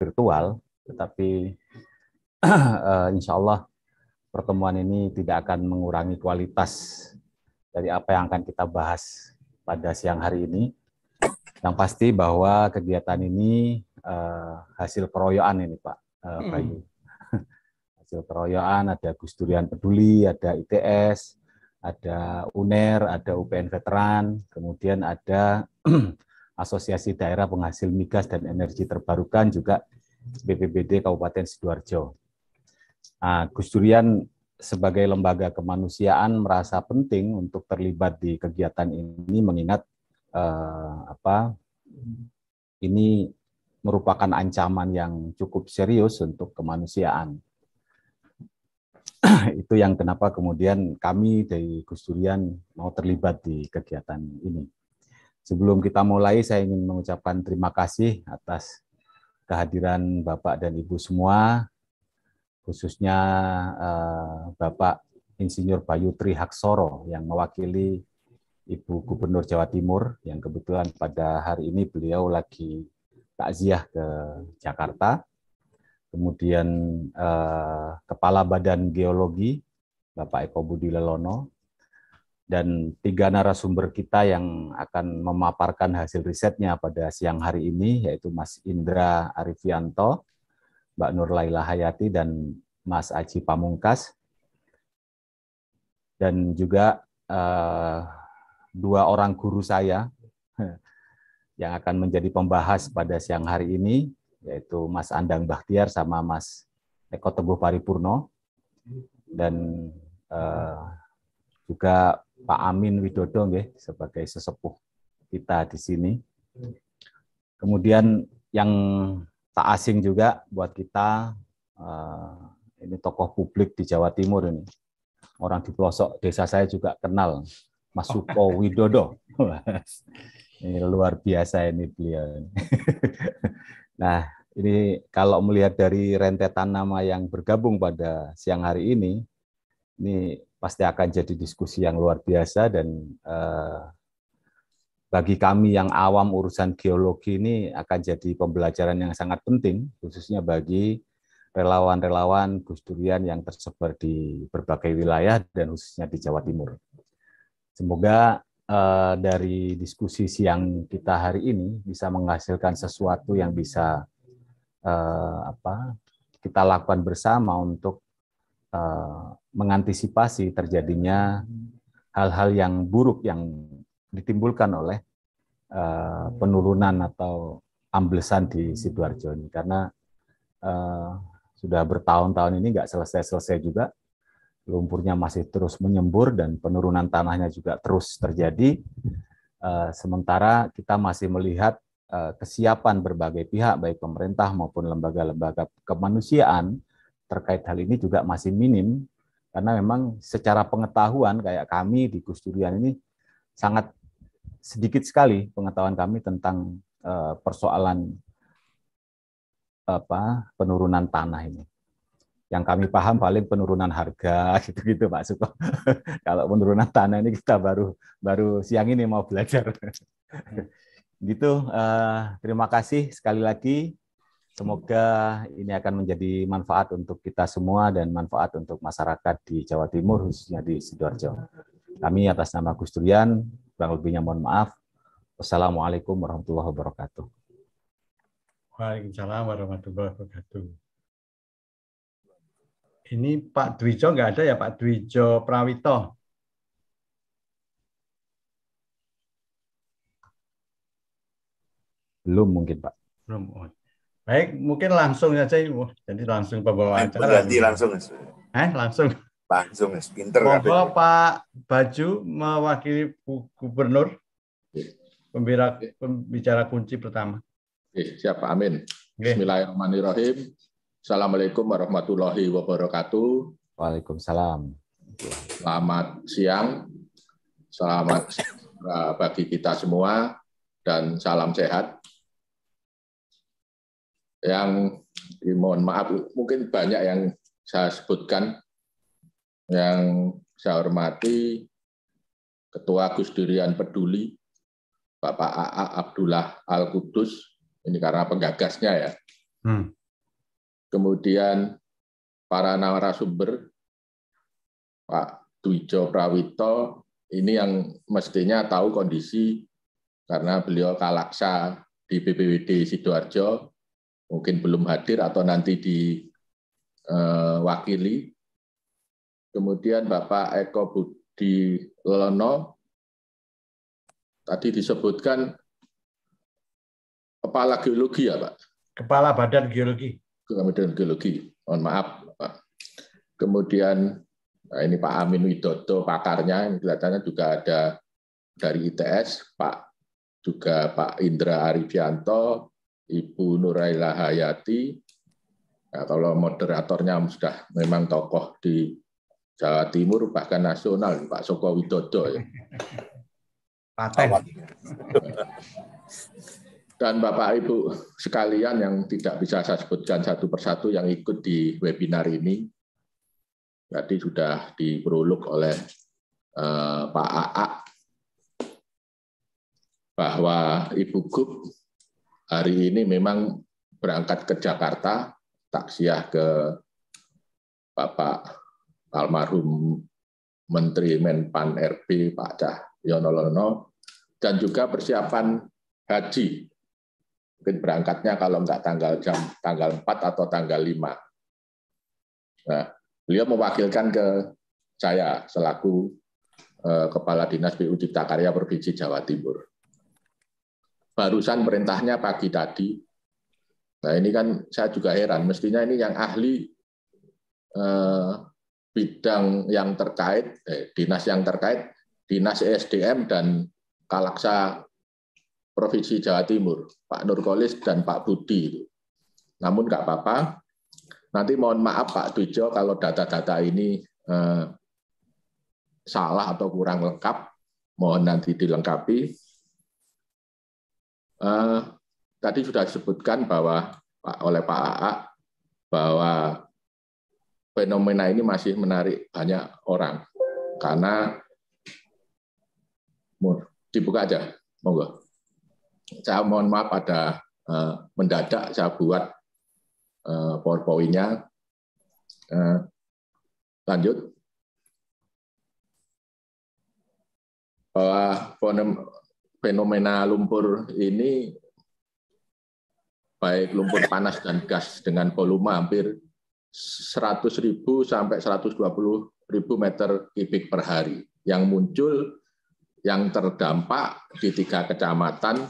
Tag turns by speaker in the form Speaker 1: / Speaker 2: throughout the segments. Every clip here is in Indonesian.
Speaker 1: virtual, tetapi eh, insya Allah pertemuan ini tidak akan mengurangi kualitas dari apa yang akan kita bahas pada siang hari ini. Yang pasti bahwa kegiatan ini uh, hasil keroyokan ini Pak uh, Bayu. Mm. hasil keroyokan ada Gus Durian Peduli, ada ITS, ada UNER, ada UPN Veteran, kemudian ada Asosiasi Daerah Penghasil Migas dan Energi Terbarukan juga BPBD Kabupaten Sidoarjo. Nah, Gus Durian sebagai lembaga kemanusiaan merasa penting untuk terlibat di kegiatan ini mengingat eh, apa ini merupakan ancaman yang cukup serius untuk kemanusiaan. Itu yang kenapa kemudian kami dari Gus Durian mau terlibat di kegiatan ini. Sebelum kita mulai, saya ingin mengucapkan terima kasih atas kehadiran Bapak dan Ibu semua, khususnya eh, Bapak Insinyur Bayu Tri Haksoro yang mewakili Ibu Gubernur Jawa Timur yang kebetulan pada hari ini beliau lagi takziah ke Jakarta. Kemudian eh, Kepala Badan Geologi Bapak Eko Budi Lelono, dan tiga narasumber kita yang akan memaparkan hasil risetnya pada siang hari ini yaitu Mas Indra Arifianto, Mbak Nur Laila Hayati dan Mas Aji Pamungkas dan juga eh, dua orang guru saya yang akan menjadi pembahas pada siang hari ini yaitu Mas Andang Bahtiar sama Mas Eko Teguh Paripurno dan eh, juga Pak Amin Widodo nggih sebagai sesepuh kita di sini. Kemudian yang tak asing juga buat kita eh, ini tokoh publik di Jawa Timur ini. Orang di pelosok desa saya juga kenal Mas oh. Suko Widodo. ini luar biasa ini beliau. nah, ini kalau melihat dari rentetan nama yang bergabung pada siang hari ini, ini pasti akan jadi diskusi yang luar biasa dan eh, bagi kami yang awam urusan geologi ini akan jadi pembelajaran yang sangat penting khususnya bagi relawan-relawan Gus Durian yang tersebar di berbagai wilayah dan khususnya di Jawa Timur. Semoga eh, dari diskusi siang kita hari ini bisa menghasilkan sesuatu yang bisa eh, apa kita lakukan bersama untuk eh, mengantisipasi terjadinya hal-hal yang buruk yang ditimbulkan oleh uh, penurunan atau amblesan di sidoarjo ini karena uh, sudah bertahun-tahun ini nggak selesai-selesai juga lumpurnya masih terus menyembur dan penurunan tanahnya juga terus terjadi uh, sementara kita masih melihat uh, kesiapan berbagai pihak baik pemerintah maupun lembaga-lembaga kemanusiaan terkait hal ini juga masih minim karena memang secara pengetahuan kayak kami di Gus Durian ini sangat sedikit sekali pengetahuan kami tentang eh, persoalan apa penurunan tanah ini. Yang kami paham paling penurunan harga gitu-gitu Pak Suko. Kalau penurunan tanah ini kita baru baru siang ini mau belajar. gitu. Uh, terima kasih sekali lagi Semoga ini akan menjadi manfaat untuk kita semua dan manfaat untuk masyarakat di Jawa Timur, khususnya di Sidoarjo. Kami atas nama Gus Durian, kurang lebihnya mohon maaf. Wassalamualaikum warahmatullahi wabarakatuh.
Speaker 2: Waalaikumsalam warahmatullahi wabarakatuh. Ini Pak Dwijo nggak ada ya Pak Dwijo Prawito?
Speaker 1: Belum mungkin Pak.
Speaker 2: Belum. Oh, Baik, mungkin langsung saja Ibu. Jadi langsung pembawa acara. Berarti langsung. Eh, langsung. Langsung,
Speaker 3: pinter. Kan? Monggo
Speaker 2: Pak Baju mewakili Gubernur. Pembira, pembicara kunci pertama.
Speaker 3: Oke, siap Amin. Oke. Bismillahirrahmanirrahim. Assalamualaikum warahmatullahi wabarakatuh. Waalaikumsalam. Selamat siang. Selamat eh, bagi kita semua dan salam sehat yang mohon maaf mungkin banyak yang saya sebutkan yang saya hormati Ketua Gus Durian Peduli Bapak AA Abdullah Al Kudus ini karena penggagasnya ya. Hmm. Kemudian para narasumber Pak Dwijo Prawito ini yang mestinya tahu kondisi karena beliau kalaksa di BPWD Sidoarjo mungkin belum hadir atau nanti diwakili. Kemudian Bapak Eko Budi Lono tadi disebutkan Kepala Geologi ya Pak? Kepala Badan Geologi. Badan Geologi, mohon maaf Pak. Kemudian nah ini Pak Amin Widodo, pakarnya, kelihatannya juga ada dari ITS, Pak juga Pak Indra Arifianto, Ibu Nuraila Hayati. Ya, kalau moderatornya sudah memang tokoh di Jawa Timur bahkan nasional Pak Soko Widodo ya. Paten. Dan Bapak Ibu sekalian yang tidak bisa saya sebutkan satu persatu yang ikut di webinar ini. Tadi sudah diperuluk oleh eh, Pak AA bahwa Ibu Gub hari ini memang berangkat ke Jakarta, taksiah ke Bapak almarhum Menteri Menpan RB Pak Cah Yonolono, dan juga persiapan haji. Mungkin berangkatnya kalau enggak tanggal jam tanggal 4 atau tanggal 5. Nah, beliau mewakilkan ke saya selaku eh, Kepala Dinas PU Cipta Karya Provinsi Jawa Timur barusan perintahnya pagi tadi. Nah ini kan saya juga heran, mestinya ini yang ahli eh, bidang yang terkait, eh, dinas yang terkait, dinas ESDM dan Kalaksa Provinsi Jawa Timur, Pak Nurkolis dan Pak Budi. Itu. Namun nggak apa-apa, nanti mohon maaf Pak Dujo kalau data-data ini eh, salah atau kurang lengkap, mohon nanti dilengkapi. Eh, tadi sudah disebutkan bahwa oleh Pak AA bahwa fenomena ini masih menarik banyak orang karena dibuka aja monggo saya mohon maaf ada eh, mendadak saya buat eh, powerpointnya eh, lanjut bahwa fenomena lumpur ini baik lumpur panas dan gas dengan volume hampir 100.000 sampai 120.000 meter kubik per hari yang muncul yang terdampak di tiga kecamatan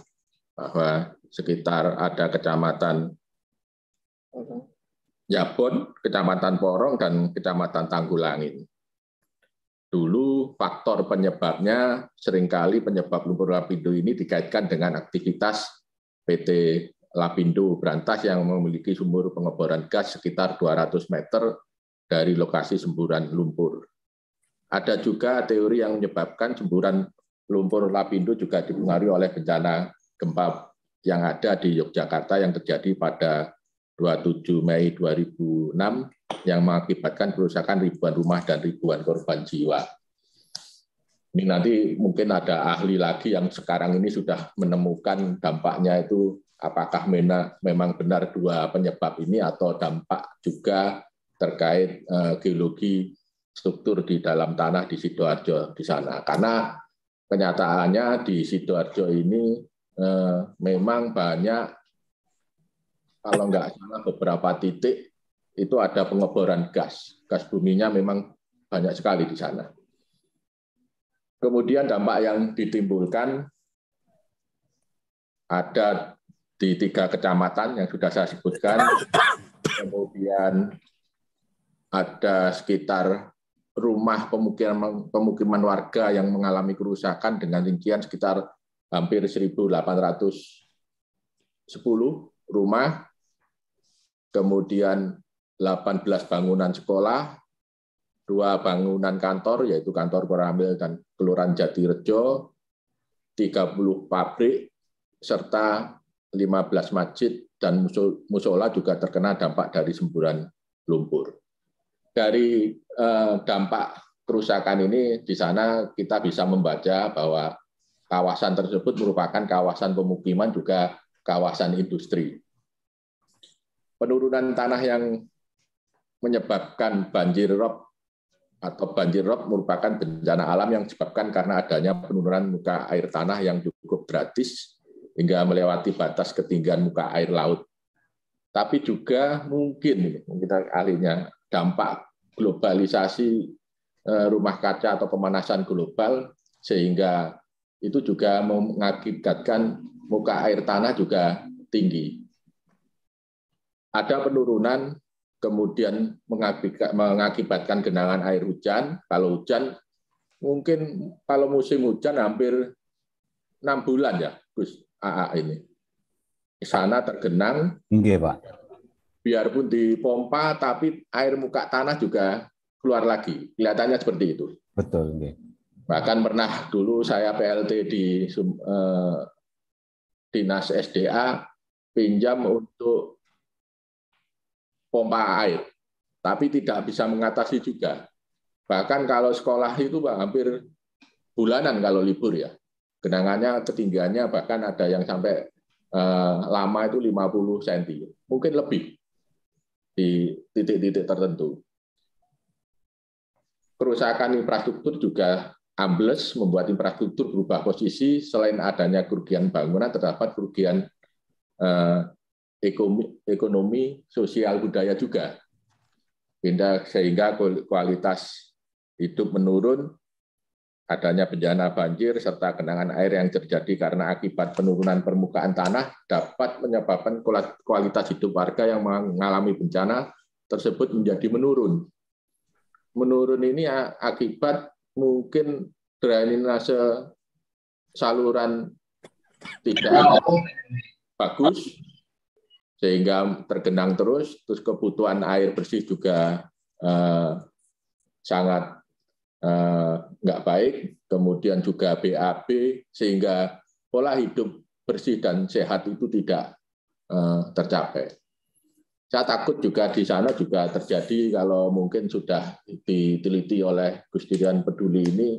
Speaker 3: bahwa sekitar ada kecamatan Jabon, kecamatan Porong dan kecamatan Tanggulangin dulu faktor penyebabnya seringkali penyebab lumpur lapindo ini dikaitkan dengan aktivitas PT Lapindo Berantas yang memiliki sumur pengeboran gas sekitar 200 meter dari lokasi semburan lumpur. Ada juga teori yang menyebabkan semburan lumpur lapindo juga dipengaruhi oleh bencana gempa yang ada di Yogyakarta yang terjadi pada 27 Mei 2006 yang mengakibatkan kerusakan ribuan rumah dan ribuan korban jiwa. Ini nanti mungkin ada ahli lagi yang sekarang ini sudah menemukan dampaknya itu apakah memang benar dua penyebab ini atau dampak juga terkait eh, geologi struktur di dalam tanah di Sidoarjo di sana. Karena kenyataannya di Sidoarjo ini eh, memang banyak kalau nggak salah beberapa titik itu ada pengeboran gas. Gas buminya memang banyak sekali di sana. Kemudian dampak yang ditimbulkan ada di tiga kecamatan yang sudah saya sebutkan. Kemudian ada sekitar rumah pemukiman, pemukiman warga yang mengalami kerusakan dengan rincian sekitar hampir 1.810 rumah. Kemudian 18 bangunan sekolah, dua bangunan kantor, yaitu kantor Koramil dan Kelurahan Jatirejo, 30 pabrik, serta 15 masjid dan musola juga terkena dampak dari semburan lumpur. Dari eh, dampak kerusakan ini di sana kita bisa membaca bahwa kawasan tersebut merupakan kawasan pemukiman juga kawasan industri. Penurunan tanah yang menyebabkan banjir rob atau banjir rob merupakan bencana alam yang disebabkan karena adanya penurunan muka air tanah yang cukup gratis hingga melewati batas ketinggian muka air laut. Tapi juga mungkin, mungkin ahlinya, dampak globalisasi eh, rumah kaca atau pemanasan global sehingga itu juga mengakibatkan muka air tanah juga tinggi. Ada penurunan kemudian mengakibatkan genangan air hujan. Kalau hujan, mungkin kalau musim hujan hampir enam bulan ya, Gus AA ini. Di sana tergenang. Iya, Pak. Biarpun dipompa, tapi air muka tanah juga keluar lagi. Kelihatannya seperti itu. Betul, Bahkan pernah dulu saya PLT di eh, Dinas SDA pinjam untuk pompa air, tapi tidak bisa mengatasi juga. Bahkan kalau sekolah itu Pak, hampir bulanan kalau libur ya. Genangannya, ketinggiannya bahkan ada yang sampai eh, lama itu 50 cm, mungkin lebih di titik-titik tertentu. Kerusakan infrastruktur juga ambles membuat infrastruktur berubah posisi selain adanya kerugian bangunan terdapat kerugian eh, ekonomi, ekonomi sosial budaya juga. sehingga kualitas hidup menurun, adanya bencana banjir serta kenangan air yang terjadi karena akibat penurunan permukaan tanah dapat menyebabkan kualitas hidup warga yang mengalami bencana tersebut menjadi menurun. Menurun ini akibat mungkin drainase saluran tidak iya. bagus, sehingga tergenang terus, terus kebutuhan air bersih juga eh, sangat eh, baik, kemudian juga BAB, sehingga pola hidup bersih dan sehat itu tidak eh, tercapai. Saya takut juga di sana juga terjadi kalau mungkin sudah diteliti oleh
Speaker 4: Gustirian Peduli ini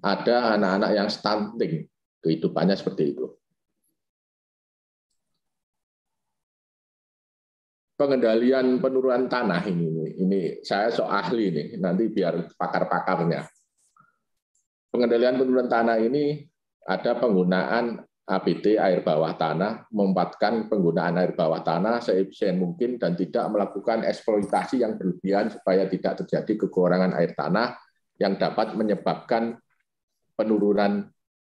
Speaker 4: ada anak-anak yang stunting kehidupannya seperti itu
Speaker 3: pengendalian penurunan tanah ini. Ini saya sok ahli nih, nanti biar pakar-pakarnya. Pengendalian penurunan tanah ini ada penggunaan APT air bawah tanah, memanfaatkan penggunaan air bawah tanah seefisien mungkin dan tidak melakukan eksploitasi yang berlebihan supaya tidak terjadi kekurangan air tanah yang dapat menyebabkan penurunan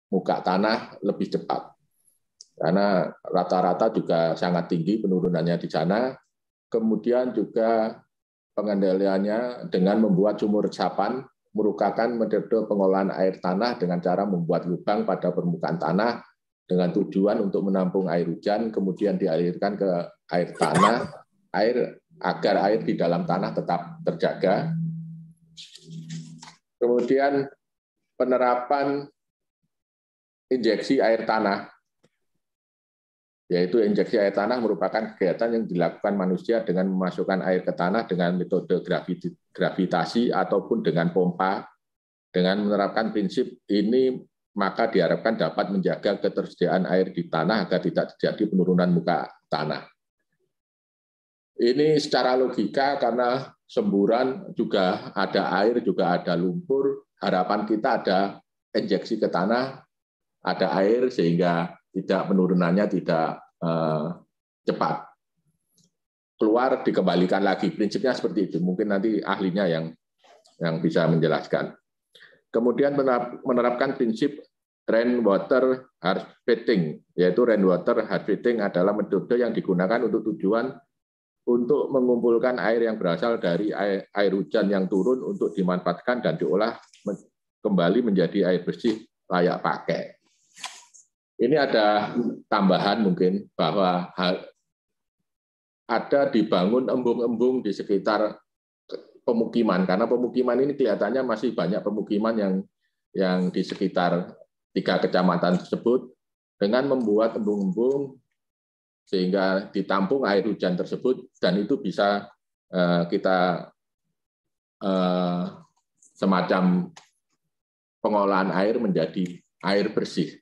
Speaker 3: muka tanah lebih cepat. Karena rata-rata juga sangat tinggi penurunannya di sana, kemudian juga pengendaliannya dengan membuat sumur resapan merupakan metode pengolahan air tanah dengan cara membuat lubang pada permukaan tanah dengan tujuan untuk menampung air hujan kemudian dialirkan ke air tanah air agar air di dalam tanah tetap terjaga kemudian penerapan injeksi air tanah yaitu injeksi air tanah merupakan kegiatan yang dilakukan manusia dengan memasukkan air ke tanah dengan metode gravitasi ataupun dengan pompa. Dengan menerapkan prinsip ini, maka diharapkan dapat menjaga ketersediaan air di tanah agar tidak terjadi penurunan muka tanah. Ini secara logika karena semburan juga ada air, juga ada lumpur. Harapan kita ada injeksi ke tanah, ada air sehingga tidak penurunannya tidak eh, cepat. Keluar dikembalikan lagi. Prinsipnya seperti itu. Mungkin nanti ahlinya yang yang bisa menjelaskan. Kemudian menerapkan prinsip rainwater harvesting, yaitu rainwater harvesting adalah metode yang digunakan untuk tujuan untuk mengumpulkan air yang berasal dari air, air hujan yang turun untuk dimanfaatkan dan diolah kembali menjadi air bersih layak pakai. Ini ada tambahan mungkin bahwa ada dibangun embung-embung di sekitar pemukiman karena pemukiman ini kelihatannya masih banyak pemukiman yang yang di sekitar tiga kecamatan tersebut dengan membuat embung-embung sehingga ditampung air hujan tersebut dan itu bisa eh, kita eh, semacam pengolahan air menjadi air bersih.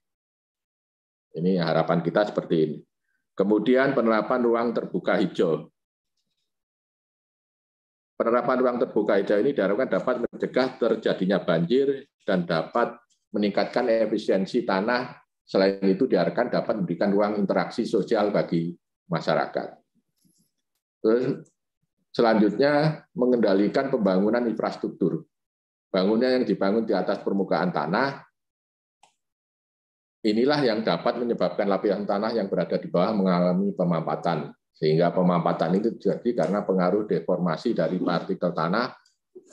Speaker 3: Ini harapan kita seperti ini. Kemudian penerapan ruang terbuka hijau. Penerapan ruang terbuka hijau ini diharapkan dapat mencegah terjadinya banjir dan dapat meningkatkan efisiensi tanah. Selain itu diharapkan dapat memberikan ruang interaksi sosial bagi masyarakat. selanjutnya mengendalikan pembangunan infrastruktur. Bangunan yang dibangun di atas permukaan tanah Inilah yang dapat menyebabkan lapisan tanah yang berada di bawah mengalami pemampatan. Sehingga pemampatan itu terjadi karena pengaruh deformasi dari partikel tanah,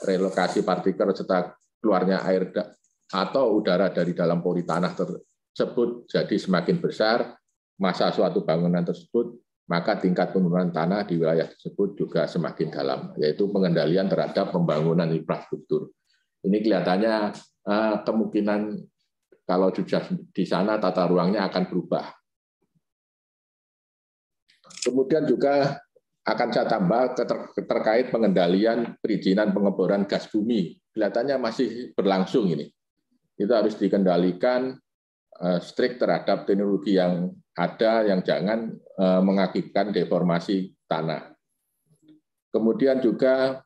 Speaker 3: relokasi partikel serta keluarnya air atau udara dari dalam pori tanah tersebut jadi semakin besar masa suatu bangunan tersebut, maka tingkat penurunan tanah di wilayah tersebut juga semakin dalam, yaitu pengendalian terhadap pembangunan infrastruktur. Ini kelihatannya eh, kemungkinan kalau sudah di sana, tata ruangnya akan berubah. Kemudian juga akan saya tambah terkait pengendalian perizinan pengeboran gas bumi. Kelihatannya masih berlangsung ini. Itu harus dikendalikan eh, strik terhadap teknologi yang ada yang jangan eh, mengakibatkan deformasi tanah. Kemudian juga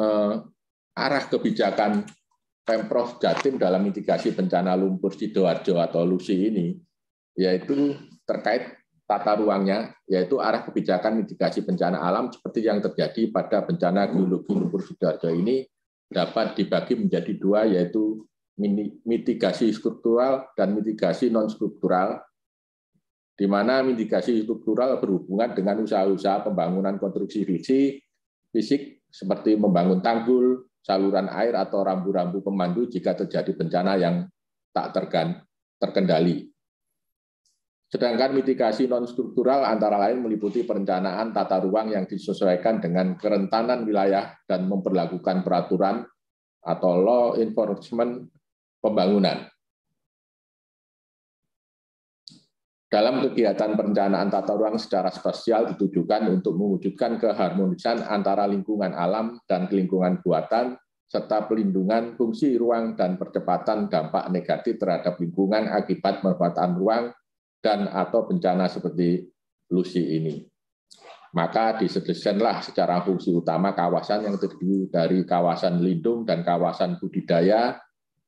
Speaker 3: eh, arah kebijakan Pemprov Jatim dalam mitigasi bencana lumpur Sidoarjo atau LUSI ini, yaitu terkait tata ruangnya, yaitu arah kebijakan mitigasi bencana alam seperti yang terjadi pada bencana geologi lumpur Sidoarjo ini dapat dibagi menjadi dua, yaitu mitigasi struktural dan mitigasi non-struktural, di mana mitigasi struktural berhubungan dengan usaha-usaha pembangunan konstruksi fisik, fisik seperti membangun tanggul, saluran air atau rambu-rambu pemandu jika terjadi bencana yang tak terkendali. Sedangkan mitigasi non-struktural antara lain meliputi perencanaan tata ruang yang disesuaikan dengan kerentanan wilayah dan memperlakukan peraturan atau law enforcement pembangunan. Dalam kegiatan perencanaan tata ruang secara spesial ditujukan untuk mewujudkan keharmonisan antara lingkungan alam dan lingkungan buatan serta pelindungan fungsi ruang dan percepatan dampak negatif terhadap lingkungan akibat pemanfaatan ruang dan atau bencana seperti Lusi ini. Maka disedesainlah secara fungsi utama kawasan yang terdiri dari kawasan lindung dan kawasan budidaya,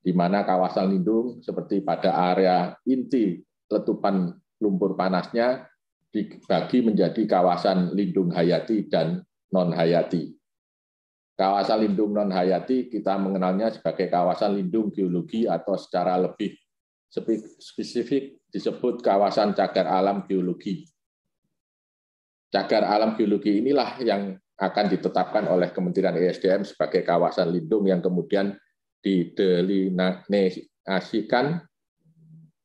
Speaker 3: di mana kawasan lindung seperti pada area inti letupan lumpur panasnya dibagi menjadi kawasan lindung hayati dan non-hayati. Kawasan lindung non-hayati kita mengenalnya sebagai kawasan lindung geologi atau secara lebih spesifik disebut kawasan cagar alam geologi. Cagar alam geologi inilah yang akan ditetapkan oleh Kementerian ESDM sebagai kawasan lindung yang kemudian didelinasikan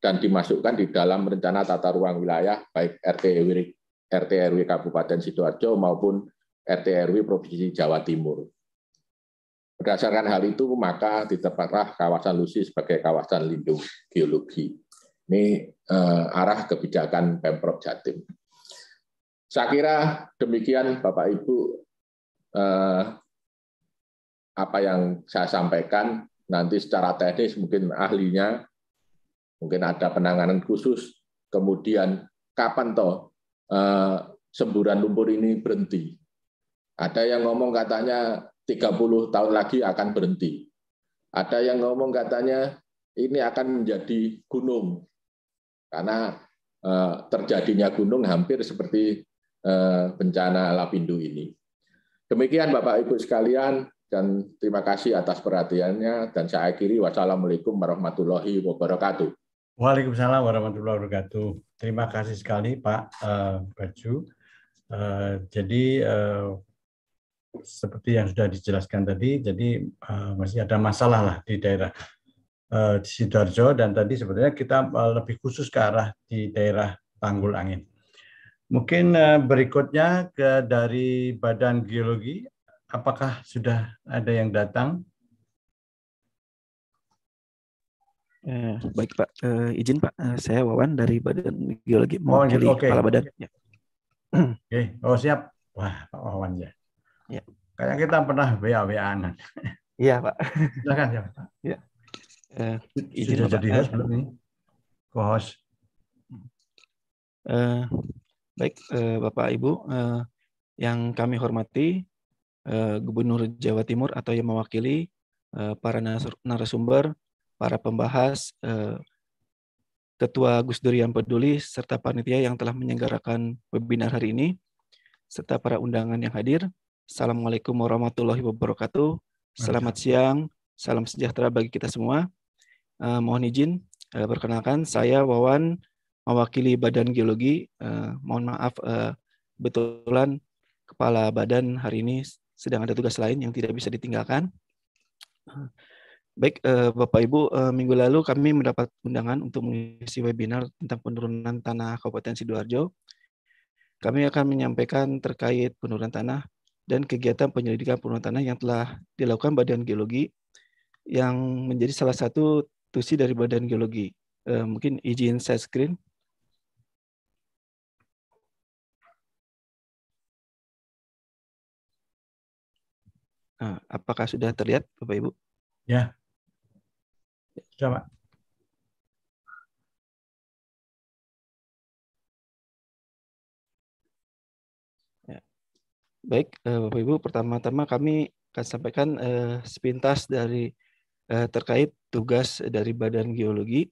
Speaker 3: dan dimasukkan di dalam rencana tata ruang wilayah baik RT RW, RT RW Kabupaten Sidoarjo maupun RT RW Provinsi Jawa Timur. Berdasarkan hal itu, maka ditetapkanlah kawasan Lusi sebagai kawasan lindung geologi. Ini eh, arah kebijakan Pemprov Jatim. Saya kira demikian Bapak Ibu eh, apa yang saya sampaikan. Nanti secara teknis mungkin ahlinya mungkin ada penanganan khusus, kemudian kapan toh eh, semburan lumpur ini berhenti. Ada yang ngomong katanya 30 tahun lagi akan berhenti. Ada yang ngomong katanya ini akan menjadi gunung. Karena eh, terjadinya gunung hampir seperti eh, bencana Lapindo ini. Demikian Bapak Ibu sekalian dan terima kasih atas perhatiannya dan saya akhiri wassalamualaikum warahmatullahi wabarakatuh.
Speaker 2: Waalaikumsalam warahmatullahi wabarakatuh. Terima kasih sekali Pak uh, eh, Baju. Uh, eh, jadi uh, seperti yang sudah dijelaskan tadi, jadi uh, masih ada masalah lah di daerah uh, di Sidoarjo dan tadi sebetulnya kita uh, lebih khusus ke arah di daerah Tanggul Angin. Mungkin uh, berikutnya ke dari Badan Geologi, apakah sudah ada yang datang?
Speaker 5: Ya, baik Pak, uh, izin Pak, uh, saya Wawan dari Badan Geologi oh, mewakili okay. kepala badan.
Speaker 2: Ya. Oke, okay. oh siap. Wah, Pak Wawan ya. ya. Kayaknya kita pernah wa wa Iya Pak. Silakan ya Pak.
Speaker 5: Ya. Uh, izin Sudah jadi host belum ini? Co-host. Uh, baik, uh, Bapak Ibu, uh, yang kami hormati uh, Gubernur Jawa Timur atau yang mewakili uh, para narasumber para pembahas, eh, Ketua Gus Durian peduli, serta panitia yang telah menyelenggarakan webinar hari ini, serta para undangan yang hadir. Assalamualaikum warahmatullahi wabarakatuh. Selamat siang, salam sejahtera bagi kita semua. Eh, mohon izin, eh, perkenalkan saya Wawan, mewakili Badan Geologi. mohon maaf, betulan kebetulan kepala badan hari ini sedang ada tugas lain yang tidak bisa ditinggalkan. Baik, eh, Bapak Ibu, eh, minggu lalu kami mendapat undangan untuk mengisi webinar tentang penurunan tanah Kabupaten Sidoarjo. Kami akan menyampaikan terkait penurunan tanah dan kegiatan penyelidikan penurunan tanah yang telah dilakukan Badan Geologi yang menjadi salah satu tusi dari Badan Geologi. Eh, mungkin izin saya
Speaker 4: screen. Ah, apakah sudah terlihat Bapak Ibu? Ya, sudah, ya.
Speaker 5: Baik, eh, Bapak Ibu, pertama-tama kami akan sampaikan eh, sepintas dari eh, terkait tugas dari Badan Geologi.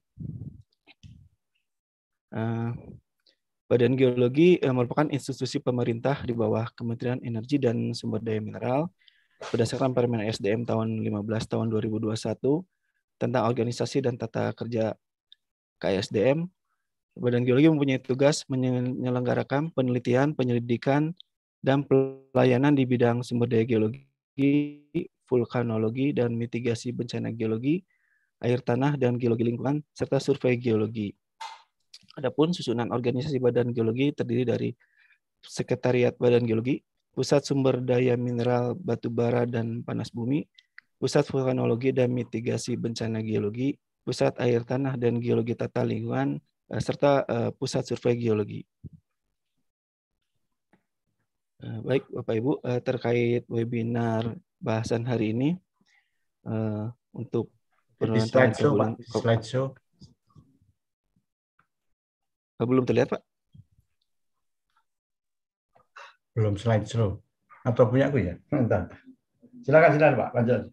Speaker 5: Eh, Badan Geologi eh, merupakan institusi pemerintah di bawah Kementerian Energi dan Sumber Daya Mineral berdasarkan Permen SDM tahun 15 tahun 2021 tentang organisasi dan tata kerja KSDM. Badan Geologi mempunyai tugas menyelenggarakan penelitian, penyelidikan, dan pelayanan di bidang sumber daya geologi, vulkanologi, dan mitigasi bencana geologi, air tanah, dan geologi lingkungan, serta survei geologi. Adapun susunan organisasi Badan Geologi terdiri dari Sekretariat Badan Geologi, Pusat Sumber Daya Mineral Batubara dan Panas Bumi, Pusat Vulkanologi dan Mitigasi Bencana Geologi, Pusat Air Tanah dan Geologi Tata Lingkungan, eh, serta eh, Pusat Survei Geologi. Eh, baik, Bapak Ibu, terkait webinar bahasan hari ini untuk penonton slideshow. Oh, belum terlihat, Pak? Belum
Speaker 2: slideshow. Atau punya aku ya? Entah.
Speaker 4: Silakan, silakan Pak. Lanjut.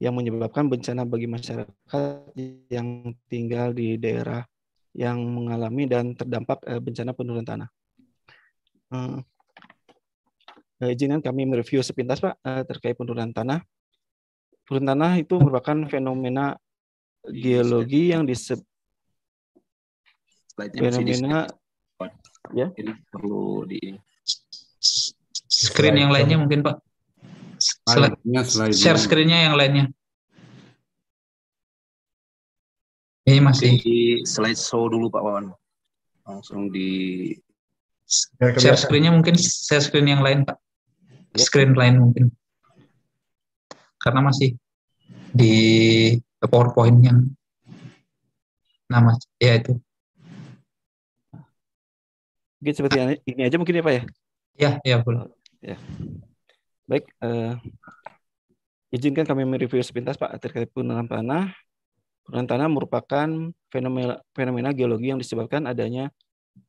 Speaker 5: yang menyebabkan bencana bagi masyarakat yang tinggal di daerah yang mengalami dan terdampak eh, bencana penurunan tanah. Uh, izinkan kami mereview sepintas Pak uh, terkait penurunan tanah. Penurunan tanah itu merupakan fenomena geologi yang disebut fenomena
Speaker 6: ya perlu di screen yang lainnya mungkin Pak share
Speaker 7: screen-nya yang lainnya.
Speaker 4: Ini masih di slide show dulu Pak Wawan. Langsung di
Speaker 7: ya, share screen-nya mungkin share screen yang lain Pak. Ya. Screen lain mungkin. Karena masih di PowerPoint yang nama ya itu.
Speaker 5: Mungkin seperti ini aja mungkin ya Pak ya?
Speaker 7: Ya, ya boleh.
Speaker 4: Ya.
Speaker 5: Baik, eh, izinkan kami mereview sepintas Pak terkait penurunan tanah. Penurunan tanah merupakan fenomena, fenomena geologi yang disebabkan adanya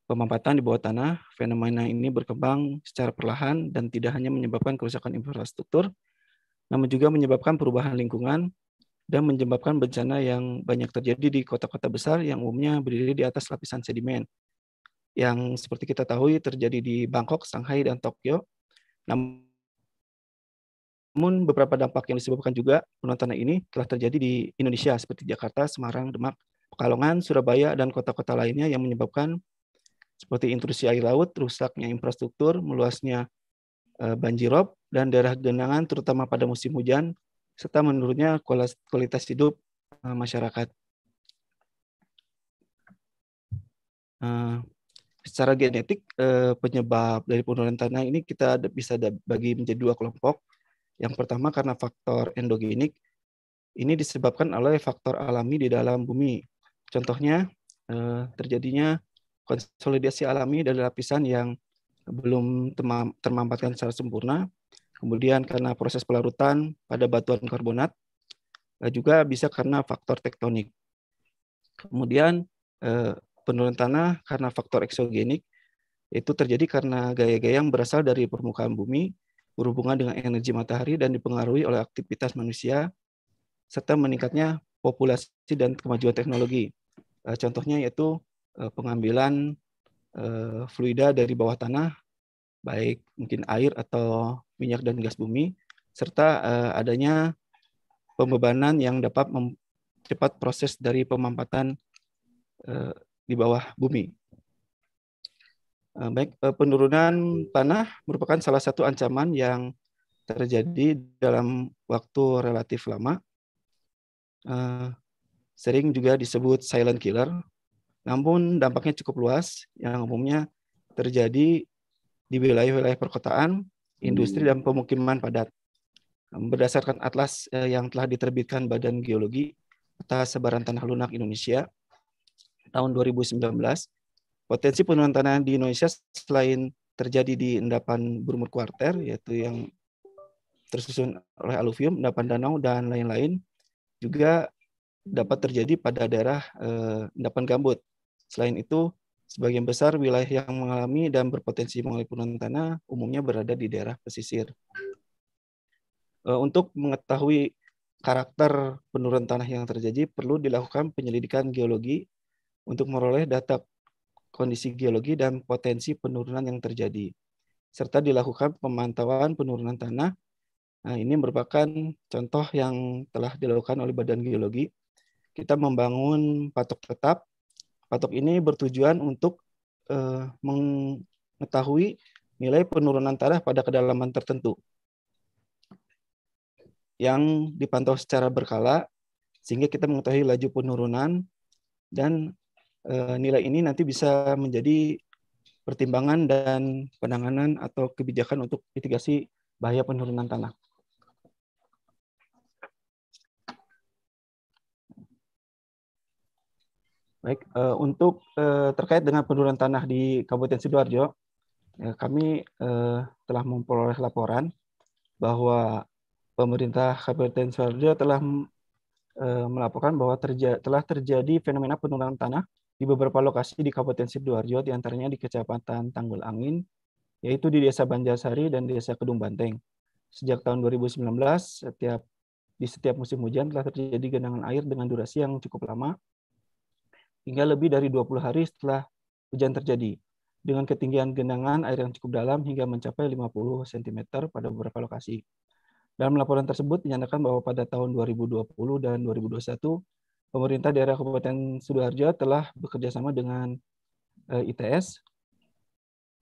Speaker 5: pemampatan di bawah tanah. Fenomena ini berkembang secara perlahan dan tidak hanya menyebabkan kerusakan infrastruktur, namun juga menyebabkan perubahan lingkungan dan menyebabkan bencana yang banyak terjadi di kota-kota besar yang umumnya berdiri di atas lapisan sedimen. Yang seperti kita tahu terjadi di Bangkok, Shanghai, dan Tokyo. Namun namun beberapa dampak yang disebabkan juga tanah ini telah terjadi di Indonesia seperti Jakarta, Semarang, Demak, Pekalongan, Surabaya, dan kota-kota lainnya yang menyebabkan seperti intrusi air laut, rusaknya infrastruktur, meluasnya eh, banjir rob, dan daerah genangan terutama pada musim hujan, serta menurunnya kualitas hidup eh, masyarakat. Eh, secara genetik, penyebab dari penurunan tanah ini kita bisa bagi menjadi dua kelompok, yang pertama karena faktor endogenik, ini disebabkan oleh faktor alami di dalam bumi. Contohnya eh, terjadinya konsolidasi alami dari lapisan yang belum termampatkan secara sempurna, kemudian karena proses pelarutan pada batuan karbonat, eh, juga bisa karena faktor tektonik. Kemudian eh, penurunan tanah karena faktor eksogenik, itu terjadi karena gaya-gaya yang berasal dari permukaan bumi berhubungan dengan energi matahari dan dipengaruhi oleh aktivitas manusia serta meningkatnya populasi dan kemajuan teknologi. Eh, contohnya yaitu eh, pengambilan eh, fluida dari bawah tanah, baik mungkin air atau minyak dan gas bumi, serta adanya pembebanan yang dapat mempercepat proses dari pemampatan di bawah bumi. Eh, baik, eh, penurunan hmm. tanah merupakan salah satu ancaman yang terjadi dalam waktu relatif lama. Eh, sering juga disebut silent killer, namun dampaknya cukup luas yang umumnya terjadi di wilayah-wilayah perkotaan, industri, hmm. dan pemukiman padat. Berdasarkan atlas yang telah diterbitkan Badan Geologi atas sebaran tanah lunak Indonesia tahun 2019, Potensi penurunan tanah di Indonesia selain terjadi di endapan berumur kuarter, yaitu yang tersusun oleh aluvium, endapan danau, dan lain-lain, juga dapat terjadi pada daerah eh, endapan gambut. Selain itu, sebagian besar wilayah yang mengalami dan berpotensi mengalami penurunan tanah umumnya berada di daerah pesisir. Eh, untuk mengetahui karakter penurunan tanah yang terjadi, perlu dilakukan penyelidikan geologi untuk meroleh data kondisi geologi dan potensi penurunan yang terjadi, serta dilakukan pemantauan penurunan tanah. Nah, ini merupakan contoh yang telah dilakukan oleh Badan Geologi. Kita membangun patok tetap. Patok ini bertujuan untuk eh, mengetahui nilai penurunan tanah pada kedalaman tertentu yang dipantau secara berkala sehingga kita mengetahui laju penurunan dan Eh, nilai ini nanti bisa menjadi pertimbangan dan penanganan atau kebijakan untuk mitigasi bahaya penurunan tanah. Baik, eh, untuk eh, terkait dengan penurunan tanah di Kabupaten Sidoarjo, kami telah memperoleh laporan bahwa pemerintah Kabupaten Sidoarjo telah melaporkan bahwa terja telah terjadi fenomena penurunan tanah di beberapa lokasi di Kabupaten Sidoarjo, diantaranya di Kecamatan Tanggul Angin, yaitu di Desa Banjarsari dan Desa Kedung Banteng. Sejak tahun 2019, setiap di setiap musim hujan telah terjadi genangan air dengan durasi yang cukup lama, hingga lebih dari 20 hari setelah hujan terjadi, dengan ketinggian genangan air yang cukup dalam hingga mencapai 50 cm pada beberapa lokasi. Dalam laporan tersebut dinyatakan bahwa pada tahun 2020 dan 2021 pemerintah daerah Kabupaten Sidoarjo telah bekerjasama dengan eh, ITS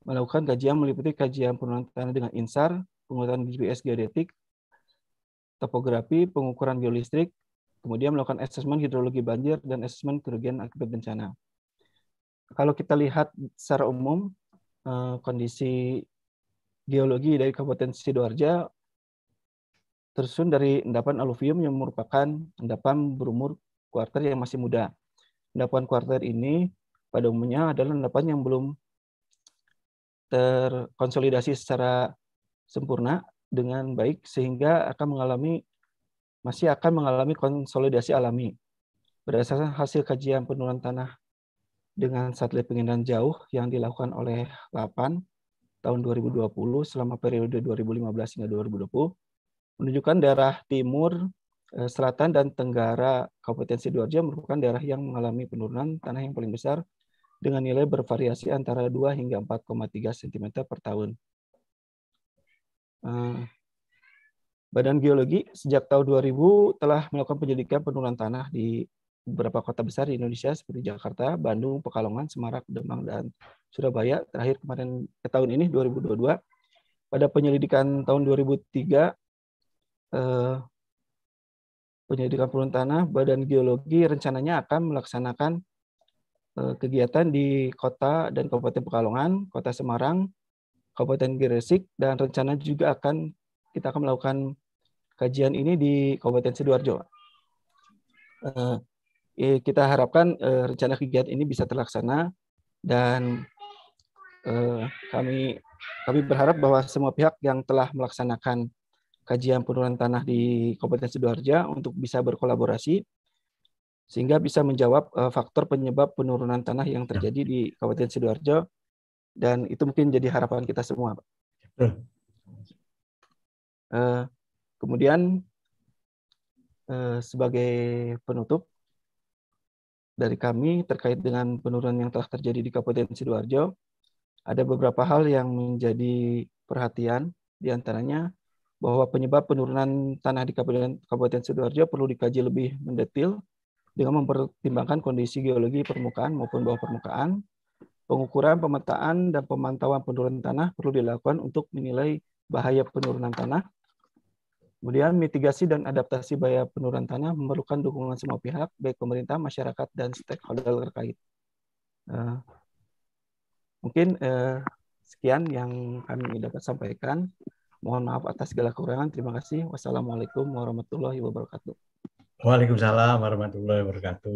Speaker 5: melakukan kajian meliputi kajian penurunan tanah dengan INSAR, penguatan GPS geodetik, topografi, pengukuran geolistrik, kemudian melakukan asesmen hidrologi banjir dan asesmen kerugian akibat bencana. Kalau kita lihat secara umum eh, kondisi geologi dari Kabupaten Sidoarjo tersusun dari endapan aluvium yang merupakan endapan berumur kuarter yang masih muda. Endapan kuarter ini pada umumnya adalah endapan yang belum terkonsolidasi secara sempurna dengan baik sehingga akan mengalami masih akan mengalami konsolidasi alami. Berdasarkan hasil kajian penurunan tanah dengan satelit pengindahan jauh yang dilakukan oleh LAPAN tahun 2020 selama periode 2015 hingga 2020 menunjukkan daerah timur Eh, selatan dan tenggara Kabupaten Sidoarjo merupakan daerah yang mengalami penurunan tanah yang paling besar dengan nilai bervariasi antara 2 hingga 4,3 cm per tahun. Eh, Badan Geologi sejak tahun 2000 telah melakukan penyelidikan penurunan tanah di beberapa kota besar di Indonesia seperti Jakarta, Bandung, Pekalongan, Semarang, Demang, dan Surabaya. Terakhir kemarin ke tahun ini 2022 pada penyelidikan tahun 2003 eh, Penyelidikan Perun Tanah, Badan Geologi rencananya akan melaksanakan eh, kegiatan di kota dan Kabupaten Pekalongan, Kota Semarang, Kabupaten Gresik, dan rencana juga akan kita akan melakukan kajian ini di Kabupaten Sidoarjo. Eh, kita harapkan eh, rencana kegiatan ini bisa terlaksana dan kami kami berharap bahwa semua pihak yang telah melaksanakan kajian penurunan tanah di Kabupaten Sidoarjo untuk bisa berkolaborasi sehingga bisa menjawab uh, faktor penyebab penurunan tanah yang ya. terjadi di Kabupaten Sidoarjo dan itu mungkin jadi harapan kita semua, Pak. Uh, kemudian uh, sebagai penutup dari kami terkait dengan penurunan yang telah terjadi di Kabupaten Sidoarjo, ada beberapa hal yang menjadi perhatian, diantaranya bahwa penyebab penurunan tanah di Kabupaten, Kabupaten Sidoarjo perlu dikaji lebih mendetil dengan mempertimbangkan kondisi geologi permukaan maupun bawah permukaan. Pengukuran, pemetaan, dan pemantauan penurunan tanah perlu dilakukan untuk menilai bahaya penurunan tanah. Kemudian mitigasi dan adaptasi bahaya penurunan tanah memerlukan dukungan semua pihak, baik pemerintah, masyarakat, dan stakeholder terkait. Uh, mungkin uh, sekian yang kami dapat sampaikan. Mohon maaf atas segala kekurangan. Terima kasih. Wassalamualaikum warahmatullahi wabarakatuh.
Speaker 2: Waalaikumsalam warahmatullahi wabarakatuh.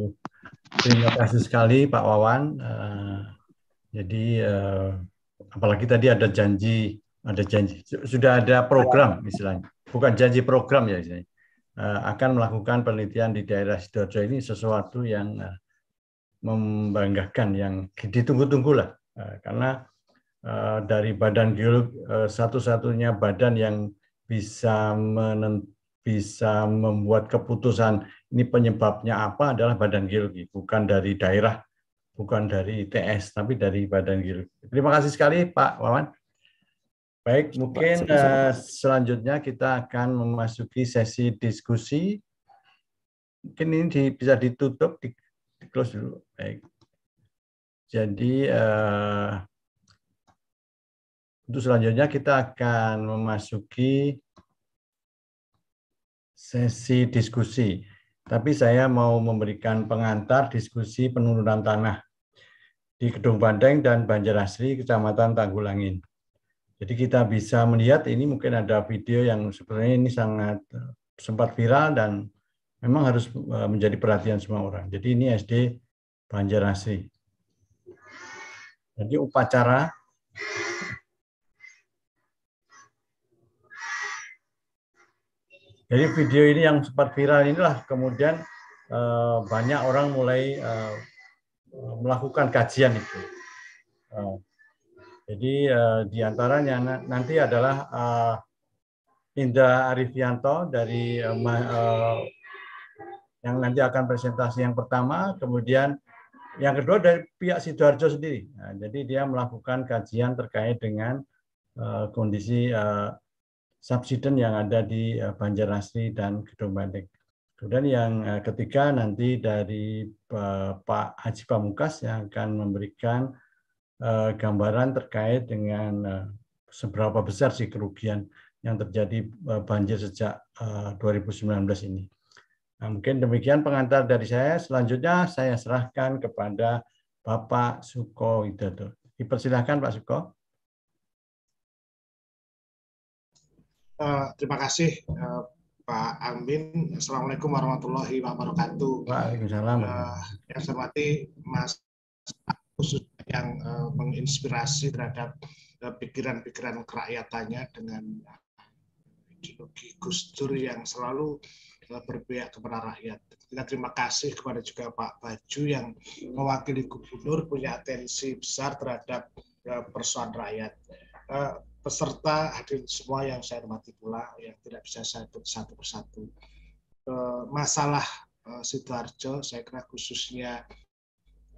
Speaker 2: Terima kasih sekali Pak Wawan. Eh, jadi eh, apalagi tadi ada janji, ada janji sudah ada program misalnya bukan janji program ya istilahnya. Eh, akan melakukan penelitian di daerah sidoarjo ini sesuatu yang membanggakan, yang ditunggu-tunggulah karena Eh, dari badan uh, satu-satunya badan yang bisa menent, bisa membuat keputusan ini penyebabnya apa adalah badan geologi bukan dari daerah bukan dari ITS tapi dari badan geologi terima kasih sekali Pak Wawan baik mungkin uh, selanjutnya kita akan memasuki sesi diskusi mungkin ini di, bisa ditutup di, di close dulu baik jadi uh, untuk selanjutnya kita akan memasuki sesi diskusi. Tapi saya mau memberikan pengantar diskusi penurunan tanah di Gedung Bandeng dan Banjarasri, Kecamatan Tanggulangin. Jadi kita bisa melihat ini mungkin ada video yang sebenarnya ini sangat eh, sempat viral dan memang harus eh, menjadi perhatian semua orang. Jadi ini SD Banjarasri. Jadi upacara Jadi video ini yang sempat viral inilah kemudian eh, banyak orang mulai eh, melakukan kajian itu. Eh, jadi diantaranya nanti adalah Indra Arifianto dari yang nanti akan presentasi yang pertama, kemudian yang kedua dari pihak sidoarjo sendiri. Nah, jadi dia melakukan kajian terkait dengan uh, kondisi uh, subsiden yang ada di eh, Banjarasri dan Gedung Bandeng. Kemudian yang eh, ketiga nanti dari eh, Pak Haji Pamukas yang akan memberikan gambaran terkait dengan seberapa besar sih kerugian yang terjadi banjir sejak 2019 ini. Nah, mungkin demikian pengantar dari saya. Selanjutnya saya serahkan kepada Bapak Suko Widodo. Dipersilahkan Pak Suko.
Speaker 8: Eh, terima kasih uh, Pak Amin. Assalamualaikum warahmatullahi wabarakatuh. Waalaikumsalam. Uh, yang saya hormati Mas khusus yang uh, menginspirasi terhadap pikiran-pikiran uh, kerakyatannya dengan ideologi Gus Dur yang selalu berpihak kepada rakyat. Kita terima kasih kepada juga Pak Baju yang mewakili gubernur punya atensi besar terhadap persoalan rakyat peserta hadir semua yang saya hormati pula yang tidak bisa saya sebut satu persatu eh, masalah eh, Sidoarjo saya kira khususnya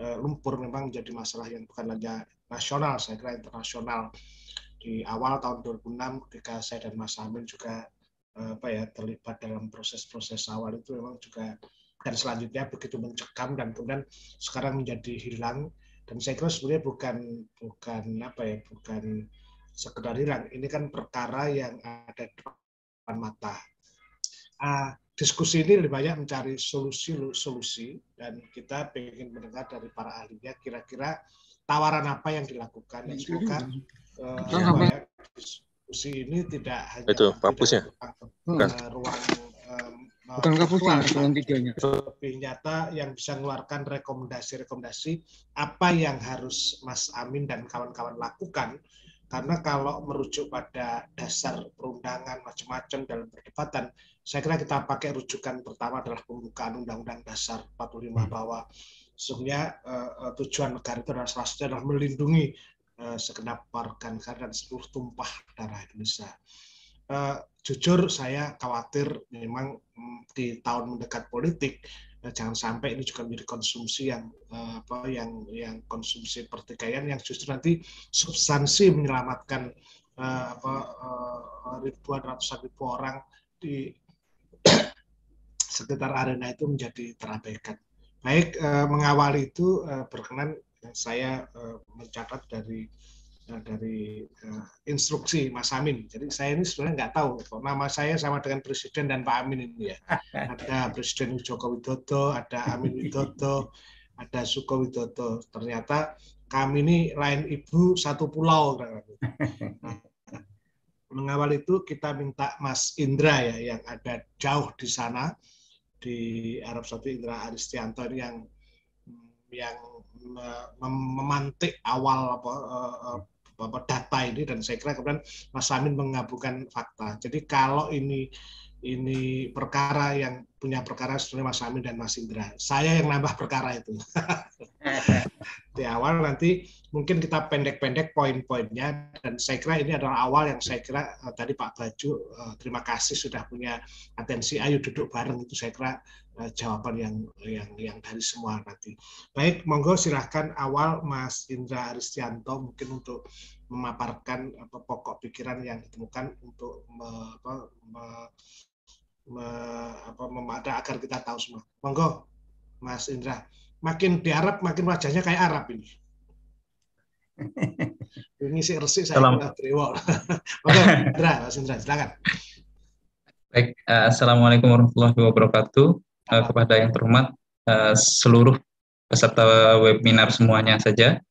Speaker 8: eh, lumpur memang menjadi masalah yang bukan hanya nasional saya kira internasional di awal tahun 2006 ketika saya dan Mas Amin juga apa ya terlibat dalam proses-proses awal itu memang juga dan selanjutnya begitu mencekam dan kemudian sekarang menjadi hilang dan saya kira sebenarnya bukan bukan apa ya bukan sekedar hilang. Ini kan perkara yang ada di depan mata. Uh, diskusi ini lebih banyak mencari solusi-solusi dan kita ingin mendengar dari para ahlinya kira-kira tawaran apa yang dilakukan. Dan semoga uh, ya. diskusi ini tidak hanya
Speaker 7: itu kampusnya eh,
Speaker 8: ruang eh, bukan kampusnya ruang
Speaker 7: tiganya lebih
Speaker 8: nyata yang bisa mengeluarkan rekomendasi-rekomendasi apa yang harus Mas Amin dan kawan-kawan lakukan karena kalau merujuk pada dasar perundangan macam-macam dalam perdebatan, saya kira kita pakai rujukan pertama adalah pembukaan Undang-Undang Dasar 45 hmm. bahwa sebenarnya uh, eh, eh, tujuan negara itu adalah salah satunya adalah melindungi uh, segenap warga negara dan seluruh tumpah darah Indonesia. Uh, jujur saya khawatir memang mm, di tahun mendekat politik Eh, jangan sampai ini juga menjadi konsumsi yang eh, apa yang yang konsumsi pertikaian yang justru nanti substansi menyelamatkan eh, apa ribuan ratusan ribu orang di sekitar arena itu menjadi terabaikan. Baik mengawali itu berkenan saya mencatat dari Eh, dari uh, instruksi Mas Amin. Jadi saya ini sebenarnya nggak tahu kok nama saya sama dengan Presiden dan Pak Amin ini ya. Ada Presiden Joko Widodo, ada Amin Widodo, ada Suko Widodo. Ternyata kami ini lain ibu satu pulau. Nah, mengawal itu kita minta Mas Indra ya yang ada jauh di sana di Arab Saudi Indra Aristianto yang yang memantik awal apa eh, data ini dan saya kira kemudian Mas Amin mengabulkan fakta. Jadi kalau ini ini perkara yang punya perkara sebenarnya Mas Amin dan Mas Indra. Saya yang nambah perkara itu. di awal nanti mungkin kita pendek-pendek poin-poinnya dan saya kira ini adalah awal yang saya kira eh, tadi Pak Baju eh, terima kasih sudah punya atensi ayo duduk bareng itu saya kira Eh, jawaban yang yang yang dari semua nanti. Baik, monggo silahkan awal Mas Indra Aristianto mungkin untuk memaparkan apa, pokok pikiran yang ditemukan untuk me, apa, me, me, apa, memada agar kita tahu semua. Monggo, Mas Indra. Makin di Arab, makin wajahnya kayak Arab ini. ini sih resik saya Salam. Monggo, Indra, Mas Indra, silakan.
Speaker 7: Baik, eh, Assalamualaikum warahmatullahi wabarakatuh uh, kepada yang terhormat uh, seluruh peserta webinar semuanya saja.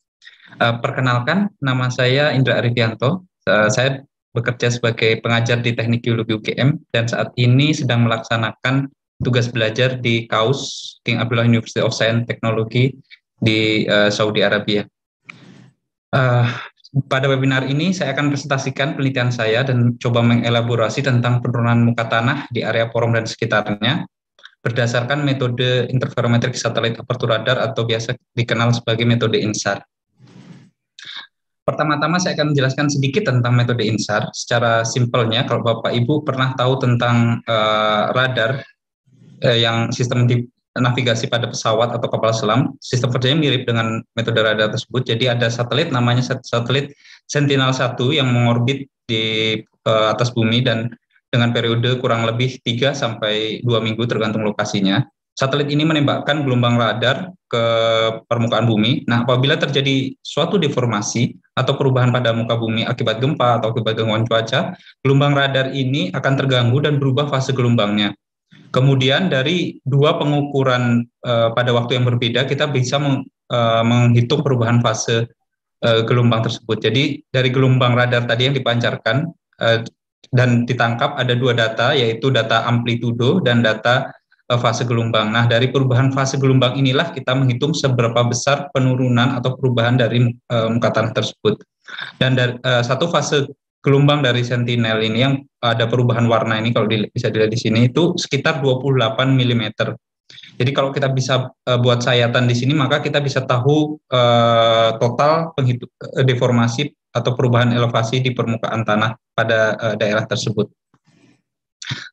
Speaker 7: Uh, perkenalkan, nama saya Indra Arifianto. Uh, saya bekerja sebagai pengajar di Teknik Geologi UGM dan saat ini sedang melaksanakan tugas belajar di KAUS, King Abdullah University of Science Technology di uh, Saudi Arabia. Uh, pada webinar ini saya akan presentasikan penelitian saya dan coba mengelaborasi tentang penurunan muka tanah di area Porong dan sekitarnya berdasarkan metode interferometrik satelit aperture radar atau biasa dikenal sebagai metode INSAR. Pertama-tama saya akan menjelaskan sedikit tentang metode INSAR secara simpelnya kalau Bapak Ibu pernah tahu tentang uh, radar uh, yang sistem di navigasi pada pesawat atau kapal selam, sistem kerjanya mirip dengan metode radar tersebut. Jadi ada satelit namanya satelit Sentinel-1 yang mengorbit di uh, atas bumi dan dengan periode kurang lebih 3 sampai 2 minggu tergantung lokasinya. Satelit ini menembakkan gelombang radar ke permukaan bumi. Nah, apabila terjadi suatu deformasi atau perubahan pada muka bumi akibat gempa atau akibat gangguan cuaca, gelombang radar ini akan terganggu dan berubah fase gelombangnya. Kemudian dari dua pengukuran uh, pada waktu yang berbeda kita bisa meng, uh, menghitung perubahan fase uh, gelombang tersebut. Jadi dari gelombang radar tadi yang dipancarkan dan ditangkap ada dua data yaitu data amplitudo dan data eh, fase gelombang. Nah, dari perubahan fase gelombang inilah kita menghitung seberapa besar penurunan atau perubahan dari uh, muka tanah tersebut. Dan dari, eh, satu fase gelombang dari sentinel ini yang ada perubahan warna ini kalau bisa dilihat di sini itu sekitar 28 mm. Jadi kalau kita bisa buat sayatan di sini maka kita bisa tahu total penghitung, deformasi atau perubahan elevasi di permukaan tanah pada uh, daerah tersebut.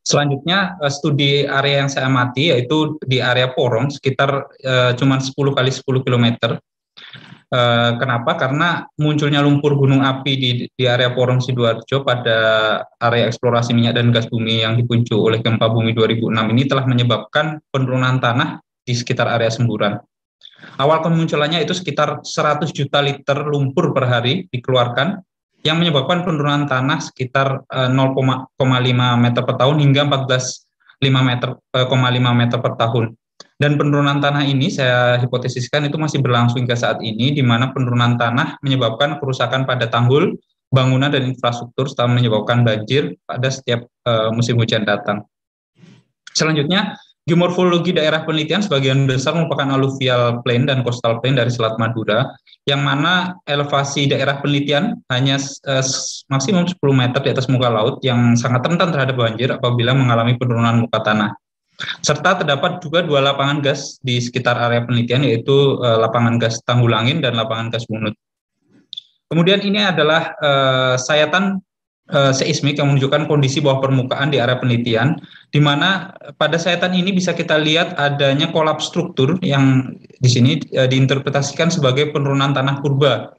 Speaker 7: Selanjutnya uh, studi area yang saya amati yaitu di area Porong sekitar uh, cuma 10 kali 10 km. Uh, kenapa? Karena munculnya lumpur gunung api di, di area Porong Sidoarjo pada area eksplorasi minyak dan gas bumi yang dipuncu oleh gempa bumi 2006 ini telah menyebabkan penurunan tanah di sekitar area semburan. Awal kemunculannya itu sekitar 100 juta liter lumpur per hari dikeluarkan yang menyebabkan penurunan tanah sekitar 0,5 eh, meter per tahun hingga 14,5 meter, eh, meter per tahun. Dan penurunan tanah ini saya hipotesiskan itu masih berlangsung hingga saat ini, di mana penurunan tanah menyebabkan kerusakan pada tanggul, bangunan dan infrastruktur serta menyebabkan banjir pada setiap uh, musim hujan datang. Selanjutnya, Geomorfologi daerah penelitian sebagian besar merupakan aluvial plain dan coastal plain dari Selat Madura, yang mana elevasi daerah penelitian hanya eh, maksimum 10 meter di atas muka laut yang sangat rentan terhadap banjir apabila mengalami penurunan muka tanah. Serta terdapat juga dua lapangan gas di sekitar area penelitian, yaitu eh, lapangan gas Tanggulangin dan lapangan gas Bunut. Kemudian ini adalah eh, sayatan Eh, seismik yang menunjukkan kondisi bawah permukaan di area penelitian, di mana pada sayatan ini bisa kita lihat adanya kolaps struktur yang di sini eh, diinterpretasikan sebagai penurunan tanah kurba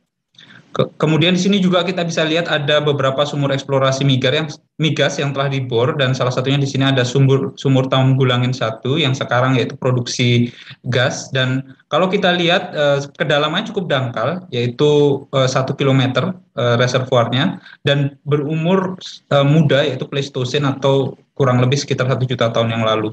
Speaker 7: kemudian di sini juga kita bisa lihat ada beberapa sumur eksplorasi migas yang migas yang telah dibor dan salah satunya di sini ada sumur sumur Tanggulangin satu yang sekarang yaitu produksi gas dan kalau kita lihat eh, kedalamannya cukup dangkal yaitu eh, satu kilometer eh, reservoirnya dan berumur eh, muda yaitu Pleistosen atau kurang lebih sekitar satu juta tahun yang lalu.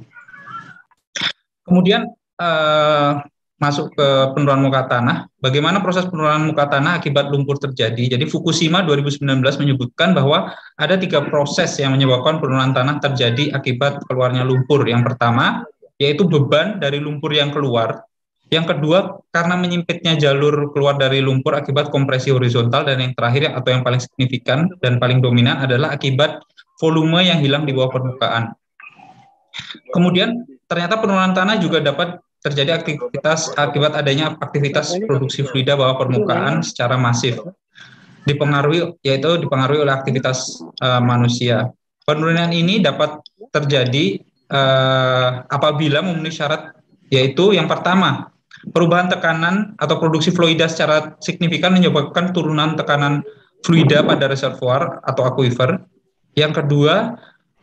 Speaker 7: Kemudian eh, masuk ke penurunan muka tanah. Bagaimana proses penurunan muka tanah akibat lumpur terjadi? Jadi Fukushima 2019 menyebutkan bahwa ada tiga proses yang menyebabkan penurunan tanah terjadi akibat keluarnya lumpur. Yang pertama yaitu beban dari lumpur yang keluar. Yang kedua karena menyempitnya jalur keluar dari lumpur akibat kompresi horizontal dan yang terakhir atau yang paling signifikan dan paling dominan adalah akibat volume yang hilang di bawah permukaan. Kemudian ternyata penurunan tanah juga dapat terjadi iya, aktivitas akibat adanya aktivitas kan produksi fluida bawah permukaan kan secara masif dipengaruhi yaitu dipengaruhi oleh aktivitas uh, manusia. Penurunan ini dapat terjadi uh, apabila memenuhi syarat yaitu yang pertama, perubahan tekanan atau produksi fluida secara signifikan menyebabkan turunan tekanan fluida pada reservoir atau aquifer. Yang kedua,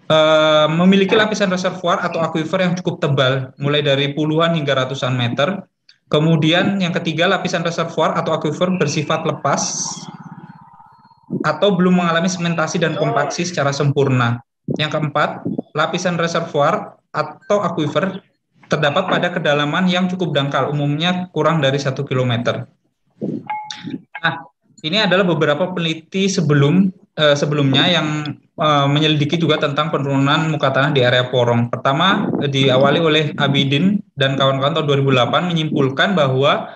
Speaker 7: Uh, memiliki lapisan reservoir atau aquifer yang cukup tebal, mulai dari puluhan hingga ratusan meter. Kemudian yang ketiga, lapisan reservoir atau aquifer bersifat lepas atau belum mengalami sementasi dan kompaksi secara sempurna. Yang keempat, lapisan reservoir atau aquifer terdapat pada kedalaman yang cukup dangkal, umumnya kurang dari satu kilometer. Nah, ini adalah beberapa peneliti sebelum eh, sebelumnya yang eh, menyelidiki juga tentang penurunan muka tanah di area Porong. Pertama eh, diawali oleh Abidin dan kawan-kawan tahun 2008 menyimpulkan bahwa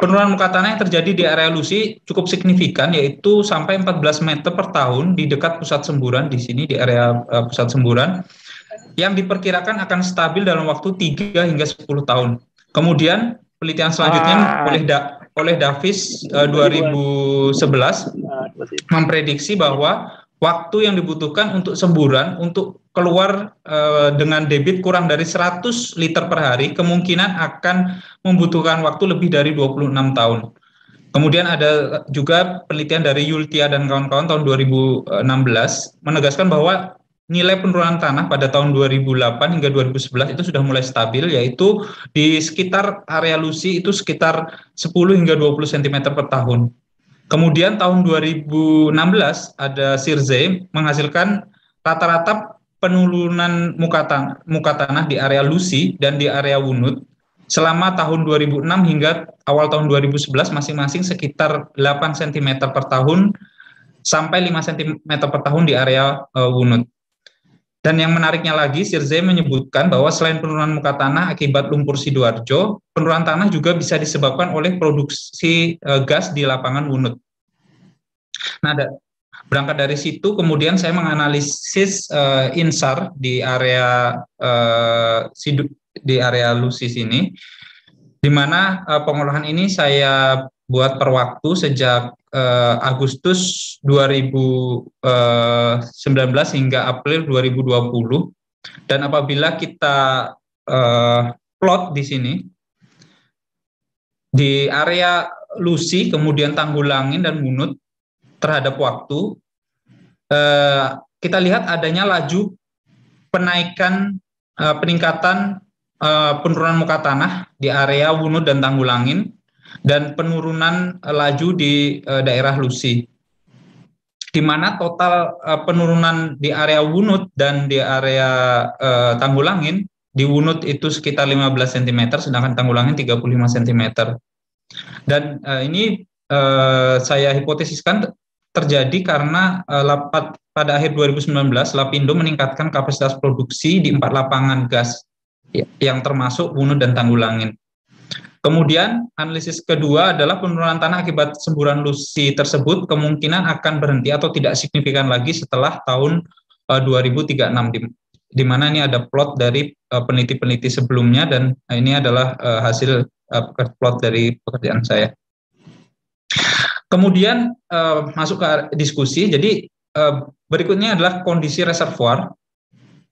Speaker 7: penurunan muka tanah yang terjadi di area Lusi cukup signifikan yaitu sampai 14 meter per tahun di dekat pusat semburan di sini di area eh, pusat semburan yang diperkirakan akan stabil dalam waktu 3 hingga 10 tahun. Kemudian penelitian selanjutnya ah. oleh da oleh Davis uh, eh, 2011 memprediksi bahwa waktu yang dibutuhkan untuk semburan untuk keluar uh, dengan debit kurang dari 100 liter per hari kemungkinan akan membutuhkan waktu lebih dari 26 tahun. Kemudian ada juga penelitian dari Yultia dan kawan-kawan tahun 2016 menegaskan bahwa nilai penurunan tanah pada tahun 2008 hingga 2011 itu sudah mulai stabil yaitu di sekitar area lusi itu sekitar 10 hingga 20 cm per tahun. Kemudian tahun 2016 ada Sirze menghasilkan rata-rata penurunan muka, tan muka tanah di area lusi dan di area wunut selama tahun 2006 hingga awal tahun 2011 masing-masing sekitar 8 cm per tahun sampai 5 cm per tahun di area uh, wunut. Dan yang menariknya lagi, Sirze menyebutkan bahwa selain penurunan muka tanah akibat lumpur Sidoarjo, penurunan tanah juga bisa disebabkan oleh produksi eh, gas di lapangan Wunut. Nah, berangkat dari situ, kemudian saya menganalisis uh, insar di area uh, Sidu, di area Lusis ini, di mana uh, pengolahan ini saya buat perwaktu sejak uh, Agustus 2019 eh, hingga April 2020 dan apabila kita uh, plot di sini di area Lusi kemudian Tanggulangin dan Munut terhadap waktu eh, kita lihat adanya laju penaikan eh, peningkatan uh, penurunan muka tanah di area Wunut dan Tanggulangin dan penurunan eh, laju di eh, daerah Lusi di mana total eh, penurunan di area Wunut dan di area Tanggulangin di Wunut itu sekitar 15 cm sedangkan Tanggulangin 35 cm. Dan ini saya hipotesiskan terjadi karena akhir lapat pada akhir 2019 Lapindo meningkatkan kapasitas produksi di empat lapangan gas ya, yang termasuk Wunut dan Tanggulangin. Kemudian analisis kedua adalah penurunan tanah akibat semburan lusi tersebut kemungkinan akan berhenti atau tidak signifikan lagi setelah tahun 2036 eh, di, mana ini ada plot dari eh, peneliti-peneliti sebelumnya dan eh, ini adalah hasil plot dari pekerjaan saya. Kemudian masuk ke diskusi. Jadi berikutnya adalah kondisi reservoir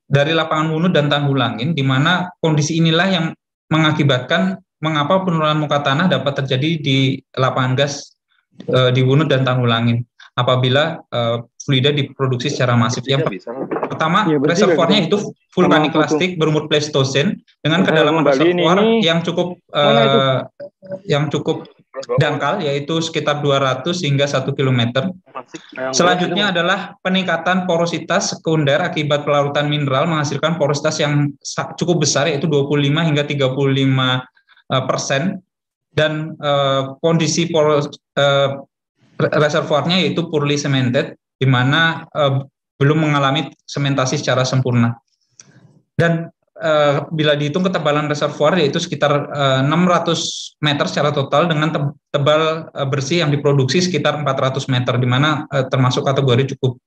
Speaker 7: dari lapangan wunut dan tanggulangin di mana kondisi inilah yang mengakibatkan mengapa penurunan muka tanah dapat terjadi di lapangan gas e, di Wunut dan Tanggulangin apabila e, fluida diproduksi secara masif. Yang pertama, ya, reservoirnya itu vulkanik plastik berumur Pleistosen dengan nah, kedalaman reservoir ini, yang cukup e, nah, yang cukup dangkal yaitu sekitar 200 hingga 1 km. Selanjutnya adalah peningkatan porositas sekunder akibat pelarutan mineral menghasilkan porositas yang cukup besar yaitu 25 hingga 35 Eh, persen dan uh, kondisi uh, reservoirnya yaitu poorly cemented di mana uh, belum mengalami sementasi secara sempurna dan uh, bila dihitung ketebalan reservoir yaitu sekitar uh, 600 meter secara total dengan tebal uh, bersih yang diproduksi sekitar 400 meter di mana uh, termasuk kategori cukup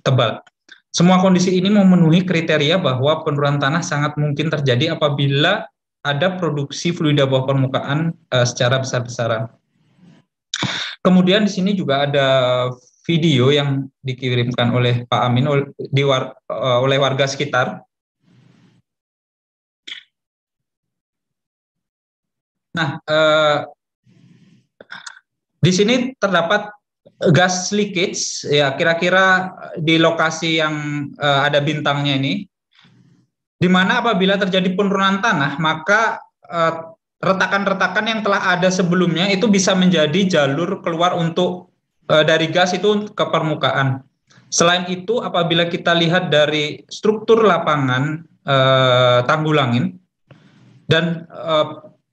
Speaker 7: tebal. Semua kondisi ini memenuhi kriteria bahwa penurunan tanah sangat mungkin terjadi apabila ada produksi fluida bawah permukaan uh, secara besar-besaran. Kemudian di sini juga ada video yang dikirimkan oleh Pak Amin oleh, di war, uh, oleh warga sekitar. Nah, uh, di sini terdapat gas leakage ya kira-kira di lokasi yang uh, ada bintangnya ini di mana apabila terjadi penurunan tanah maka eh, retakan-retakan yang telah ada sebelumnya itu bisa menjadi jalur keluar untuk eh, dari gas itu ke permukaan. Selain itu apabila kita lihat dari struktur lapangan eh, tanggulangin dan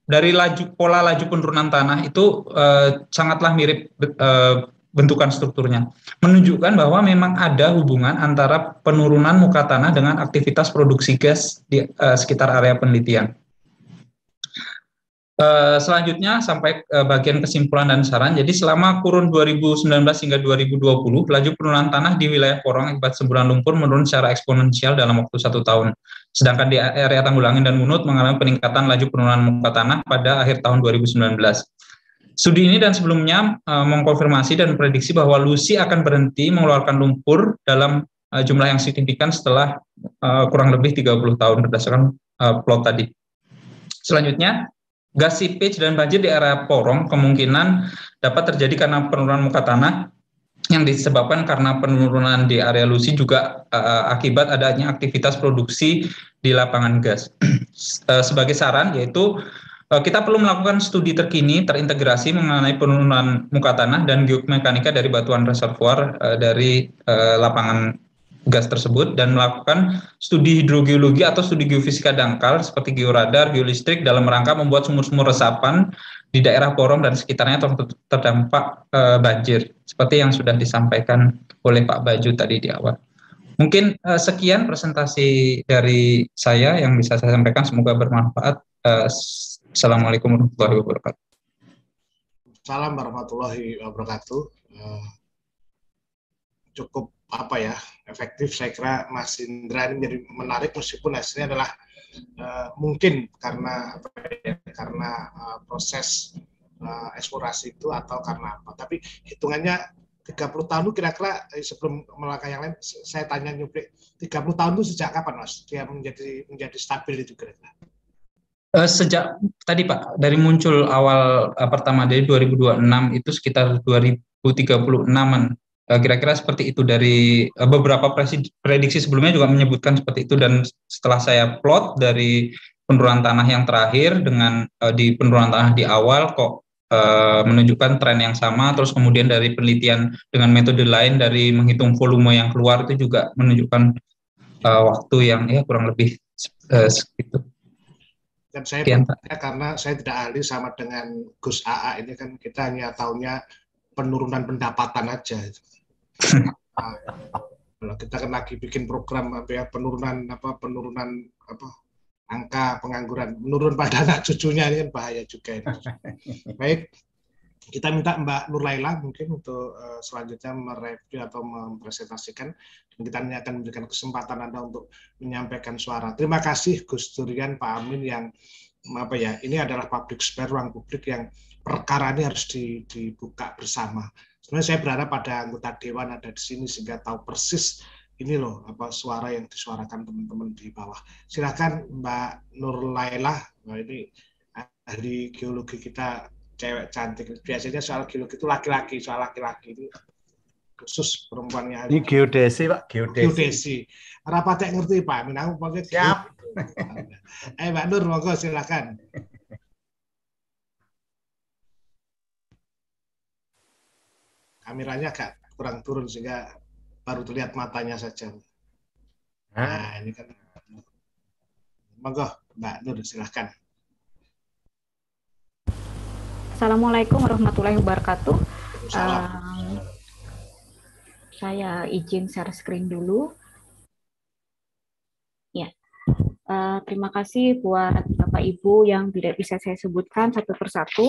Speaker 7: dari laju pola laju penurunan tanah itu sangatlah mirip bentukan strukturnya menunjukkan bahwa memang ada hubungan antara penurunan muka tanah dengan aktivitas produksi gas di uh, sekitar area penelitian. Uh, selanjutnya sampai uh, bagian kesimpulan dan saran. Jadi selama kurun 2019 hingga 2020, laju penurunan tanah di wilayah Porong akibat semburan lumpur menurun secara eksponensial dalam waktu satu tahun. Sedangkan di area Tanggulangin dan Munut mengalami peningkatan laju penurunan muka tanah pada akhir tahun 2019. Studi ini dan sebelumnya e, mengkonfirmasi dan prediksi bahwa Lucy akan berhenti mengeluarkan lumpur dalam e, jumlah yang signifikan setelah e, kurang lebih 30 tahun berdasarkan e, plot tadi. Selanjutnya, gas sipage dan banjir di area porong kemungkinan dapat terjadi karena penurunan muka tanah yang disebabkan karena penurunan di area Lucy juga uh, akibat adanya aktivitas produksi di lapangan gas. sebagai saran yaitu Eh, kita perlu melakukan studi terkini terintegrasi mengenai penurunan muka tanah dan geomekanika dari batuan reservoir eh, dari eh, lapangan gas tersebut dan melakukan studi hidrogeologi atau studi geofisika dangkal seperti georadar, geolistrik dalam rangka membuat sumur-sumur resapan di daerah Porong dan sekitarnya terdampak uh, banjir seperti yang sudah disampaikan oleh Pak Baju tadi di awal. Mungkin uh, sekian presentasi dari saya yang bisa saya sampaikan semoga bermanfaat. Uh, Assalamualaikum warahmatullahi wabarakatuh.
Speaker 8: Salam warahmatullahi wabarakatuh. Eh, cukup apa ya efektif saya kira Mas Indra ini menjadi menarik meskipun hasilnya adalah uh, mungkin karena apa ya, karena uh, proses uh, eksplorasi itu atau karena apa tapi hitungannya 30 tahun itu kira-kira sebelum melangkah yang lain saya tanya nyuplik 30 tahun itu sejak kapan Mas dia menjadi menjadi stabil itu kira-kira
Speaker 7: Eh, sejak tadi Pak, dari muncul awal uh, pertama dari 2026 itu sekitar 2036-an. kira eh, kira-kira seperti itu dari uh, beberapa prediksi sebelumnya juga menyebutkan seperti itu dan setelah saya plot dari penurunan tanah yang terakhir dengan uh, di penurunan tanah di awal kok uh, menunjukkan tren yang sama terus kemudian dari penelitian dengan metode lain dari menghitung volume yang keluar itu juga menunjukkan uh, waktu yang ya kurang lebih uh, segitu
Speaker 8: kan saya ya, karena saya tidak ahli sama dengan Gus AA ini kan kita hanya tahunya penurunan pendapatan aja. kalau kita kan lagi bikin program apa ya penurunan apa penurunan apa angka pengangguran menurun pada anak cucunya ini kan bahaya juga ini. Baik, kita minta Mbak Nur Laila mungkin untuk uh, selanjutnya mereview atau mempresentasikan dan kita akan memberikan kesempatan Anda untuk menyampaikan suara. Terima kasih Gus Durian, Pak Amin yang apa ya ini adalah public spare ruang publik yang perkara ini harus di, dibuka bersama. Sebenarnya saya berharap pada anggota dewan ada di sini sehingga tahu persis ini loh apa suara yang disuarakan teman-teman di bawah. Silakan Mbak Nur Laila. nah, ini ahli geologi kita cewek cantik biasanya soal kilo itu laki-laki soal laki-laki itu khusus perempuannya ini
Speaker 2: geodesi pak geodesi, geodesi.
Speaker 8: rapat ngerti pak minang pakai siap eh pak Nur monggo silakan kameranya agak kurang turun sehingga baru terlihat matanya saja nah ini kan monggo mbak Nur silakan
Speaker 6: Assalamualaikum warahmatullahi wabarakatuh. Um, saya izin share screen dulu. Ya, uh, terima kasih buat Bapak Ibu yang tidak bisa saya sebutkan satu persatu,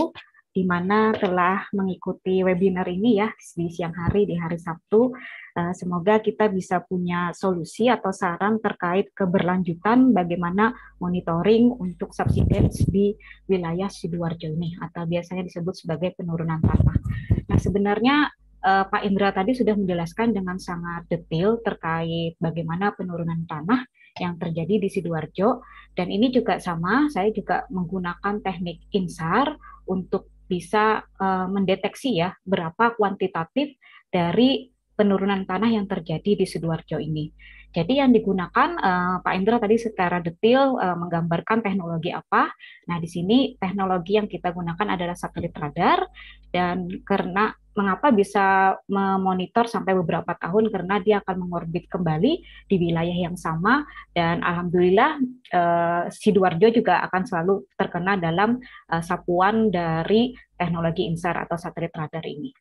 Speaker 6: di mana telah mengikuti webinar ini ya di siang hari di hari Sabtu Eh, semoga kita bisa punya solusi atau saran terkait keberlanjutan bagaimana monitoring untuk subsidence di wilayah Sidoarjo ini atau biasanya disebut sebagai penurunan tanah. Nah, sebenarnya uh, Pak Indra tadi sudah menjelaskan dengan sangat detail terkait bagaimana penurunan tanah yang terjadi di Sidoarjo dan ini juga sama saya juga menggunakan teknik INSAR untuk bisa uh, mendeteksi ya berapa kuantitatif dari penurunan tanah yang terjadi di Sidoarjo ini. Jadi yang digunakan uh, Pak Indra tadi secara detail uh, menggambarkan teknologi apa. Nah, di sini teknologi yang kita gunakan adalah satelit radar dan karena mengapa bisa memonitor sampai beberapa tahun karena dia akan mengorbit kembali di wilayah yang sama dan alhamdulillah uh, Sidoarjo juga akan selalu terkena dalam uh, sapuan dari teknologi INSAR atau satelit radar ini.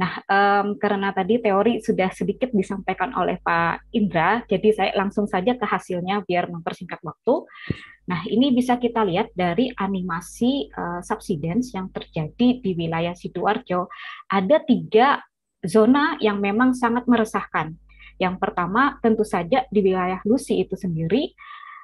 Speaker 6: Nah, um, karena tadi teori sudah sedikit disampaikan oleh Pak Indra, jadi saya langsung saja ke hasilnya biar mempersingkat waktu. Nah, ini bisa kita lihat dari animasi uh, subsidence yang terjadi di wilayah Sidoarjo. Ada tiga zona yang memang sangat meresahkan. Yang pertama tentu saja di wilayah Lusi itu sendiri,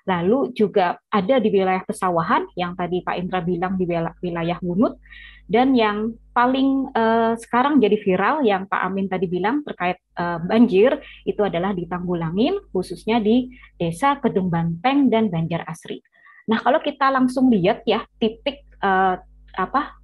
Speaker 6: lalu juga ada di wilayah pesawahan yang tadi Pak Indra bilang di wilayah Wunut, dan yang paling uh, sekarang jadi viral yang Pak Amin tadi bilang terkait uh, banjir itu adalah di Tanggulangin khususnya di Desa Kedung Banteng dan Banjar Asri. Nah, kalau kita langsung lihat ya titik uh, apa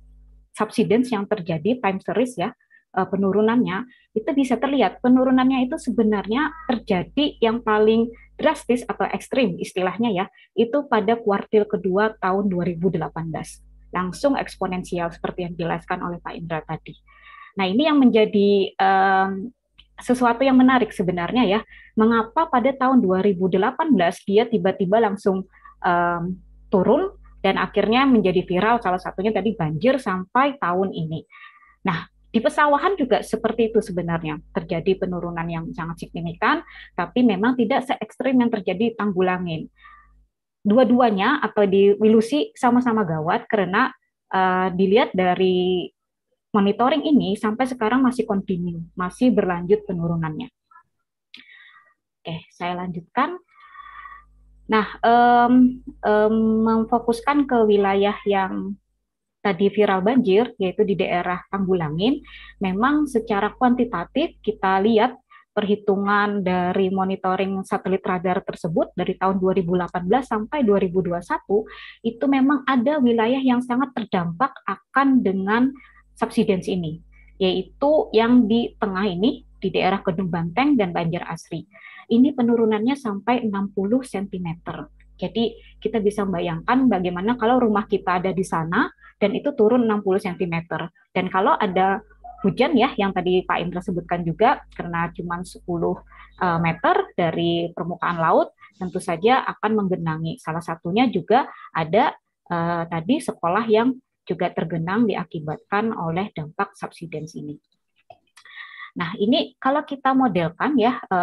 Speaker 6: subsidence yang terjadi time series ya uh, penurunannya itu bisa terlihat penurunannya itu sebenarnya terjadi yang paling drastis atau ekstrim istilahnya ya itu pada kuartil kedua tahun 2018 langsung eksponensial seperti yang dijelaskan oleh Pak Indra tadi. Nah, ini yang menjadi um, sesuatu yang menarik sebenarnya ya. Mengapa pada tahun 2018 dia tiba-tiba langsung um, turun dan akhirnya menjadi viral salah satunya tadi banjir sampai tahun ini. Nah, di pesawahan juga seperti itu sebenarnya. Terjadi penurunan yang sangat signifikan, tapi memang tidak se ekstrim yang terjadi di Tanggulangin dua-duanya atau di Wilusi sama-sama gawat karena uh, dilihat dari monitoring ini sampai sekarang masih continue, masih berlanjut penurunannya. Oke, saya lanjutkan. Nah, um, um, memfokuskan ke wilayah yang tadi viral banjir, yaitu di daerah Tanggulangin, memang secara kuantitatif kita lihat perhitungan dari monitoring satelit radar tersebut dari tahun 2018 sampai 2021 itu memang ada wilayah yang sangat terdampak akan dengan subsidence ini yaitu yang di tengah ini di daerah Kedung Banteng dan Banjar Asri. Ini penurunannya sampai 60 cm. Jadi kita bisa bayangkan bagaimana kalau rumah kita ada di sana dan itu turun 60 cm. Dan kalau ada hujan ya yang tadi Pak Indra sebutkan juga karena cuma 10 e, meter dari permukaan laut tentu saja akan menggenangi. Salah satunya juga ada eh, tadi sekolah yang juga tergenang diakibatkan oleh dampak subsidence ini. Nah, ini kalau kita modelkan ya e,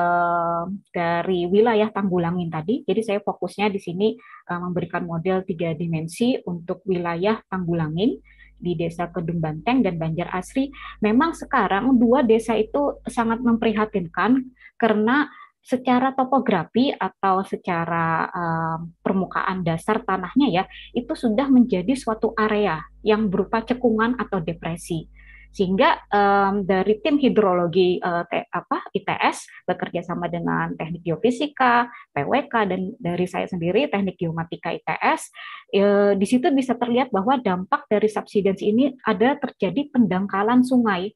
Speaker 6: dari wilayah Tanggulangin tadi, jadi saya fokusnya di sini e, memberikan model tiga dimensi untuk wilayah Tanggulangin di desa Kedung Banteng dan Banjar Asri, memang sekarang dua desa itu sangat memprihatinkan karena secara topografi atau secara um, permukaan dasar tanahnya ya itu sudah menjadi suatu area yang berupa cekungan atau depresi sehingga um, dari tim hidrologi uh, te, apa ITS bekerja sama dengan teknik geofisika, PWK dan dari saya sendiri teknik geomatika ITS e, di situ bisa terlihat bahwa dampak dari subsidence ini ada terjadi pendangkalan sungai.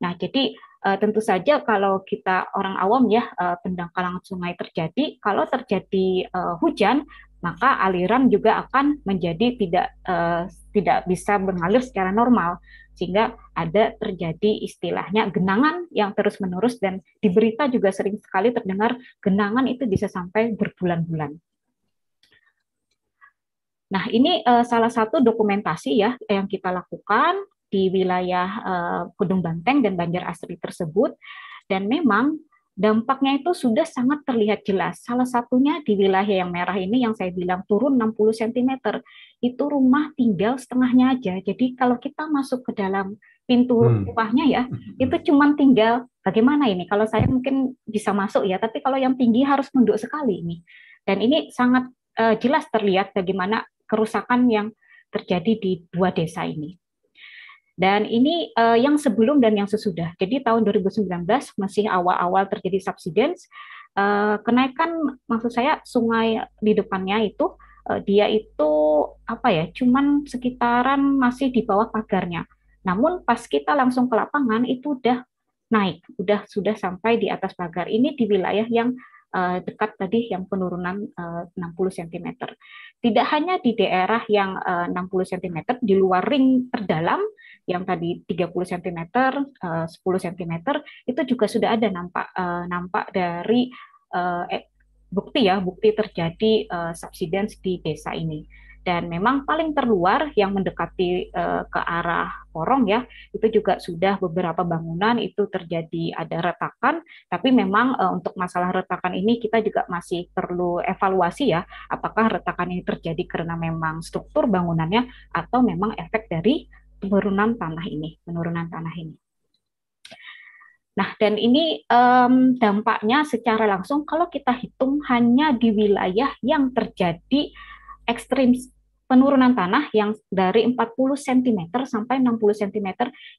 Speaker 6: Nah, jadi e, tentu saja kalau kita orang awam ya e, pendangkalan sungai terjadi, kalau terjadi e, hujan maka aliran juga akan menjadi tidak uh, tidak bisa mengalir secara normal sehingga ada terjadi istilahnya genangan yang terus-menerus dan di berita juga sering sekali terdengar genangan itu bisa sampai berbulan-bulan. Nah, ini uh, salah satu dokumentasi ya yang kita lakukan di wilayah uh, Banteng dan Banjar Asri tersebut dan memang dampaknya itu sudah sangat terlihat jelas. Salah satunya di wilayah yang merah ini yang saya bilang turun 60 cm, itu rumah tinggal setengahnya aja. Jadi kalau kita masuk ke dalam pintu hmm. rumahnya ya, hmm. itu cuma tinggal bagaimana ini? Kalau saya mungkin bisa masuk ya, tapi kalau yang tinggi harus menduk sekali ini. Dan ini sangat uh, jelas terlihat bagaimana kerusakan yang terjadi di dua desa ini. Dan ini uh, yang sebelum dan yang sesudah. Jadi tahun 2019 masih awal-awal terjadi subsidence, uh, kenaikan maksud saya sungai di depannya itu uh, dia itu apa ya, cuman sekitaran masih di bawah pagarnya. Namun pas kita langsung ke lapangan itu udah naik, udah sudah sampai di atas pagar. Ini di wilayah yang uh, dekat tadi yang penurunan uh, 60 cm. Tidak hanya di daerah yang uh, 60 cm, di luar ring terdalam yang tadi 30 cm, uh, 10 cm itu juga sudah ada nampak uh, nampak dari uh, bukti ya, bukti terjadi uh, subsidence di desa ini dan memang paling terluar yang mendekati uh, ke arah Porong ya itu juga sudah beberapa bangunan itu terjadi ada retakan tapi memang uh, untuk masalah retakan ini kita juga masih perlu evaluasi ya apakah retakan ini terjadi karena memang struktur bangunannya atau memang efek dari penurunan tanah ini penurunan tanah ini Nah, dan ini um, dampaknya secara langsung kalau kita hitung hanya di wilayah yang terjadi ekstrim penurunan tanah yang dari 40 cm sampai 60 cm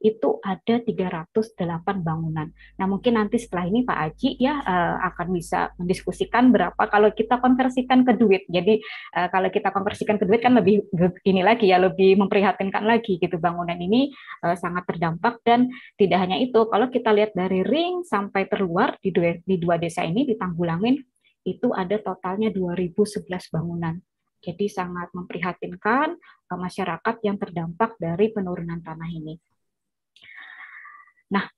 Speaker 6: itu ada 308 bangunan. Nah, mungkin nanti setelah ini Pak Aji ya eh, akan bisa mendiskusikan berapa kalau kita konversikan ke duit. Jadi eh, kalau kita konversikan ke duit kan lebih ini lagi ya lebih memprihatinkan lagi gitu bangunan ini eh, sangat terdampak dan tidak hanya itu kalau kita lihat dari ring sampai terluar di dua, desa ini di Tanggulangin itu ada totalnya 2011 bangunan jadi sangat memprihatinkan eh, masyarakat yang terdampak dari penurunan tanah ini. Nah,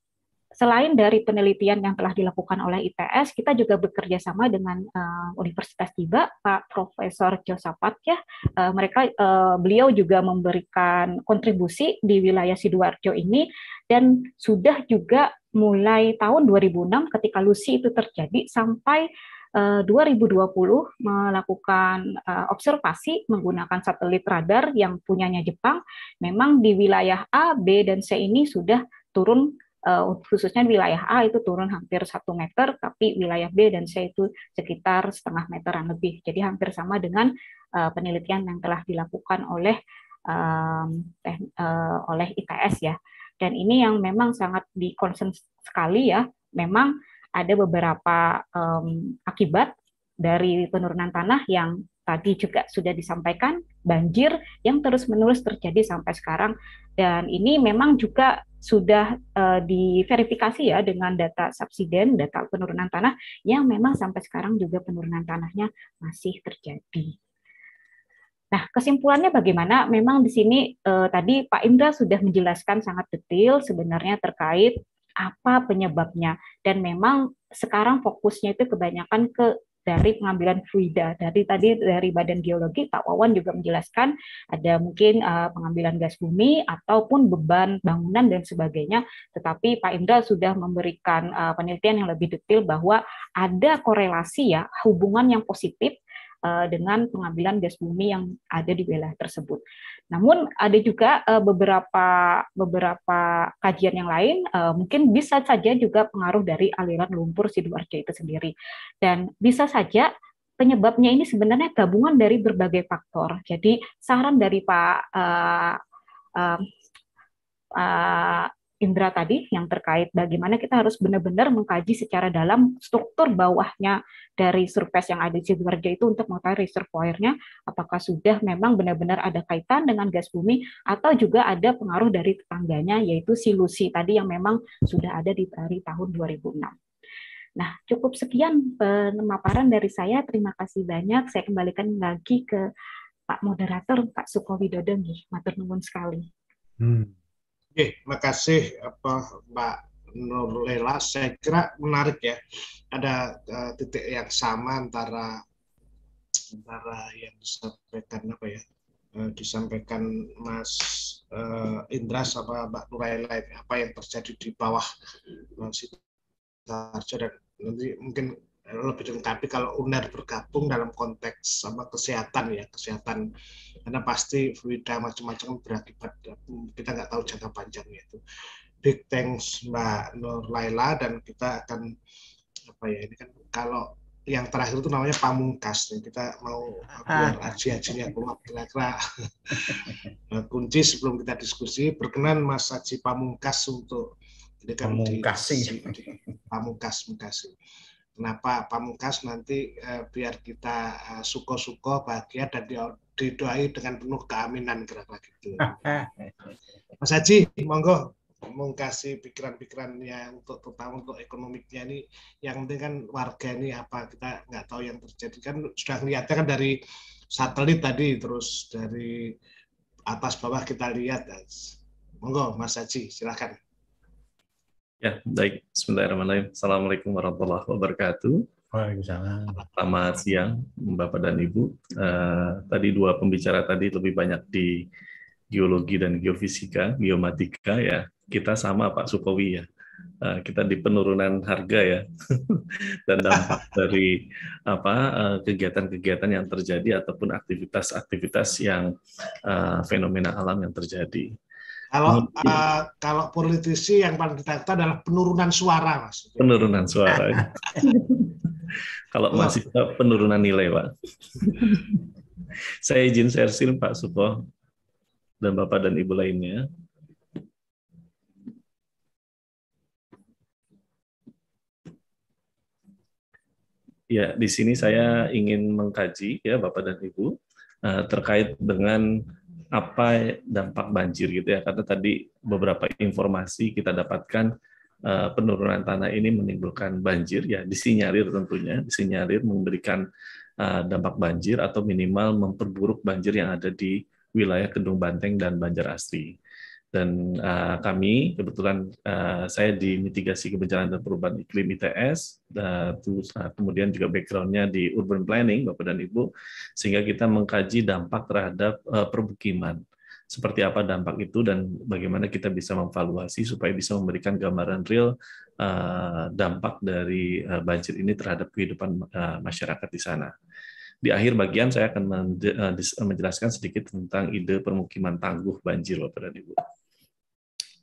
Speaker 6: selain dari penelitian yang telah dilakukan oleh ITS, kita juga bekerja sama dengan uh, Universitas Tiba, Pak Profesor Josapat ya. Uh, mereka uh, beliau juga memberikan kontribusi di wilayah Sidoarjo ini dan sudah juga mulai tahun 2006 ketika Lucy itu terjadi sampai 2020 eh, melakukan eh, observasi menggunakan satelit radar yang punyanya Jepang, memang di wilayah A, B, dan C ini sudah turun eh, khususnya wilayah A itu turun hampir satu meter, tapi wilayah B dan C itu sekitar setengah meteran lebih. Jadi hampir sama dengan penelitian yang telah dilakukan oleh oleh ITS ya. Dan ini yang memang sangat dikonsen sekali ya. Memang ada beberapa um, akibat dari penurunan tanah yang tadi juga sudah disampaikan banjir yang terus-menerus terjadi sampai sekarang dan ini memang juga sudah uh, diverifikasi ya dengan data subsiden data penurunan tanah yang memang sampai sekarang juga penurunan tanahnya masih terjadi. Nah, kesimpulannya bagaimana? Memang di sini eh, tadi Pak Indra sudah menjelaskan sangat detail sebenarnya terkait apa penyebabnya dan memang sekarang fokusnya itu kebanyakan ke dari pengambilan fluida dari tadi dari Badan Geologi Pak Wawan juga menjelaskan ada mungkin uh, pengambilan gas bumi ataupun beban bangunan dan sebagainya tetapi Pak Indra sudah memberikan uh, penelitian yang lebih detail bahwa ada korelasi ya hubungan yang positif Eh, dengan pengambilan gas bumi yang ada di wilayah tersebut. Namun ada juga eh, beberapa beberapa kajian yang lain eh, mungkin bisa saja juga pengaruh dari aliran lumpur sidoarjo itu sendiri dan bisa saja penyebabnya ini sebenarnya gabungan dari berbagai faktor. Jadi saran dari Pak uh, uh, Indra tadi yang terkait bagaimana kita harus benar-benar mengkaji secara dalam struktur bawahnya dari surface yang ada di Sidoarjo itu untuk mengetahui reservoirnya apakah sudah memang benar-benar ada kaitan dengan gas bumi atau juga ada pengaruh dari tetangganya yaitu silusi tadi yang memang sudah ada di dari tahun 2006. Nah, cukup sekian pemaparan dari saya. Terima kasih banyak. Saya kembalikan lagi ke Pak Moderator, Pak Sukowidodo nih Matur nuwun sekali. Hmm.
Speaker 8: Oke, kasih apa Mbak Nurlela. Saya kira menarik ya. Ada uh, titik yang sama antara antara yang disampaikan apa ya? Uh, disampaikan Mas uh, Indra sama Mbak Nurlela apa yang terjadi di bawah Mas Sitarjo dan nanti mungkin lebih dilengkapi kalau UNER bergabung dalam konteks sama kesehatan ya kesehatan karena pasti fluida macam-macam berakibat kita nggak tahu jangka panjangnya itu big thanks Mbak Nur Laila dan kita akan apa ya ini kan kalau yang terakhir itu namanya pamungkas nih kita mau ah. biar aji hajinya keluar kira-kira kunci sebelum kita diskusi berkenan Mas Aji Pamungkas untuk jadi kan pamungkas mungkasi Kenapa pamungkas nanti eh, biar kita eh, suko-suko bahagia dan di, didoai dengan penuh keaminan kira-kira gitu. Mas Haji, monggo mengkasih pikiran-pikirannya untuk terutama untuk ekonomiknya ini yang penting kan warga ini apa kita nggak tahu yang terjadi kan sudah lihatnya kan dari satelit tadi terus dari atas bawah kita lihat monggo Mas Haji silahkan
Speaker 9: Ya, baik. Bismillahirrahmanirrahim. Assalamualaikum warahmatullahi wabarakatuh. Waalaikumsalam. Selamat siang, Bapak dan Ibu. Uh, tadi dua pembicara tadi lebih banyak di geologi dan geofisika, geomatika ya. Kita sama Pak Sukowi ya. Eh, kita di penurunan harga ya dan dampak dari apa eh, kegiatan-kegiatan yang terjadi ataupun aktivitas-aktivitas yang uh, fenomena alam
Speaker 8: yang terjadi. Kalau uh, kalau politisi yang paling ditakutkan adalah penurunan suara, mas.
Speaker 9: Penurunan suara. kalau masih penurunan nilai, pak. saya izin screen, Pak Supo dan Bapak dan Ibu lainnya. Ya, di sini saya ingin mengkaji ya Bapak dan Ibu eh, terkait dengan apa dampak banjir gitu ya karena tadi beberapa informasi kita dapatkan eh, penurunan tanah ini menimbulkan banjir ya disinyalir tentunya disinyalir memberikan eh, dampak banjir atau minimal memperburuk banjir yang ada di wilayah Kedung Banteng dan Banjar Asri dan uh, kami kebetulan uh, saya di mitigasi kebencanaan dan perubahan iklim ITS uh, eh, terus, kemudian juga backgroundnya di urban planning bapak dan ibu sehingga kita mengkaji dampak terhadap uh, permukiman seperti apa dampak itu dan bagaimana kita bisa memvaluasi supaya bisa memberikan gambaran real dampak dari banjir ini terhadap kehidupan masyarakat di sana. Di akhir bagian saya akan eh, eh, menjelaskan sedikit tentang ide permukiman tangguh banjir Bapak dan Ibu.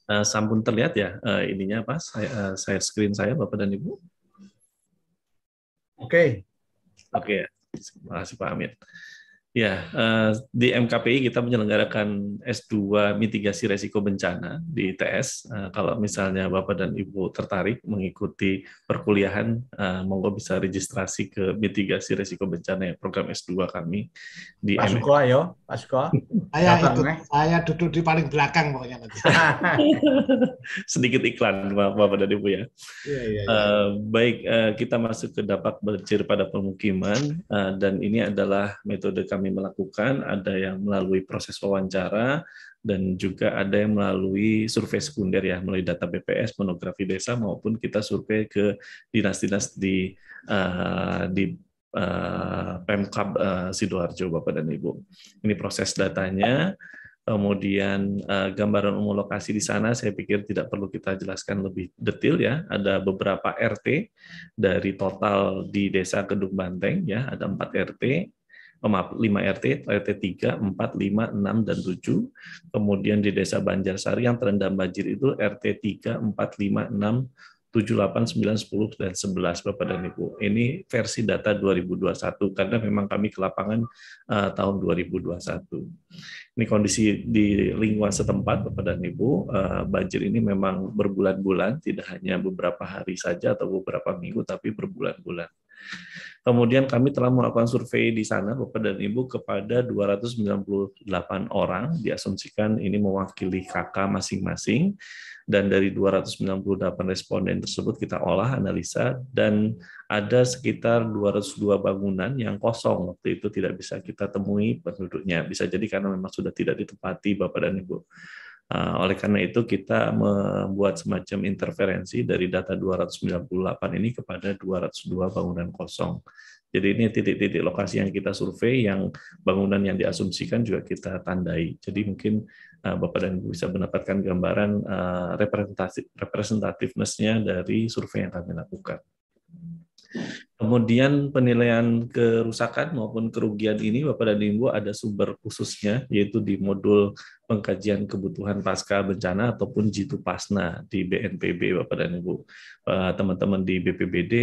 Speaker 9: Eh, sampun terlihat ya ininya apa? Saya, saya screen saya Bapak dan Ibu. Oke. Okay. Oke. Okay. Ya. Terima kasih Pak Amir. Ya, eh, di MKPI kita menyelenggarakan S2 mitigasi resiko bencana di ITS. Eh, kalau misalnya Bapak dan Ibu tertarik mengikuti perkuliahan, eh, monggo bisa registrasi ke mitigasi resiko bencana ya, program S2 kami di Masuklah yo. Asko,
Speaker 8: Saya eh? saya duduk di paling belakang pokoknya
Speaker 9: Sedikit iklan Bapak dan Ibu ya. ya, ya, ya. Uh, baik, uh, kita masuk ke dapat bercir pada pemukiman uh, dan ini adalah metode kami melakukan. Ada yang melalui proses wawancara, dan juga ada yang melalui survei sekunder ya melalui data BPS monografi desa maupun kita survei ke dinas-dinas di uh, di Eh, Pemkab eh, Sidoarjo, Bapak dan Ibu. Ini proses datanya, kemudian eh, gambaran umum lokasi di sana saya pikir tidak perlu kita jelaskan lebih detail ya. Ada beberapa RT dari total di Desa Kedung Banteng ya, ada 4 RT, maaf, 5 RT, RT 3, 4, 5, 6, dan 7. Kemudian di Desa Banjarsari yang terendam banjir itu RT 3, 4, 5, 6, 7, 8, 9, 10, dan 11 Bapak dan Ibu. Ini versi data 2021 karena memang kami ke lapangan uh, tahun 2021. Ini kondisi di lingkungan setempat Bapak dan Ibu, uh, banjir ini memang berbulan-bulan, tidak hanya beberapa hari saja atau beberapa minggu tapi berbulan-bulan. Kemudian kami telah melakukan survei di sana Bapak dan Ibu kepada 298 orang diasumsikan ini mewakili kakak masing-masing dan dari 298 responden tersebut kita olah analisa dan ada sekitar 202 bangunan yang kosong waktu itu tidak bisa kita temui penduduknya bisa jadi karena memang sudah tidak ditempati Bapak dan Ibu. Ah, oleh karena itu kita membuat semacam interferensi dari data 298 ini kepada 202 bangunan kosong. Jadi ini titik-titik lokasi yang kita survei yang bangunan yang diasumsikan juga kita tandai. Jadi mungkin Eh, Bapak dan Ibu bisa mendapatkan gambaran eh, representatif representativenessnya dari survei yang kami lakukan. Kemudian penilaian kerusakan maupun kerugian ini Bapak dan Ibu ada sumber khususnya yaitu di modul pengkajian kebutuhan pasca bencana ataupun Jitu Pasna di BNPB Bapak dan Ibu. Eh, teman-teman di BPBD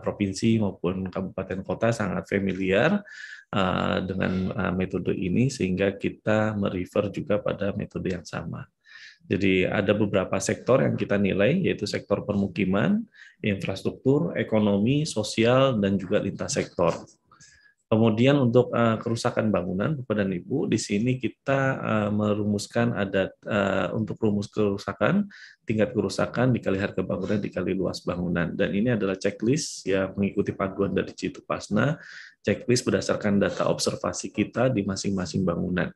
Speaker 9: provinsi maupun kabupaten kota sangat familiar Eh, dengan eh, metode ini sehingga kita merefer juga pada metode yang sama. Jadi ada beberapa sektor yang kita nilai yaitu sektor permukiman, infrastruktur, ekonomi, sosial dan juga lintas sektor. Kemudian untuk eh, kerusakan bangunan, Bapak dan Ibu, di sini kita merumuskan ada untuk rumus kerusakan, tingkat kerusakan dikali harga bangunan dikali luas bangunan. Dan ini adalah checklist yang mengikuti panduan dari Citu Pasna checklist berdasarkan data observasi kita di masing-masing bangunan.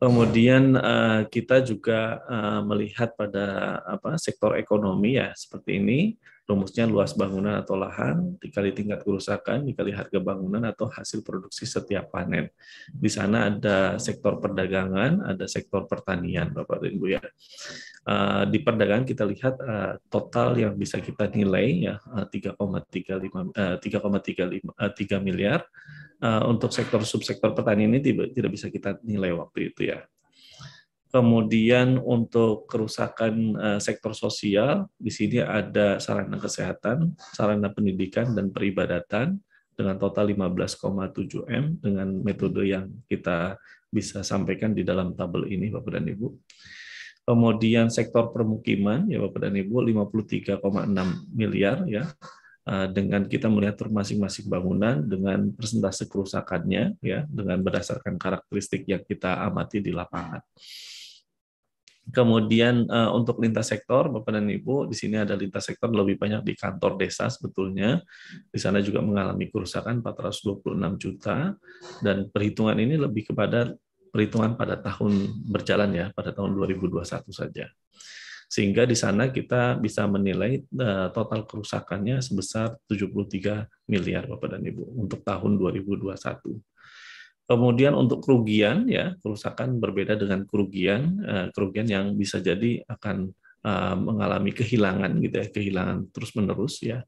Speaker 9: Kemudian eh, kita juga eh, melihat pada apa sektor ekonomi ya seperti ini rumusnya luas bangunan atau lahan dikali tingkat kerusakan dikali harga bangunan atau hasil produksi setiap panen. Di sana ada sektor perdagangan, ada sektor pertanian Bapak dan Ibu ya. Eh, di perdagangan kita lihat eh, total yang bisa kita nilai ya 3,35 3,35 3 miliar eh, untuk sektor subsektor petani ini tidak, tidak bisa kita nilai waktu itu ya. Kemudian untuk kerusakan sektor sosial di sini ada sarana kesehatan, sarana pendidikan dan peribadatan dengan total 15,7 m dengan metode yang kita bisa sampaikan di dalam tabel ini Bapak dan Ibu. Kemudian sektor permukiman ya Bapak dan Ibu 53,6 miliar ya eh, dengan kita melihat masing-masing bangunan dengan persentase kerusakannya ya dengan berdasarkan karakteristik yang kita amati di lapangan. Kemudian eh, untuk lintas sektor, Bapak dan Ibu, di sini ada lintas sektor lebih banyak di kantor desa sebetulnya. Di sana juga mengalami kerusakan 426 juta dan perhitungan ini lebih kepada perhitungan pada tahun berjalan ya, pada tahun 2021 saja. Sehingga di sana kita bisa menilai eh, total kerusakannya sebesar 73 miliar Bapak dan Ibu untuk tahun 2021. Kemudian untuk kerugian ya, kerusakan berbeda dengan kerugian, eh, kerugian yang bisa jadi akan eh, mengalami kehilangan gitu ya, kehilangan terus-menerus ya,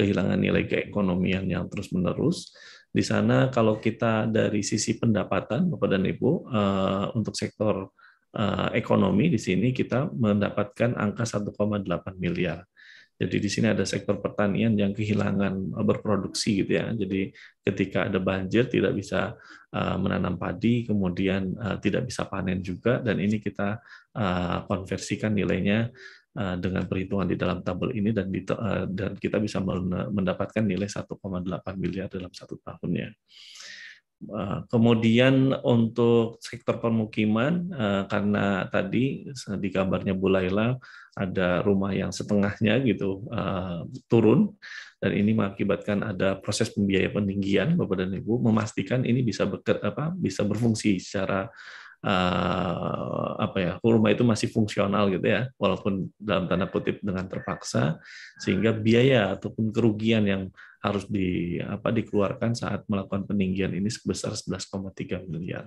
Speaker 9: kehilangan nilai keekonomian yang terus-menerus di sana kalau kita dari sisi pendapatan Bapak dan Ibu uh, untuk sektor uh, ekonomi di sini kita mendapatkan angka 1,8 miliar. Jadi di sini ada sektor pertanian yang kehilangan eh, berproduksi gitu ya. Jadi ketika ada banjir tidak bisa menanam padi, kemudian tidak bisa panen juga dan ini kita konversikan nilainya Eh, dengan perhitungan di dalam tabel ini dan eh, dan kita bisa mendapatkan nilai 1,8 miliar dalam satu tahunnya. Eh, kemudian untuk sektor permukiman, karena tadi di gambarnya Bu ada rumah yang setengahnya gitu turun, dan ini mengakibatkan ada proses pembiayaan peninggian, Bapak dan Ibu memastikan ini bisa beker, apa bisa berfungsi secara uh, apa ya kurma itu masih fungsional gitu ya walaupun dalam tanda kutip dengan terpaksa sehingga biaya ataupun kerugian yang harus di apa dikeluarkan saat melakukan peninggian ini sebesar 11,3 miliar.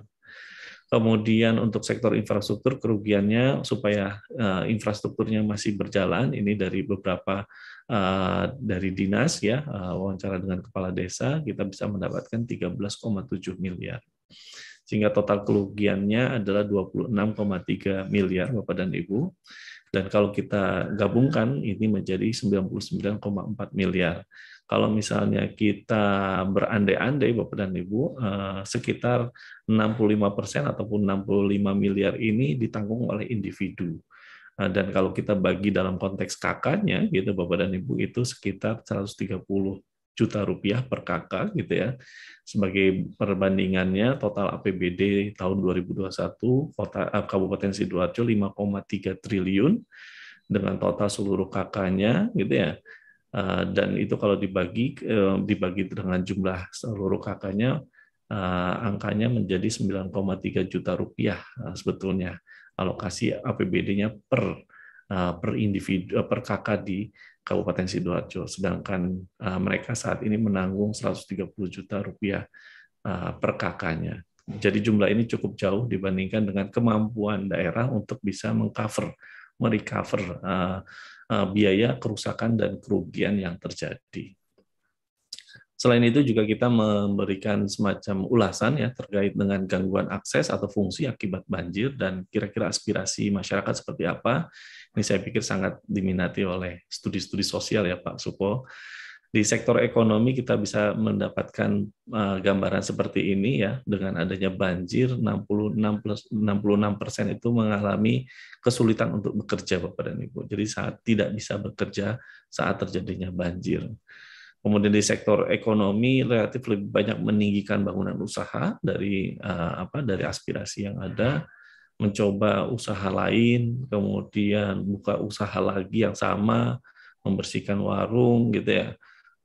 Speaker 9: Kemudian untuk sektor infrastruktur kerugiannya supaya uh, infrastrukturnya masih berjalan ini dari beberapa uh, dari dinas ya uh, wawancara dengan kepala desa kita bisa mendapatkan 13,7 miliar sehingga total kerugiannya adalah 26,3 miliar Bapak dan Ibu. Dan kalau kita gabungkan ini menjadi 99,4 miliar. Kalau misalnya kita berandai-andai Bapak dan Ibu, eh, sekitar 65% ataupun 65 miliar ini ditanggung oleh individu. Eh, dan kalau kita bagi dalam konteks kakaknya, gitu Bapak dan Ibu, itu sekitar 130 juta rupiah per kakak gitu ya. Sebagai perbandingannya total APBD tahun 2021 kota eh, Kabupaten Sidoarjo 5,3 triliun dengan total seluruh kakaknya gitu ya. Eh, dan itu kalau dibagi eh, dibagi dengan jumlah seluruh kakaknya angkanya menjadi 9,3 juta rupiah sebetulnya alokasi APBD-nya per per individu per kakak di Kabupaten Sidoarjo. Sedangkan uh, mereka saat ini menanggung 130 juta rupiah uh, per kakaknya. Jadi jumlah ini cukup jauh dibandingkan dengan kemampuan daerah untuk bisa mengcover, merecover uh, uh, biaya kerusakan dan kerugian yang terjadi. Selain itu juga kita memberikan semacam ulasan ya terkait dengan gangguan akses atau fungsi akibat banjir dan kira-kira aspirasi masyarakat seperti apa ini saya pikir sangat diminati oleh studi-studi sosial ya Pak Supo. Di sektor ekonomi kita bisa mendapatkan eh, gambaran seperti ini ya dengan adanya banjir 66 66 persen itu mengalami kesulitan untuk bekerja Bapak dan Ibu. Jadi saat tidak bisa bekerja saat terjadinya banjir. Kemudian di sektor ekonomi relatif lebih banyak meninggikan bangunan usaha dari eh, apa dari aspirasi yang ada mencoba usaha lain, kemudian buka usaha lagi yang sama, membersihkan warung gitu ya,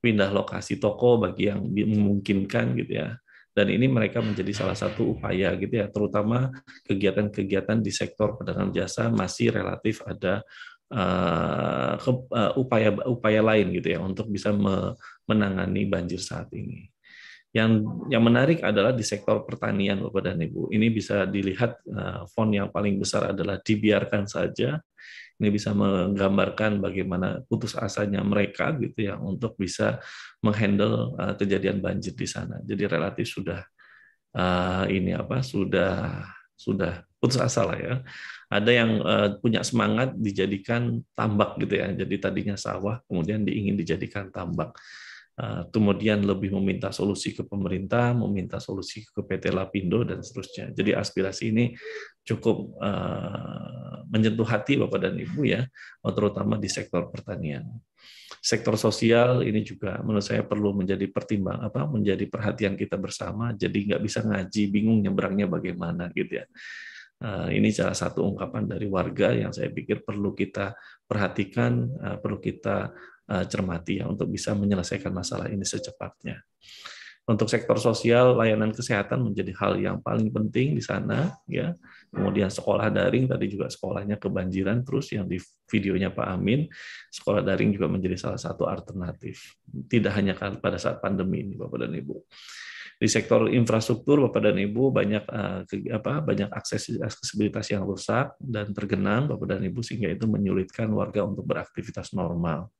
Speaker 9: pindah lokasi toko bagi yang memungkinkan gitu ya. Dan ini mereka menjadi salah satu upaya gitu ya, terutama kegiatan-kegiatan di sektor perdagangan jasa masih relatif ada upaya-upaya uh, uh, lain gitu ya untuk bisa menangani banjir saat ini. Yang yang menarik adalah di sektor pertanian Bapak dan Ibu. Ini bisa dilihat eh, font yang paling besar adalah dibiarkan saja. Ini bisa menggambarkan bagaimana putus asanya mereka gitu ya untuk bisa menghandle eh, kejadian banjir di sana. Jadi relatif sudah eh, ini apa sudah sudah putus asa lah ya. Ada yang uh, punya semangat dijadikan tambak gitu ya. Jadi tadinya sawah kemudian diingin dijadikan tambak. Eh, kemudian lebih meminta solusi ke pemerintah, meminta solusi ke PT Lapindo dan seterusnya. Jadi aspirasi ini cukup eh, menyentuh hati Bapak dan Ibu ya, eh, terutama di sektor pertanian. Sektor sosial ini juga menurut saya perlu menjadi pertimbang apa menjadi perhatian kita bersama. Jadi nggak bisa ngaji bingung nyebrangnya bagaimana gitu ya. ini salah satu ungkapan dari warga yang saya pikir perlu kita perhatikan, perlu kita Eh, cermati ya untuk bisa menyelesaikan masalah ini secepatnya. Untuk sektor sosial, layanan kesehatan menjadi hal yang paling penting di sana ya. Kemudian sekolah daring tadi juga sekolahnya kebanjiran terus yang di videonya Pak Amin, sekolah daring juga menjadi salah satu alternatif. Tidak hanya pada saat pandemi ini Bapak dan Ibu di sektor infrastruktur Bapak dan Ibu banyak eh, apa banyak akses aksesibilitas yang rusak dan tergenang Bapak dan Ibu sehingga itu menyulitkan warga untuk beraktivitas normal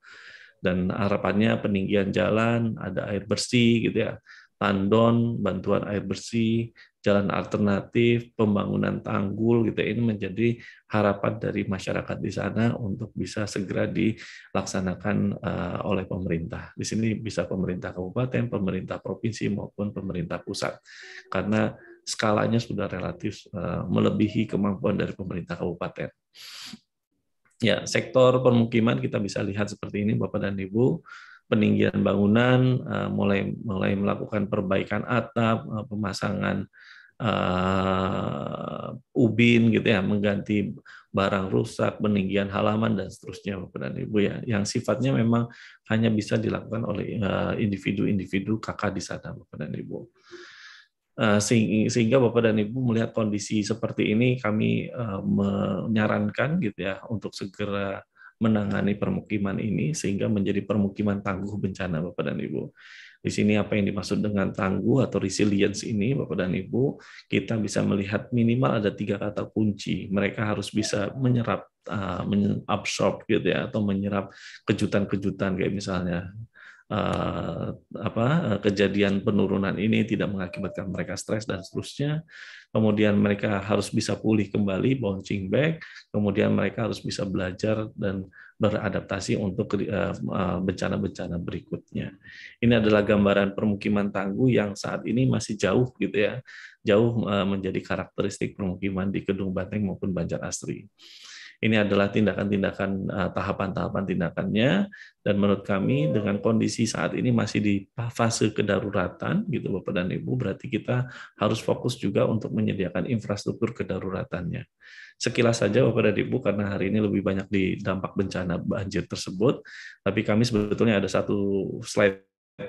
Speaker 9: dan harapannya peninggian jalan, ada air bersih gitu ya, tandon, bantuan air bersih, jalan alternatif, pembangunan tanggul gitu ya. ini menjadi harapan dari masyarakat di sana untuk bisa segera dilaksanakan eh, oleh pemerintah. Di sini bisa pemerintah kabupaten, pemerintah provinsi maupun pemerintah pusat. Karena skalanya sudah relatif eh, melebihi kemampuan dari pemerintah kabupaten. Ya, sektor permukiman kita bisa lihat seperti ini Bapak dan Ibu, peninggian bangunan eh, mulai mulai melakukan perbaikan atap, eh, pemasangan uh, ubin gitu ya, mengganti barang rusak, peninggian halaman dan seterusnya Bapak dan Ibu ya, yang sifatnya memang hanya bisa dilakukan oleh individu-individu kakak di sana Bapak dan Ibu. Eh, sehingga Bapak dan Ibu melihat kondisi seperti ini kami eh, menyarankan gitu ya untuk segera menangani permukiman ini sehingga menjadi permukiman tangguh bencana Bapak dan Ibu. Di sini apa yang dimaksud dengan tangguh atau resilience ini Bapak dan Ibu, kita bisa melihat minimal ada tiga kata kunci. Mereka harus bisa menyerap, uh, absorb gitu ya, atau menyerap kejutan-kejutan kayak misalnya uh, apa eh, kejadian penurunan ini tidak mengakibatkan mereka stres dan seterusnya. Kemudian mereka harus bisa pulih kembali, bouncing back. Kemudian mereka harus bisa belajar dan beradaptasi untuk eh, bencana-bencana berikutnya. Ini adalah gambaran permukiman tangguh yang saat ini masih jauh gitu ya, jauh menjadi karakteristik permukiman di Kedung Banteng maupun Banjar Asri. Ini adalah tindakan-tindakan eh, tahapan-tahapan tindakannya dan menurut kami dengan kondisi saat ini masih di fase kedaruratan gitu Bapak dan Ibu berarti kita harus fokus juga untuk menyediakan infrastruktur kedaruratannya. Sekilas saja Bapak dan Ibu karena hari ini lebih banyak di dampak bencana banjir tersebut, tapi kami sebetulnya ada satu slide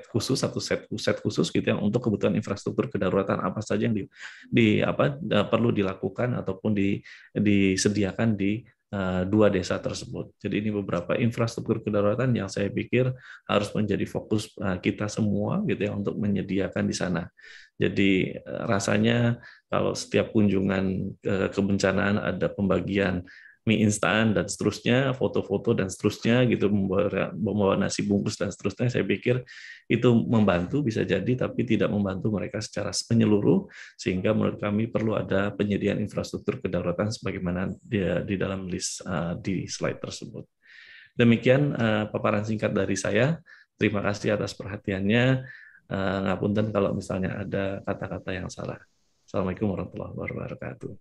Speaker 9: khusus satu set set khusus gitu yang untuk kebutuhan infrastruktur kedaruratan apa saja yang di, di apa eh, perlu dilakukan ataupun di disediakan di Eh, dua desa tersebut. Jadi ini beberapa infrastruktur kedaruratan yang saya pikir harus menjadi fokus eh, kita semua gitu ya untuk menyediakan di sana. Jadi eh, rasanya kalau setiap kunjungan kebencanaan ada pembagian mie instan dan seterusnya, foto-foto dan seterusnya gitu membawa, nasi bungkus dan seterusnya. Saya pikir itu membantu bisa jadi tapi tidak membantu mereka secara menyeluruh sehingga menurut kami perlu ada penyediaan infrastruktur kedaruratan sebagaimana dia di dalam list uh, di slide tersebut. Demikian uh, paparan singkat dari saya. Terima kasih atas perhatiannya. Uh, ngapunten kalau misalnya ada kata-kata yang salah. Assalamualaikum warahmatullahi wabarakatuh.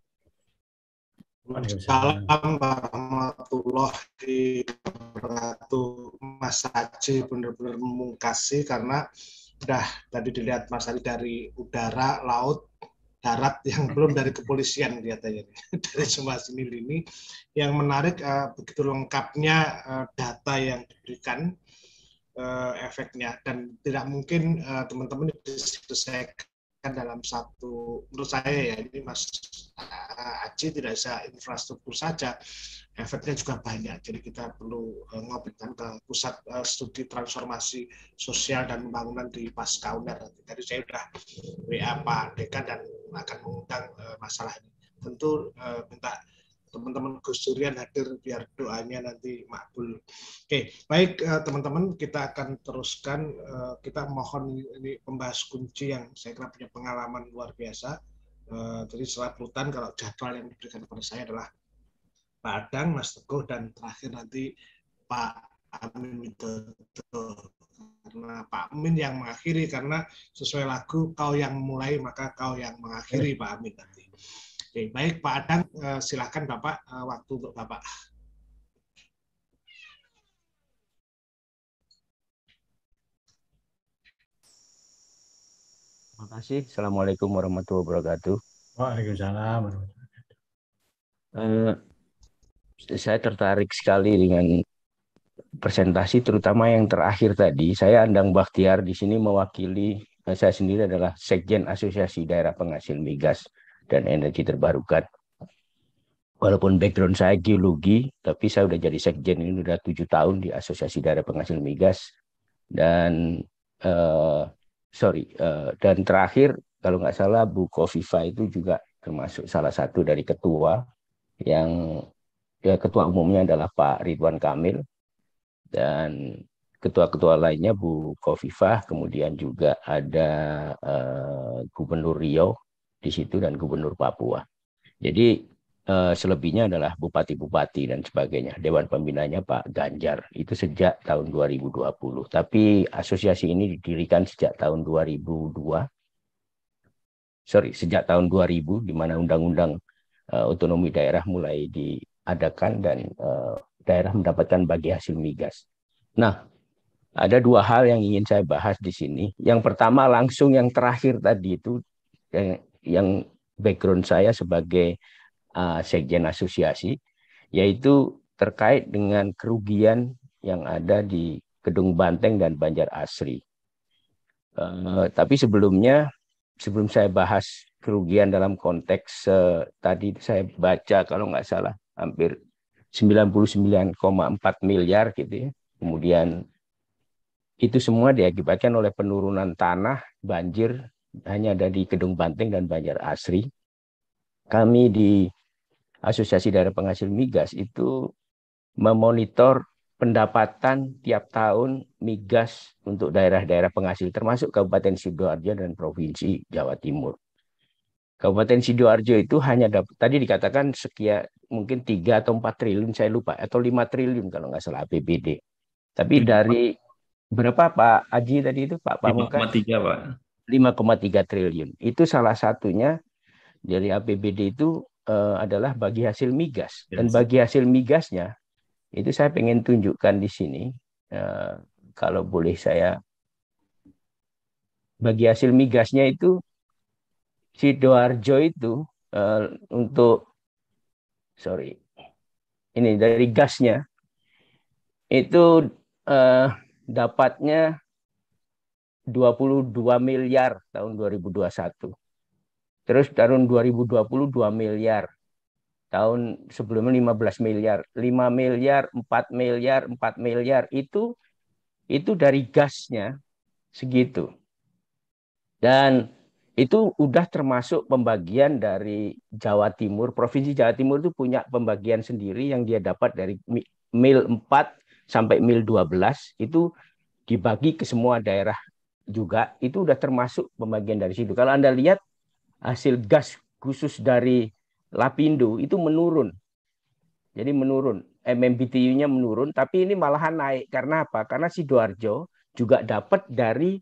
Speaker 8: Assalamualaikum warahmatullahi wabarakatuh. Mas Aji benar-benar mengkasih karena sudah tadi dilihat Mas Aji dari udara, laut, darat yang belum dari kepolisian kelihatannya dari semua sini ini yang menarik eh, begitu lengkapnya eh, data yang diberikan eh, efeknya dan tidak mungkin teman-teman uh, diselesaikan kan dalam satu menurut saya ya ini Mas eh, Aji tidak bisa infrastruktur saja efeknya juga banyak jadi kita perlu eh, ngobrolkan ke pusat eh, studi transformasi sosial dan pembangunan di pasca UNER tadi saya sudah WA Pak Dekan dan akan mengundang masalah ini tentu minta teman-teman Gus Durian hadir biar doanya nanti makbul. Oke, baik eh, teman-teman kita akan teruskan eh, kita mohon ini pembahas kunci yang saya kira punya pengalaman luar biasa. Eh, jadi serabutan kalau jadwal yang diberikan kepada saya adalah Pak Adang, Mas Teguh, dan terakhir nanti Pak Amin Widodo. Karena Pak Amin yang mengakhiri, karena sesuai lagu, kau yang mulai, maka kau yang mengakhiri, Pak Amin nanti. Oke, baik Pak Adang, eh, silakan Bapak eh, waktu untuk Bapak.
Speaker 10: Terima kasih. Assalamualaikum warahmatullahi wabarakatuh.
Speaker 2: Waalaikumsalam warahmatullahi
Speaker 10: Uh, saya tertarik sekali dengan presentasi terutama yang terakhir tadi. Saya Andang Bakhtiar di sini mewakili saya sendiri adalah Sekjen Asosiasi Daerah Penghasil Migas dan energi terbarukan. Walaupun background saya geologi, tapi saya sudah jadi sekjen ini sudah tujuh tahun di Asosiasi Daerah Penghasil Migas dan uh, sorry uh, dan terakhir kalau nggak salah Bu Kofifa itu juga termasuk salah satu dari ketua yang ya, ketua umumnya adalah Pak Ridwan Kamil dan ketua-ketua lainnya Bu Kofifa, kemudian juga ada uh, Gubernur Rio di situ dan gubernur Papua. Jadi eh, selebihnya adalah bupati-bupati dan sebagainya. Dewan pembinanya Pak Ganjar itu sejak tahun 2020. Tapi asosiasi ini didirikan sejak tahun 2002. Sorry, sejak tahun 2000 di mana undang-undang uh, otonomi daerah mulai diadakan dan uh, daerah mendapatkan bagi hasil migas. Nah, ada dua hal yang ingin saya bahas di sini. Yang pertama langsung yang terakhir tadi itu yang background saya sebagai uh, sekjen asosiasi yaitu terkait dengan kerugian yang ada di Gedung Banteng dan Banjar Asri. Uh, tapi sebelumnya sebelum saya bahas kerugian dalam konteks uh, tadi saya baca kalau nggak salah hampir 99,4 miliar gitu ya. Kemudian itu semua diakibatkan oleh penurunan tanah, banjir, hanya ada di Gedung Banteng dan Banjar Asri. Kami di Asosiasi Daerah Penghasil Migas itu memonitor pendapatan tiap tahun migas untuk daerah-daerah penghasil termasuk Kabupaten Sidoarjo dan Provinsi Jawa Timur. Kabupaten Sidoarjo itu hanya dapat tadi dikatakan sekian mungkin 3 atau 4 triliun saya lupa atau 5 triliun kalau nggak salah APBD. Tapi dari berapa Pak Aji tadi itu Pak Pak 5,3 Pak. 5,3 triliun. Itu salah satunya dari APBD itu uh, adalah bagi hasil migas. Dan bagi hasil migasnya itu saya ingin tunjukkan di sini uh, kalau boleh saya bagi hasil migasnya itu Sidoarjo itu uh, untuk sorry ini dari gasnya itu uh, dapatnya 22 miliar tahun 2021. Terus tahun 2020 2 miliar. Tahun sebelumnya 15 miliar, 5 miliar, 4 miliar, 4 miliar itu itu dari gasnya segitu. Dan itu udah termasuk pembagian dari Jawa Timur. Provinsi Jawa Timur itu punya pembagian sendiri yang dia dapat dari mil 4 sampai mil 12 itu dibagi ke semua daerah juga itu sudah termasuk pembagian dari situ. Kalau Anda lihat hasil gas khusus dari Lapindo itu menurun. Jadi menurun, MMBTU-nya menurun, tapi ini malahan naik. Karena apa? Karena Sidoarjo juga dapat dari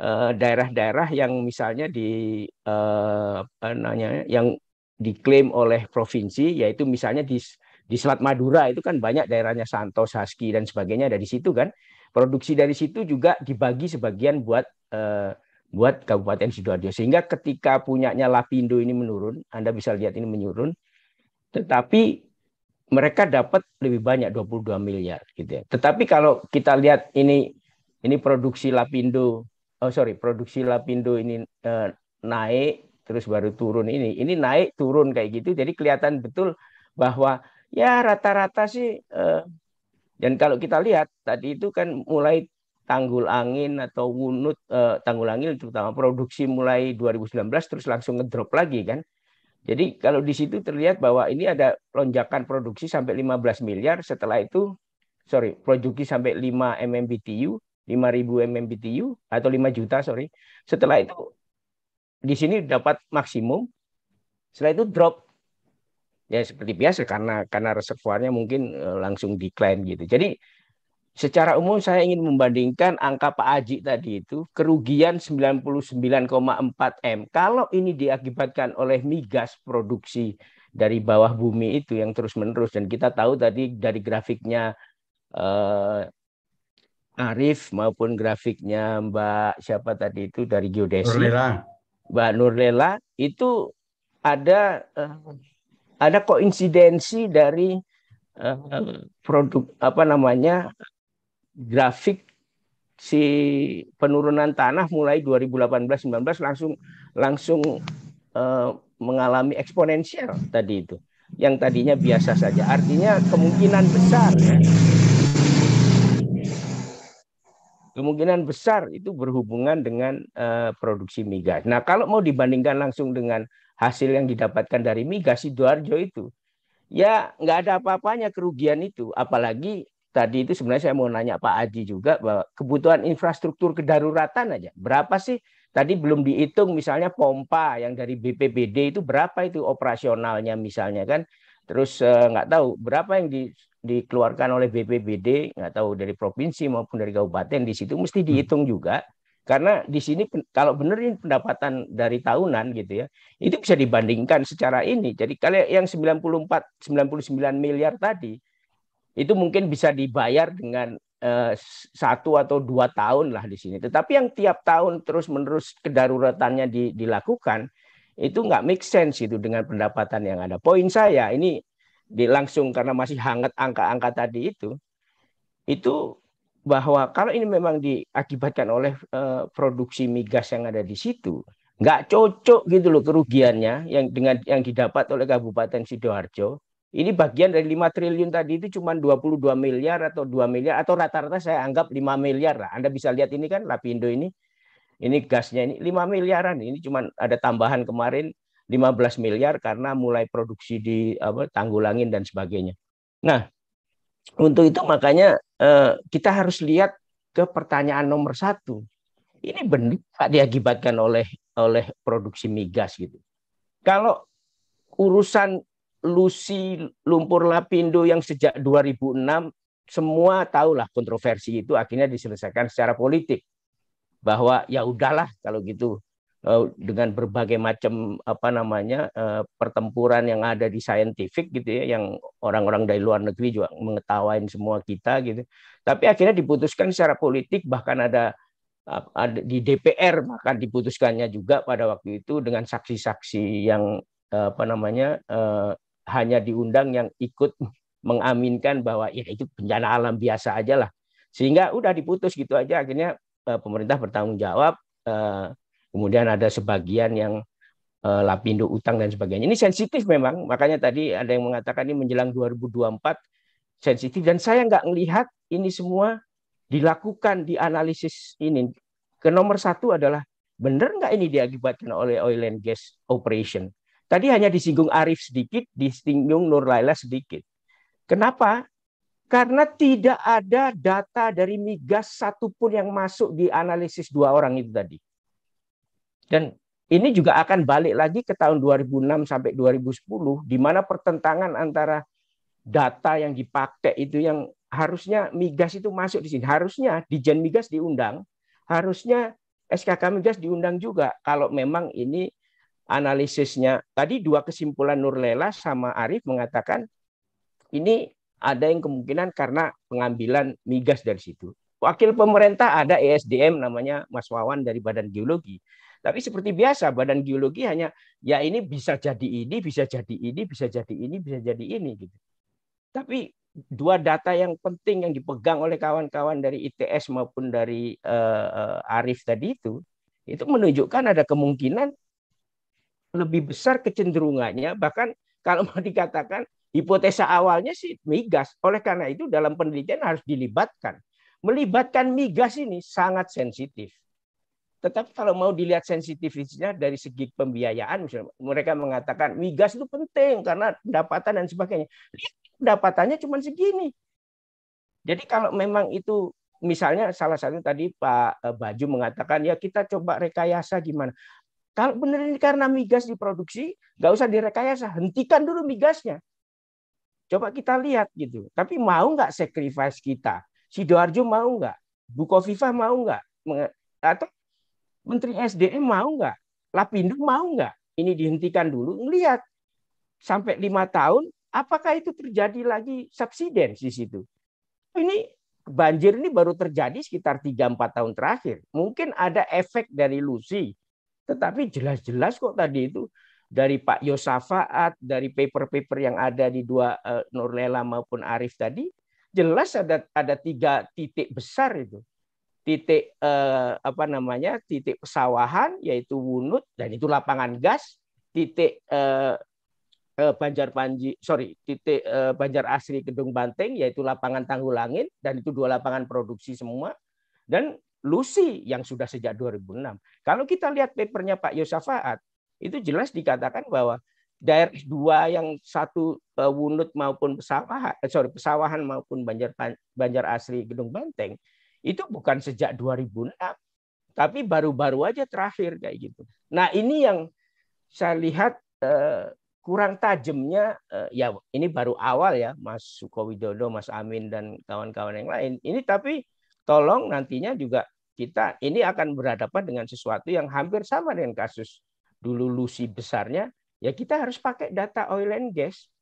Speaker 10: eh, daerah-daerah yang misalnya di uh, namanya yang diklaim oleh provinsi yaitu misalnya di di Selat Madura itu kan banyak daerahnya Santos, Haski dan sebagainya ada di situ kan. Produksi dari situ juga dibagi sebagian buat eh, buat Kabupaten Sidoarjo. Sehingga ketika punyanya Lapindo ini menurun, Anda bisa lihat ini menurun, tetapi mereka dapat lebih banyak 22 miliar gitu ya. Tetapi kalau kita lihat ini ini produksi Lapindo, oh sorry, produksi Lapindo ini eh, naik terus baru turun ini. Ini naik turun kayak gitu. Jadi kelihatan betul bahwa ya rata-rata sih eh, dan kalau kita lihat tadi itu kan mulai tanggul angin atau wunut eh, tanggul angin terutama produksi mulai 2019 terus langsung ngedrop lagi kan. Jadi kalau di situ terlihat bahwa ini ada lonjakan produksi sampai 15 miliar setelah itu sorry produksi sampai 5 mmbtu 5000 mmbtu atau 5 juta sorry setelah itu di sini dapat maksimum setelah itu drop ya seperti biasa karena karena reservoirnya mungkin eh, langsung decline gitu. Jadi secara umum saya ingin membandingkan angka Pak Aji tadi itu kerugian 99,4 M. Kalau ini diakibatkan oleh migas produksi dari bawah bumi itu yang terus-menerus dan kita tahu tadi dari grafiknya eh, Arif maupun grafiknya Mbak siapa tadi itu dari geodesi Nurlela. Mbak Nurlela itu ada eh, ada koinsidensi dari eh, produk apa namanya grafik si penurunan tanah mulai 2018-19 langsung langsung uh, mengalami eksponensial tadi itu yang tadinya biasa saja artinya kemungkinan besar ya, kemungkinan besar itu berhubungan dengan uh, produksi migas. Nah kalau mau dibandingkan langsung dengan hasil yang didapatkan dari migas Sidoarjo itu. Ya nggak ada apa-apanya kerugian itu. Apalagi tadi itu sebenarnya saya mau nanya Pak Aji juga bahwa kebutuhan infrastruktur kedaruratan aja. Berapa sih? Tadi belum dihitung misalnya pompa yang dari BPBD itu berapa itu operasionalnya misalnya kan. Terus eh, nggak tahu berapa yang di, dikeluarkan oleh BPBD, nggak tahu dari provinsi maupun dari kabupaten di situ mesti dihitung hmm. juga karena di sini kalau benerin pendapatan dari tahunan gitu ya, itu bisa dibandingkan secara ini. Jadi kalau yang 94 99 miliar tadi itu mungkin bisa dibayar dengan eh, satu atau dua tahun lah di sini. Tetapi yang tiap tahun terus menerus kedaruratannya di, dilakukan itu nggak make sense itu dengan pendapatan yang ada. Poin saya ini di langsung karena masih hangat angka-angka tadi itu, itu bahwa kalau ini memang diakibatkan oleh uh, produksi migas yang ada di situ, nggak cocok gitu loh kerugiannya yang dengan yang didapat oleh Kabupaten Sidoarjo. Ini bagian dari 5 triliun tadi itu cuma 22 miliar atau 2 miliar atau rata-rata saya anggap 5 miliar lah. Anda bisa lihat ini kan Lapindo ini ini gasnya ini 5 miliaran. Ini cuma ada tambahan kemarin 15 miliar karena mulai produksi di apa, Tanggulangin dan sebagainya. Nah, untuk itu makanya eh, kita harus lihat ke pertanyaan nomor satu. Ini benar Pak diakibatkan oleh oleh produksi migas gitu. Kalau urusan Lusi Lumpur Lapindo yang sejak 2006 semua tahulah kontroversi itu akhirnya diselesaikan secara politik bahwa ya udahlah kalau gitu Eh, dengan berbagai macam apa namanya eh, pertempuran yang ada di scientific gitu ya yang orang-orang dari luar negeri juga mengetawain semua kita gitu tapi akhirnya diputuskan secara politik bahkan ada ada di DPR bahkan diputuskannya juga pada waktu itu dengan saksi-saksi yang eh, apa namanya hanya diundang yang ikut mengaminkan bahwa ya itu bencana alam biasa aja lah sehingga udah diputus gitu aja akhirnya pemerintah bertanggung jawab Kemudian ada sebagian yang eh, lapindo utang dan sebagainya. Ini sensitif memang, makanya tadi ada yang mengatakan ini menjelang 2024 sensitif dan saya nggak melihat ini semua dilakukan di analisis ini. Ke nomor satu adalah benar nggak ini diakibatkan oleh oil and gas operation. Tadi hanya disinggung Arif sedikit, disinggung Nur Laila sedikit. Kenapa? Karena tidak ada data dari migas satupun yang masuk di analisis dua orang itu tadi. Dan ini juga akan balik lagi ke tahun 2006 sampai 2010 di mana pertentangan antara data yang dipakai itu yang harusnya migas itu masuk di sini. Harusnya Dijen Migas diundang, harusnya SKK Migas diundang juga kalau memang ini analisisnya. Tadi dua kesimpulan Nurlela sama Arif mengatakan ini ada yang kemungkinan karena pengambilan migas dari situ. Wakil pemerintah ada ESDM namanya Mas Wawan dari Badan Geologi. Tapi seperti biasa, badan geologi hanya ya ini bisa jadi ini, bisa jadi ini, bisa jadi ini, bisa jadi ini gitu. Tapi dua data yang penting yang dipegang oleh kawan-kawan dari ITS maupun dari uh, Arif tadi itu, itu menunjukkan ada kemungkinan lebih besar kecenderungannya bahkan kalau mau dikatakan hipotesa awalnya sih migas. Oleh karena itu dalam penelitian harus dilibatkan. Melibatkan migas ini sangat sensitif tetapi kalau mau dilihat sensitivitasnya dari segi pembiayaan, misalnya, mereka mengatakan migas itu penting karena pendapatan dan sebagainya. Pendapatannya cuma segini. Jadi kalau memang itu misalnya salah satu tadi Pak eh, Baju mengatakan ya kita coba rekayasa gimana. Kalau benar ini karena migas diproduksi, nggak usah direkayasa, hentikan dulu migasnya. Coba kita lihat gitu. Tapi mau nggak sacrifice kita? Sidoarjo mau nggak? Bukoviva mau nggak? Atau Menteri SDM mau nggak? Lapindo mau nggak? Ini dihentikan dulu. Ngelihat sampai lima tahun, apakah itu terjadi lagi subsiden di situ? Ini banjir ini baru terjadi sekitar tiga empat tahun terakhir. Mungkin ada efek dari Lucy, tetapi jelas-jelas kok tadi itu dari Pak Yosafaat, dari paper-paper yang ada di dua uh, Nurlela maupun Arif tadi, jelas ada ada tiga titik besar itu titik eh, apa namanya titik pesawahan yaitu Wunut dan itu lapangan gas titik eh, eh, Banjar Panji sorry titik eh, Banjar Asri Gedung Banteng yaitu lapangan Tanggulangin dan itu dua lapangan produksi semua dan Lucy yang sudah sejak 2006 kalau kita lihat papernya Pak yosafat itu jelas dikatakan bahwa daerah dua yang satu eh, Wunut maupun pesawahan eh, sorry pesawahan maupun Banjar Banjar Asri Gedung Banteng itu bukan sejak 2006, tapi baru-baru aja terakhir kayak gitu. Nah ini yang saya lihat eh, kurang tajamnya eh, ya ini baru awal ya Mas Suko Widodo, Mas Amin dan kawan-kawan yang lain. Ini tapi tolong nantinya juga kita ini akan berhadapan dengan sesuatu yang hampir sama dengan kasus dulu Lucy besarnya. Ya kita harus pakai data oil and gas.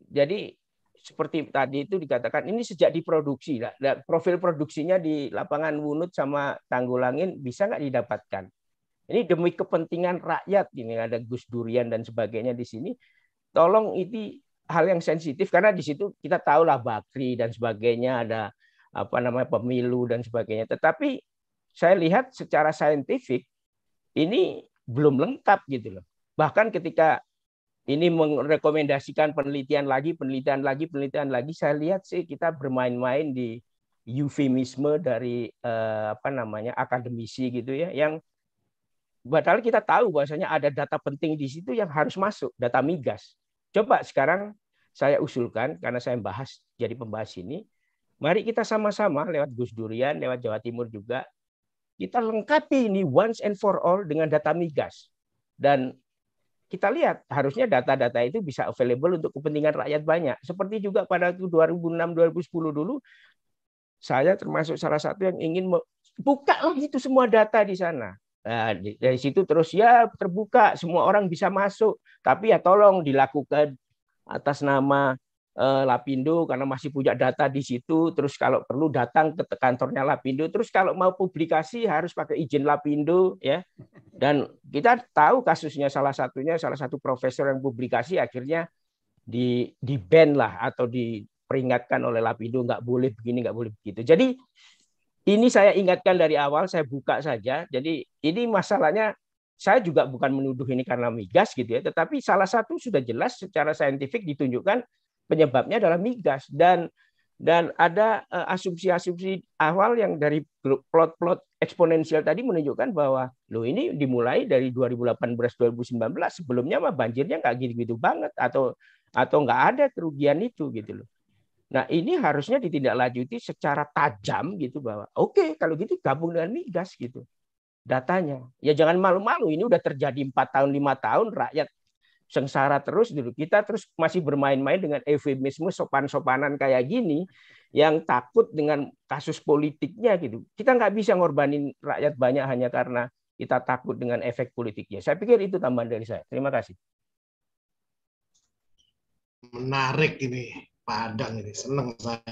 Speaker 10: Jadi seperti tadi itu dikatakan ini sejak diproduksi dan profil produksinya di lapangan Wunut sama Tanggulangin bisa nggak didapatkan ini demi kepentingan rakyat ini ada Gus Durian dan sebagainya di sini tolong ini hal yang sensitif karena di situ kita tahulah Bakri dan sebagainya ada apa namanya pemilu dan sebagainya tetapi saya lihat secara saintifik ini belum lengkap gitu loh bahkan ketika ini merekomendasikan penelitian lagi, penelitian lagi, penelitian lagi. Saya lihat sih kita bermain-main di eufemisme dari eh, apa namanya akademisi gitu ya, yang padahal kita tahu bahwasanya ada data penting di situ yang harus masuk, data migas. Coba sekarang saya usulkan karena saya bahas jadi pembahas ini, mari kita sama-sama lewat Gus Durian, lewat Jawa Timur juga kita lengkapi ini once and for all dengan data migas dan kita lihat harusnya data-data itu bisa available untuk kepentingan rakyat banyak. Seperti juga pada 2006-2010 dulu, saya termasuk salah satu yang ingin buka itu semua data di sana. Nah, dari situ terus ya terbuka, semua orang bisa masuk. Tapi ya tolong dilakukan atas nama Eh, Lapindo karena masih punya data di situ. Terus kalau perlu datang ke kantornya Lapindo. Terus kalau mau publikasi harus pakai izin Lapindo ya. Dan kita tahu kasusnya salah satunya salah satu profesor yang publikasi akhirnya di di ban lah atau diperingatkan oleh Lapindo nggak boleh begini nggak boleh begitu. Jadi ini saya ingatkan dari awal saya buka saja. Jadi ini masalahnya saya juga bukan menuduh ini karena migas gitu ya, tetapi salah satu sudah jelas secara saintifik ditunjukkan penyebabnya adalah migas dan dan ada eh, asumsi-asumsi awal yang dari plot-plot eksponensial tadi menunjukkan bahwa lo ini dimulai dari 2018-2019 sebelumnya mah banjirnya nggak gitu-gitu banget atau atau nggak ada kerugian itu gitu loh. Nah ini harusnya ditindaklanjuti secara tajam gitu bahwa oke okay, kalau gitu gabung dengan migas gitu datanya. Ya jangan malu-malu ini udah terjadi empat tahun lima tahun rakyat sengsara terus dulu kita terus masih bermain-main dengan efemisme sopan-sopanan kayak gini yang takut dengan kasus politiknya gitu. Kita nggak bisa ngorbanin rakyat banyak hanya karena kita takut dengan efek politiknya. Saya pikir itu tambahan dari saya. Terima kasih.
Speaker 8: Menarik ini Padang ini, seneng saya.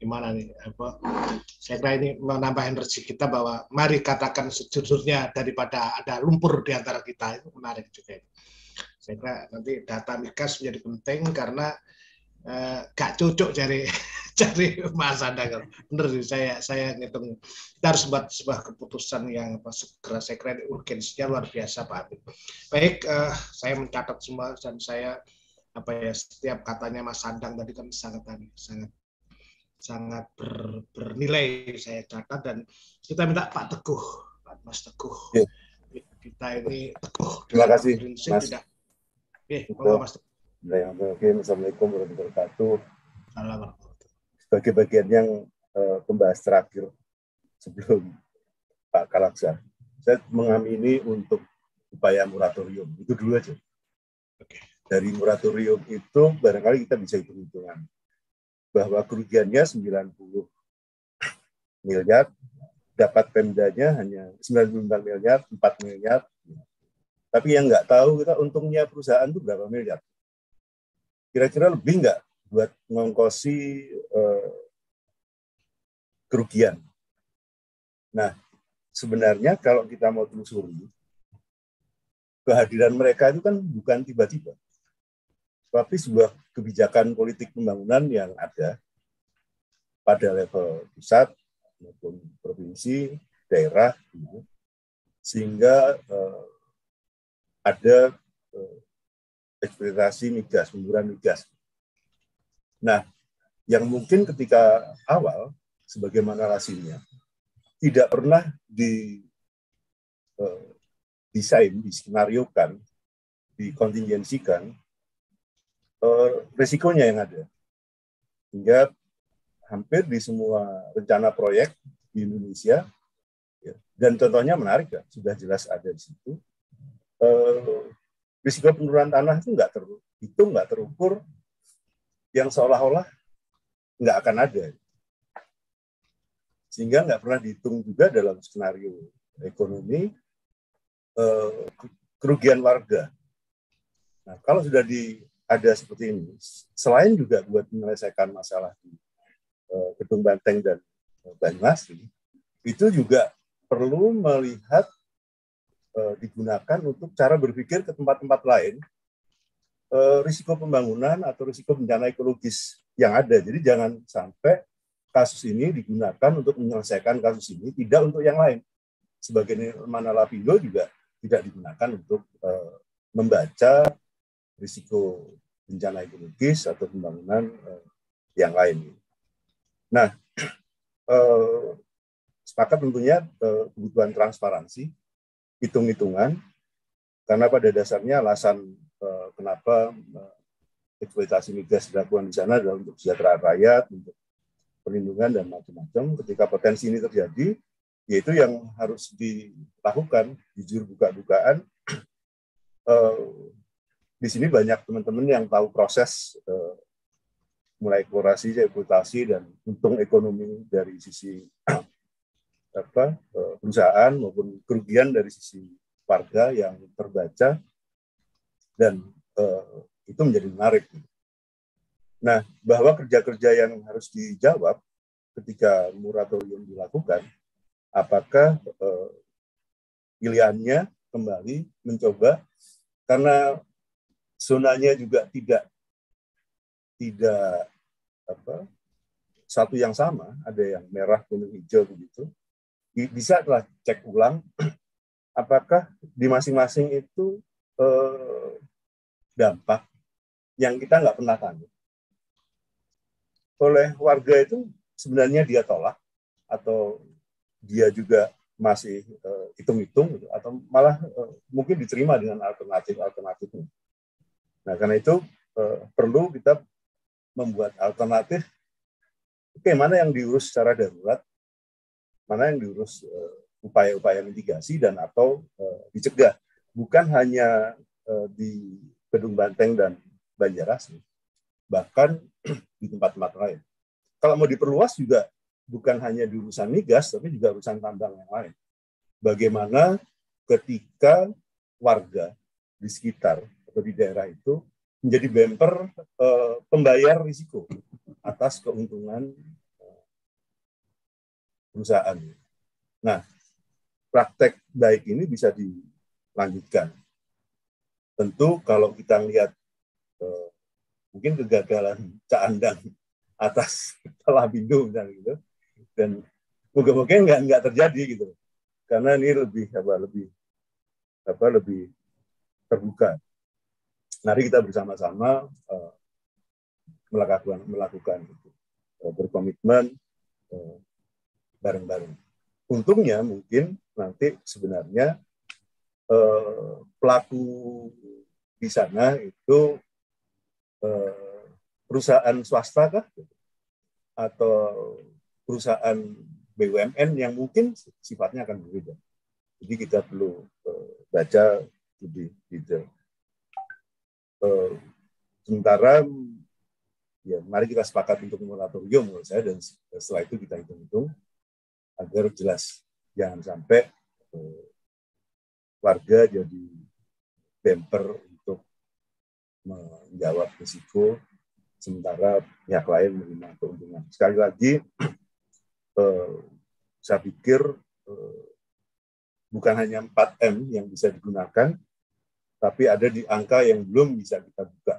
Speaker 8: Gimana nih? Apa? Saya kira ini menambah energi kita bahwa mari katakan sejujurnya daripada ada lumpur di antara kita itu menarik juga. Saya kira nanti data migas menjadi penting karena uh, gak cocok cari cari Mas Anda Benar sih saya saya ngitung kita harus buat sebuah keputusan yang apa, segera saya kira urgensinya luar biasa Pak Habib. Baik, uh, saya mencatat semua dan saya apa ya setiap katanya Mas Sandang tadi kan sangat sangat sangat ber, bernilai saya catat dan kita minta Pak Teguh Pak Mas Teguh ya. kita ini Teguh
Speaker 4: terima kasih prinsip tidak
Speaker 8: Oke, gitu. okay, Mas.
Speaker 4: Bismillahirrahmanirrahim. Assalamualaikum warahmatullahi wabarakatuh. Assalamualaikum. Sebagai bagian yang uh, pembahas terakhir sebelum Pak Kalaksa, saya mengamini untuk upaya moratorium. Itu dulu aja. Oke. Okay. Dari moratorium itu barangkali kita bisa hitung-hitungan bahwa kerugiannya 90 miliar, dapat Pemdanya hanya 99 miliar, 4 miliar, tapi yang nggak tahu kita untungnya perusahaan itu berapa miliar. Kira-kira lebih nggak buat mengkosi eh, kerugian. Nah, sebenarnya kalau kita mau telusuri, kehadiran mereka itu kan bukan tiba-tiba. Tapi sebuah kebijakan politik pembangunan yang ada pada level pusat maupun provinsi, daerah, gitu, sehingga eh, ada eh, eksplorasi migas, pemburuan migas. Nah, yang mungkin ketika awal, sebagaimana rasinya, tidak pernah di eh, desain, diskenariokan, dikontingensikan eh, resikonya yang ada. Hingga hampir di semua rencana proyek di Indonesia, ya, dan contohnya menarik, ya, sudah jelas ada di situ, eh, risiko penurunan tanah itu nggak terhitung, nggak terukur, yang seolah-olah nggak akan ada. Sehingga nggak pernah dihitung juga dalam skenario ekonomi eh, kerugian warga. Nah, kalau sudah di, ada seperti ini, selain juga buat menyelesaikan masalah di eh, Gedung Banteng dan eh, Banyuasin, itu juga perlu melihat Eh, digunakan untuk cara berpikir ke tempat-tempat lain eh, risiko pembangunan atau risiko bencana ekologis yang ada. Jadi jangan sampai kasus ini digunakan untuk menyelesaikan kasus ini, tidak untuk yang lain. Sebagian mana Lapindo juga tidak digunakan untuk eh, membaca risiko bencana ekologis atau pembangunan yang lain. Nah, sepakat tentunya kebutuhan transparansi, hitung-hitungan karena pada dasarnya alasan uh, kenapa uh, eksploitasi migas dilakukan di sana adalah untuk sejahtera rakyat, untuk perlindungan dan macam-macam. Ketika potensi ini terjadi, yaitu yang harus dilakukan jujur buka-bukaan. uh, di sini banyak teman-teman yang tahu proses uh, mulai eksplorasi, eksploitasi dan untung ekonomi dari sisi apa eh, perusahaan maupun kerugian dari sisi warga yang terbaca dan uh, itu menjadi menarik. Nah, bahwa kerja-kerja yang harus dijawab ketika moratorium dilakukan, apakah uh, pilihannya kembali mencoba karena zonanya juga tidak tidak apa satu yang sama, ada yang merah, kuning, hijau begitu bisa telah cek ulang apakah di masing-masing itu eh, dampak yang kita nggak pernah tahu oleh warga itu sebenarnya dia tolak atau dia juga masih eh, hitung-hitung gitu, atau malah eh, mungkin diterima dengan alternatif alternatifnya. Nah karena itu eh, perlu kita membuat alternatif. Oke mana yang diurus secara darurat, mana yang diurus eh, upaya-upaya mitigasi dan atau eh, dicegah bukan hanya eh, di Gedung Banteng dan Banjarasmi bahkan di tempat-tempat lain kalau mau diperluas juga bukan hanya di urusan migas tapi juga urusan tambang yang lain bagaimana ketika warga di sekitar atau di daerah itu menjadi bemper uh, pembayar risiko atas keuntungan perusahaan. Nah, praktek baik ini bisa dilanjutkan. Tentu kalau kita lihat eh, mungkin kegagalan keandang atas telah bindung dan gitu dan moga-moga nggak nggak terjadi gitu karena ini lebih apa lebih apa lebih terbuka. Mari kita bersama-sama uh, melakukan melakukan itu eh, berkomitmen uh, bareng-bareng. Untungnya mungkin nanti sebenarnya eh, pelaku di sana itu eh, perusahaan swasta kah? atau perusahaan BUMN yang mungkin sifatnya akan berbeda. Jadi kita perlu eh, baca lebih detail. Eh, sementara ya mari kita sepakat untuk moratorium menurut saya dan setelah itu kita hitung-hitung agar jelas jangan sampai eh, warga jadi bemper untuk menjawab risiko sementara pihak lain menerima keuntungan. Sekali lagi, eh, saya pikir eh, bukan hanya 4M yang bisa digunakan, tapi ada di angka yang belum bisa kita buka,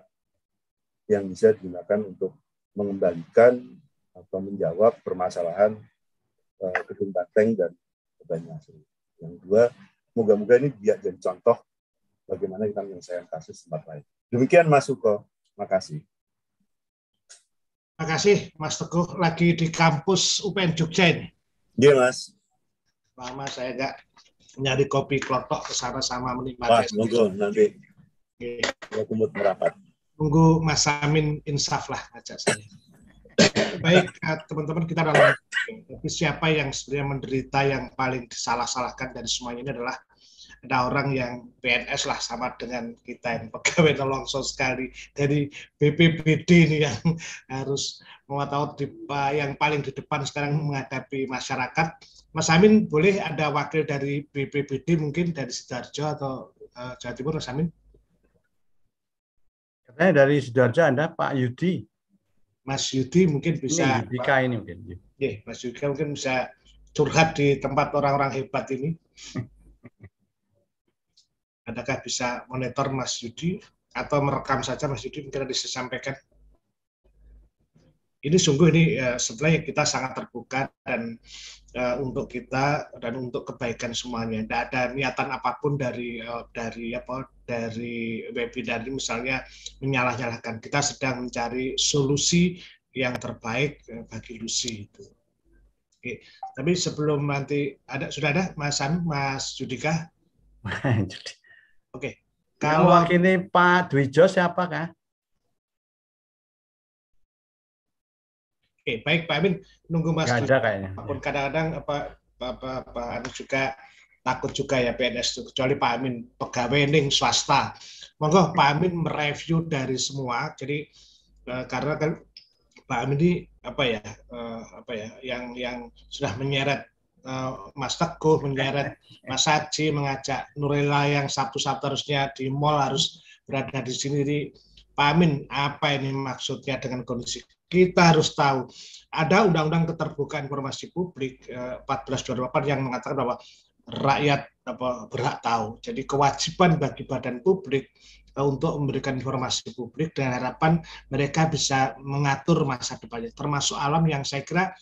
Speaker 4: yang bisa digunakan untuk mengembalikan atau menjawab permasalahan Gedung eh, Banteng dan Banyuasin. Yang dua, moga-moga ini dia jadi contoh bagaimana kita menyelesaikan kasus tempat lain. Demikian Mas Suko,
Speaker 8: kasih Terima kasih Mas Teguh lagi di kampus UPN Jogja ini. Iya Mas. Lama saya nggak nyari kopi klotok ke sana sama menikmati. Wah, nunggu nanti. Oke. Okay. Aku merapat. Tunggu Mas Amin insaf lah ngajak saya baik eh, teman-teman kita dalam tapi siapa yang sebenarnya menderita yang paling disalah-salahkan dari semuanya ini adalah ada orang yang PNS lah sama dengan kita yang pegawai nolongso sekali dari BPBD ini yang harus mau di, eh, yang paling di depan sekarang menghadapi masyarakat. Mas Amin boleh ada wakil dari BPBD mungkin dari Sidoarjo atau eh, Jawa Timur Mas Amin?
Speaker 2: Katanya dari Sidoarjo Anda Pak Yudi. Mas Yudi mungkin bisa ini, Dika ini
Speaker 8: mungkin. Ya, Mas Yudi mungkin bisa curhat di tempat orang-orang hebat ini. Adakah bisa monitor Mas Yudi atau merekam saja Mas Yudi mungkin ada disampaikan. Ini sungguh ini eh, sebenarnya kita sangat terbuka dan Eh, untuk kita dan untuk kebaikan semuanya. Tidak ada niatan apapun dari eh, dari apa dari webinar ini misalnya menyalah-nyalahkan. Kita sedang mencari solusi yang terbaik eh, bagi Lucy itu. Oke. Tapi sebelum nanti ada sudah ada Mas Sam, Mas Judika. Oke. Kalau ini Pak Dwi siapa kah? Oke, baik Pak Amin. Nunggu Mas. ada kayaknya. Apapun kadang-kadang apa apa apa ada anu juga takut juga ya PNS itu kecuali Pak Amin pegawai ning swasta. Monggo Pak Amin mereview dari semua. Jadi eh, karena kan Pak Amin ini apa ya eh, apa ya yang yang sudah menyeret eh, Mas Teguh, menyeret Mas Haji, mengajak Nurila yang Sabtu-Sabtu harusnya di mall harus berada di sini. Jadi Pak Amin, apa ini maksudnya dengan kondisi kita harus tahu ada undang-undang keterbukaan informasi publik 14 eh, yang mengatakan bahwa rakyat apa, berhak tahu. Jadi kewajiban bagi badan publik eh, untuk memberikan informasi publik dan harapan mereka bisa mengatur masa depannya. Termasuk alam yang saya kira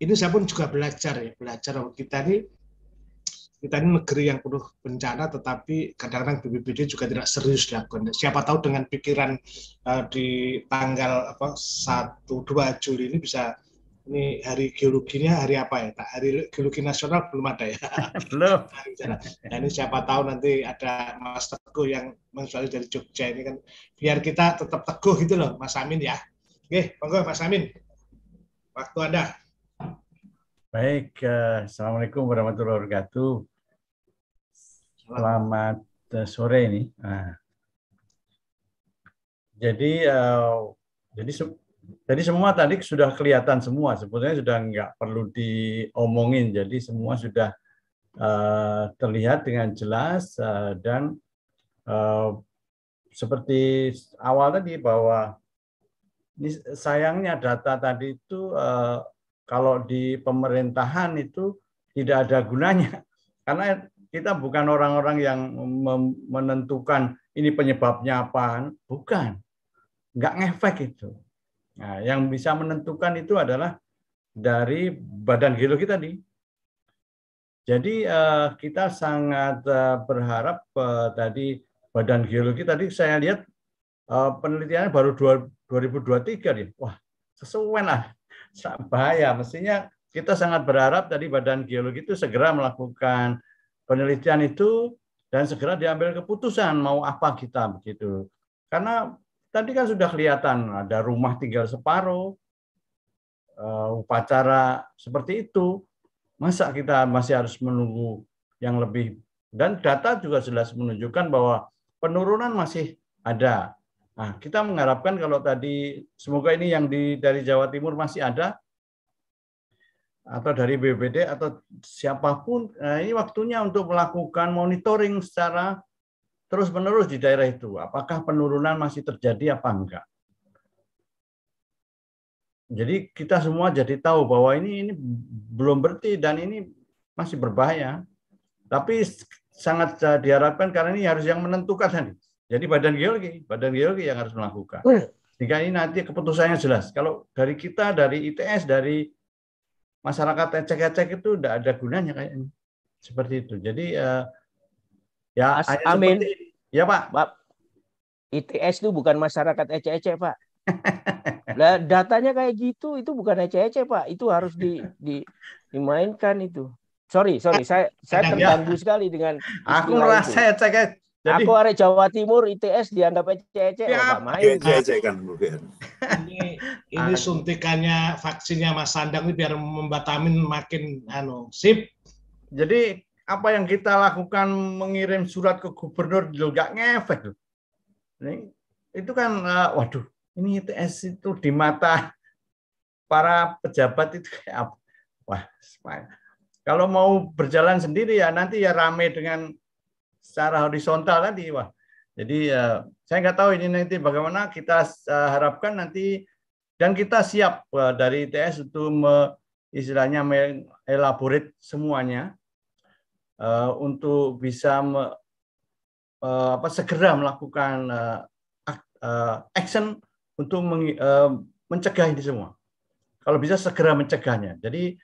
Speaker 8: ini saya pun juga belajar ya, belajar bahwa kita ini kita ini negeri yang penuh bencana, tetapi kadang-kadang BPBD juga tidak serius dilakukan. Siapa tahu dengan pikiran uh, di tanggal apa 1-2 Juli ini bisa ini hari geologinya hari apa ya? Hari geologi nasional belum ada ya. Belum. nah, ini siapa tahu nanti ada Mas Teguh yang mensuali dari Jogja ini kan biar kita tetap teguh gitu loh Mas Amin ya. Oke, monggo Mas Amin. Waktu Anda.
Speaker 2: Baik, eh, Assalamualaikum warahmatullahi wabarakatuh. Selamat eh, sore ini. Nah. Jadi uh, jadi se jadi semua tadi sudah kelihatan semua sebetulnya sudah nggak perlu diomongin. Jadi semua sudah uh, terlihat dengan jelas uh, dan uh, seperti awal tadi bahwa ini sayangnya data tadi itu uh, kalau di pemerintahan itu tidak ada gunanya karena kita bukan orang-orang yang menentukan ini penyebabnya apa, bukan. Enggak ngefek itu. Nah, yang bisa menentukan itu adalah dari badan geologi tadi. Jadi eh, kita sangat eh, berharap eh, tadi badan geologi tadi saya lihat eh, penelitiannya baru 2023 nih. Wah, sesuai lah. Bahaya. Mestinya kita sangat berharap tadi badan geologi itu segera melakukan penelitian itu dan segera diambil keputusan mau apa kita begitu. Karena tadi kan sudah kelihatan ada rumah tinggal separuh, eh, upacara seperti itu. Masa kita masih harus menunggu yang lebih? Dan data juga jelas menunjukkan bahwa penurunan masih ada. Nah, kita mengharapkan kalau tadi semoga ini yang di dari Jawa Timur masih ada, atau dari BPD atau siapapun nah ini waktunya untuk melakukan monitoring secara terus-menerus di daerah itu apakah penurunan masih terjadi apa enggak jadi kita semua jadi tahu bahwa ini ini belum berhenti dan ini masih berbahaya tapi sangat diharapkan karena ini harus yang menentukan tadi jadi badan geologi badan geologi yang harus melakukan sehingga ini nanti keputusannya jelas kalau dari kita dari ITS dari masyarakat
Speaker 10: ecek-ecek itu tidak ada gunanya kayaknya seperti itu. Jadi uh, ya As Amin. Seperti, ya Pak. Pak. ITS itu bukan masyarakat ecek-ecek Pak. Nah, datanya kayak gitu itu bukan ecek-ecek Pak. Itu harus di, di dimainkan itu. Sorry, sorry, saya saya ya. terganggu sekali dengan. Aku merasa ecek-ecek jadi, aku arek Jawa Timur ITS dianggap ece-ece ya. Oh, main.
Speaker 4: Ece-ece kan mungkin.
Speaker 8: ini ini suntikannya vaksinnya Mas Sandang ini biar membatamin makin anu sip. Jadi apa yang kita lakukan mengirim
Speaker 2: surat ke gubernur juga ngefek. Ini itu kan uh, waduh ini ITS itu di mata para pejabat itu kayak apa? Wah, kalau mau berjalan sendiri ya nanti ya rame dengan secara horizontal tadi kan wah jadi ya, saya nggak tahu ini nanti bagaimana kita eh, harapkan nanti dan kita siap eh, dari ITS untuk me, istilahnya mengelaborit semuanya eh, untuk bisa segera melakukan action untuk mencegah ini semua kalau bisa segera mencegahnya jadi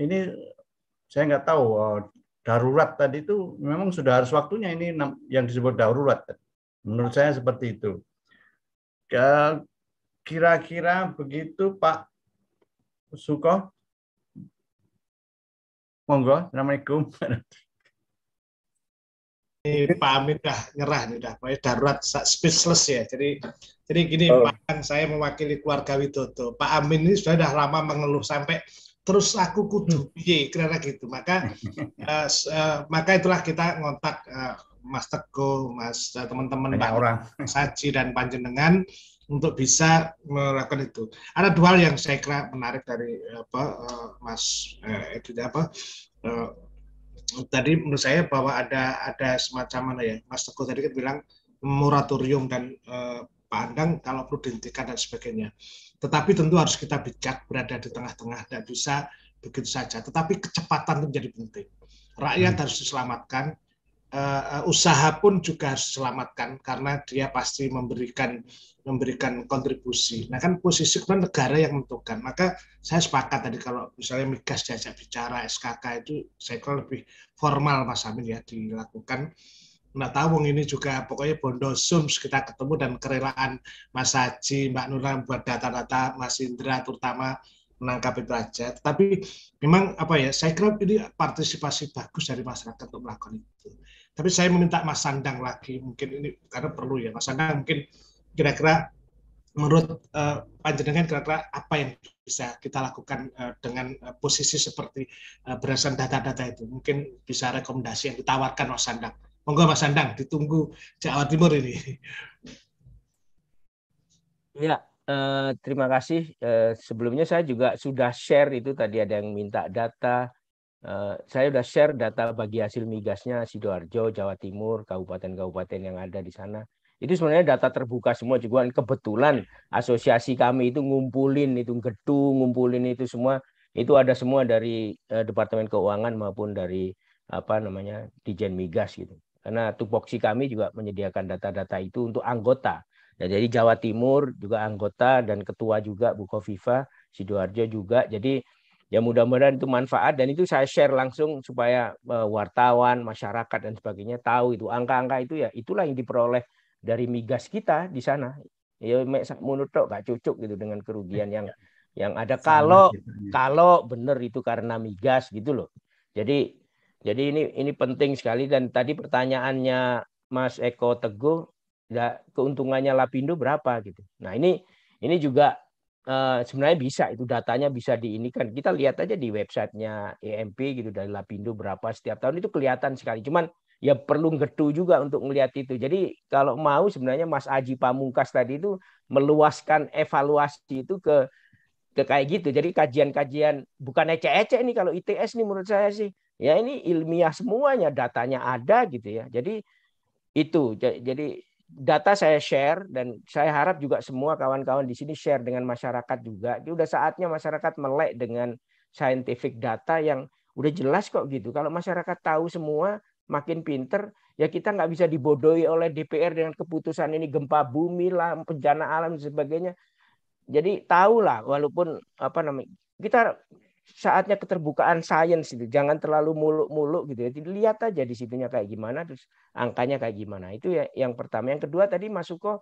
Speaker 2: ini saya nggak tahu darurat tadi itu memang sudah harus waktunya ini yang disebut darurat. Menurut saya seperti itu. Kira-kira begitu Pak Suko. Monggo, Assalamualaikum.
Speaker 8: Ini Pak Amin dah nyerah nih dah, pokoknya darurat speechless ya. Jadi jadi gini oh. Pak, saya mewakili keluarga Widodo. Pak Amin ini sudah dah lama mengeluh sampai terus aku kudu hmm. piye kira gitu maka uh, uh, maka itulah kita ngontak uh, Mas Teguh, Mas uh, teman-teman Pak orang Saji dan Panjenengan untuk bisa melakukan itu. Ada dua hal yang saya kira menarik dari apa uh, Mas eh, itu apa uh, tadi menurut saya bahwa ada ada semacam mana ya Mas Teguh tadi kan bilang moratorium dan uh, pandang kalau perlu dihentikan dan sebagainya. Tetapi tentu harus kita bijak berada di tengah-tengah, dan bisa begitu saja. Tetapi kecepatan itu menjadi penting. Rakyat hmm. harus diselamatkan, uh, usaha pun juga harus diselamatkan karena dia pasti memberikan memberikan kontribusi. Nah kan posisi kan negara yang menentukan. Maka saya sepakat tadi kalau misalnya migas diajak bicara SKK itu saya kira lebih formal Mas Amin ya dilakukan Nah, Tawung ini juga pokoknya Bondo Sums kita ketemu dan kerelaan Mas Haji, Mbak Nurna buat data-data Mas Indra terutama menangkap itu aja. Tapi memang apa ya, saya kira ini partisipasi bagus dari masyarakat untuk melakukan itu. Tapi saya meminta Mas Sandang lagi, mungkin ini karena perlu ya, Mas Sandang mungkin kira-kira menurut uh, panjenengan kira-kira apa yang bisa kita lakukan uh, dengan uh, posisi seperti uh, berdasarkan data-data itu? Mungkin bisa rekomendasi yang ditawarkan Mas Sandang. Monggo Mas Sandang, ditunggu Jawa Timur ini.
Speaker 10: Ya, eh, terima kasih. Eh, sebelumnya saya juga sudah share itu tadi ada yang minta data. Eh, saya sudah share data bagi hasil migasnya Sidoarjo, Jawa Timur, kabupaten-kabupaten yang ada di sana. Itu sebenarnya data terbuka semua. juga kebetulan asosiasi kami itu ngumpulin itu gedung, ngumpulin itu semua. Itu ada semua dari eh, Departemen Keuangan maupun dari apa namanya Dijen Migas gitu karena tupoksi kami juga menyediakan data-data itu untuk anggota. Nah, jadi Jawa Timur juga anggota dan ketua juga Bu Kofifa Sidoarjo juga. Jadi ya mudah-mudahan itu manfaat dan itu saya share langsung supaya eh, wartawan, masyarakat dan sebagainya tahu itu angka-angka itu ya itulah yang diperoleh dari migas kita di sana. Ya menurut gak cocok gitu dengan kerugian yang yang ada kalau kalau benar itu karena migas gitu loh. Jadi jadi ini ini penting sekali dan tadi pertanyaannya Mas Eko Teguh nggak keuntungannya Lapindo berapa gitu. Nah, ini ini juga uh, sebenarnya bisa itu datanya bisa diinikan. Kita lihat aja di websitenya EMP gitu dari Lapindo berapa setiap tahun itu kelihatan sekali. Cuman ya perlu gedu juga untuk melihat itu. Jadi kalau mau sebenarnya Mas Aji Pamungkas tadi itu meluaskan evaluasi itu ke ke kayak gitu. Jadi kajian-kajian bukan ece-ece ini kalau ITS nih menurut saya sih Ya ini ilmiah semuanya, datanya ada gitu ya. Jadi itu jadi data saya share dan saya harap juga semua kawan-kawan di sini share dengan masyarakat juga. Jadi udah saatnya masyarakat melek dengan scientific data yang udah jelas kok gitu. Kalau masyarakat tahu semua, makin pinter, ya kita nggak bisa dibodohi oleh DPR dengan keputusan ini gempa bumi lah, bencana alam dan sebagainya. Jadi tahulah walaupun apa namanya kita saatnya keterbukaan sains itu jangan terlalu muluk-muluk gitu ya dilihat lihat aja di situnya kayak gimana terus angkanya kayak gimana itu ya yang pertama yang kedua tadi masuk kok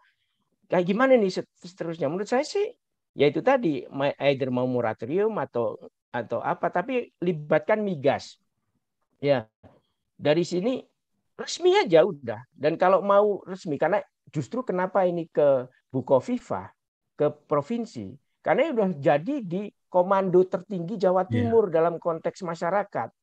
Speaker 10: kayak gimana nih seterusnya menurut saya sih ya itu tadi either mau moratorium atau atau apa tapi libatkan migas ya dari sini resmi aja udah dan kalau mau resmi karena justru kenapa ini ke Bukoviva ke provinsi karena sudah jadi di komando tertinggi Jawa iya. Timur yeah. dalam konteks masyarakat.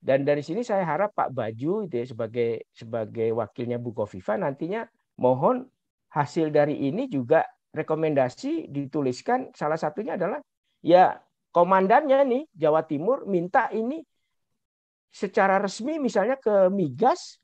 Speaker 10: Dan dari sini saya harap Pak Baju itu ya, sebagai sebagai wakilnya Bu Kofifa nantinya mohon hasil dari ini juga rekomendasi dituliskan salah satunya adalah ya komandannya nih Jawa Timur minta ini secara resmi misalnya ke Migas,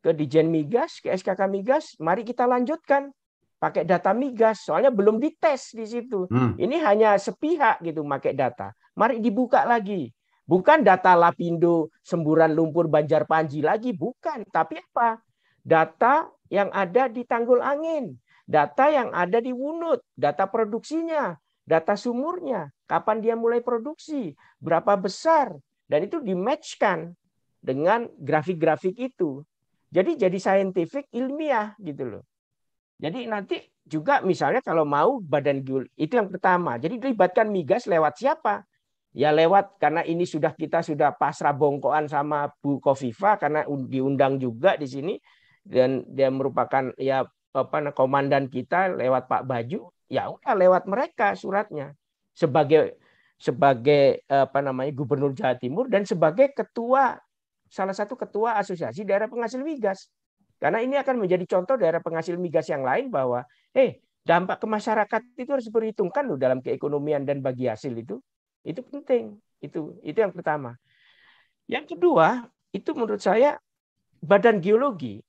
Speaker 10: ke Dijen Migas, ke SKK Migas, mari kita lanjutkan pakai data migas soalnya belum dites di situ. Hmm. Ini hanya sepihak gitu pakai data. Mari dibuka lagi. Bukan data Lapindo, semburan lumpur Banjar Panji lagi, bukan. Tapi apa? Data yang ada di Tanggul Angin, data yang ada di Wunut, data produksinya, data sumurnya, kapan dia mulai produksi, berapa besar, dan itu dimatchkan dengan grafik-grafik itu. Jadi jadi saintifik ilmiah gitu loh. Jadi nanti juga misalnya kalau mau badan gul itu yang pertama. Jadi dilibatkan migas lewat siapa? Ya lewat karena ini sudah kita sudah pasrah bongkoan sama Bu Kofifa karena diundang juga di sini dan dia merupakan ya apa komandan kita lewat Pak Baju ya udah lewat mereka suratnya sebagai sebagai apa namanya gubernur Jawa Timur dan sebagai ketua salah satu ketua asosiasi daerah penghasil migas karena ini akan menjadi contoh daerah penghasil migas yang lain bahwa, eh, dampak ke masyarakat itu harus diperhitungkan loh dalam keekonomian dan bagi hasil itu. Itu penting. Itu itu yang pertama. Yang kedua, itu menurut saya badan geologi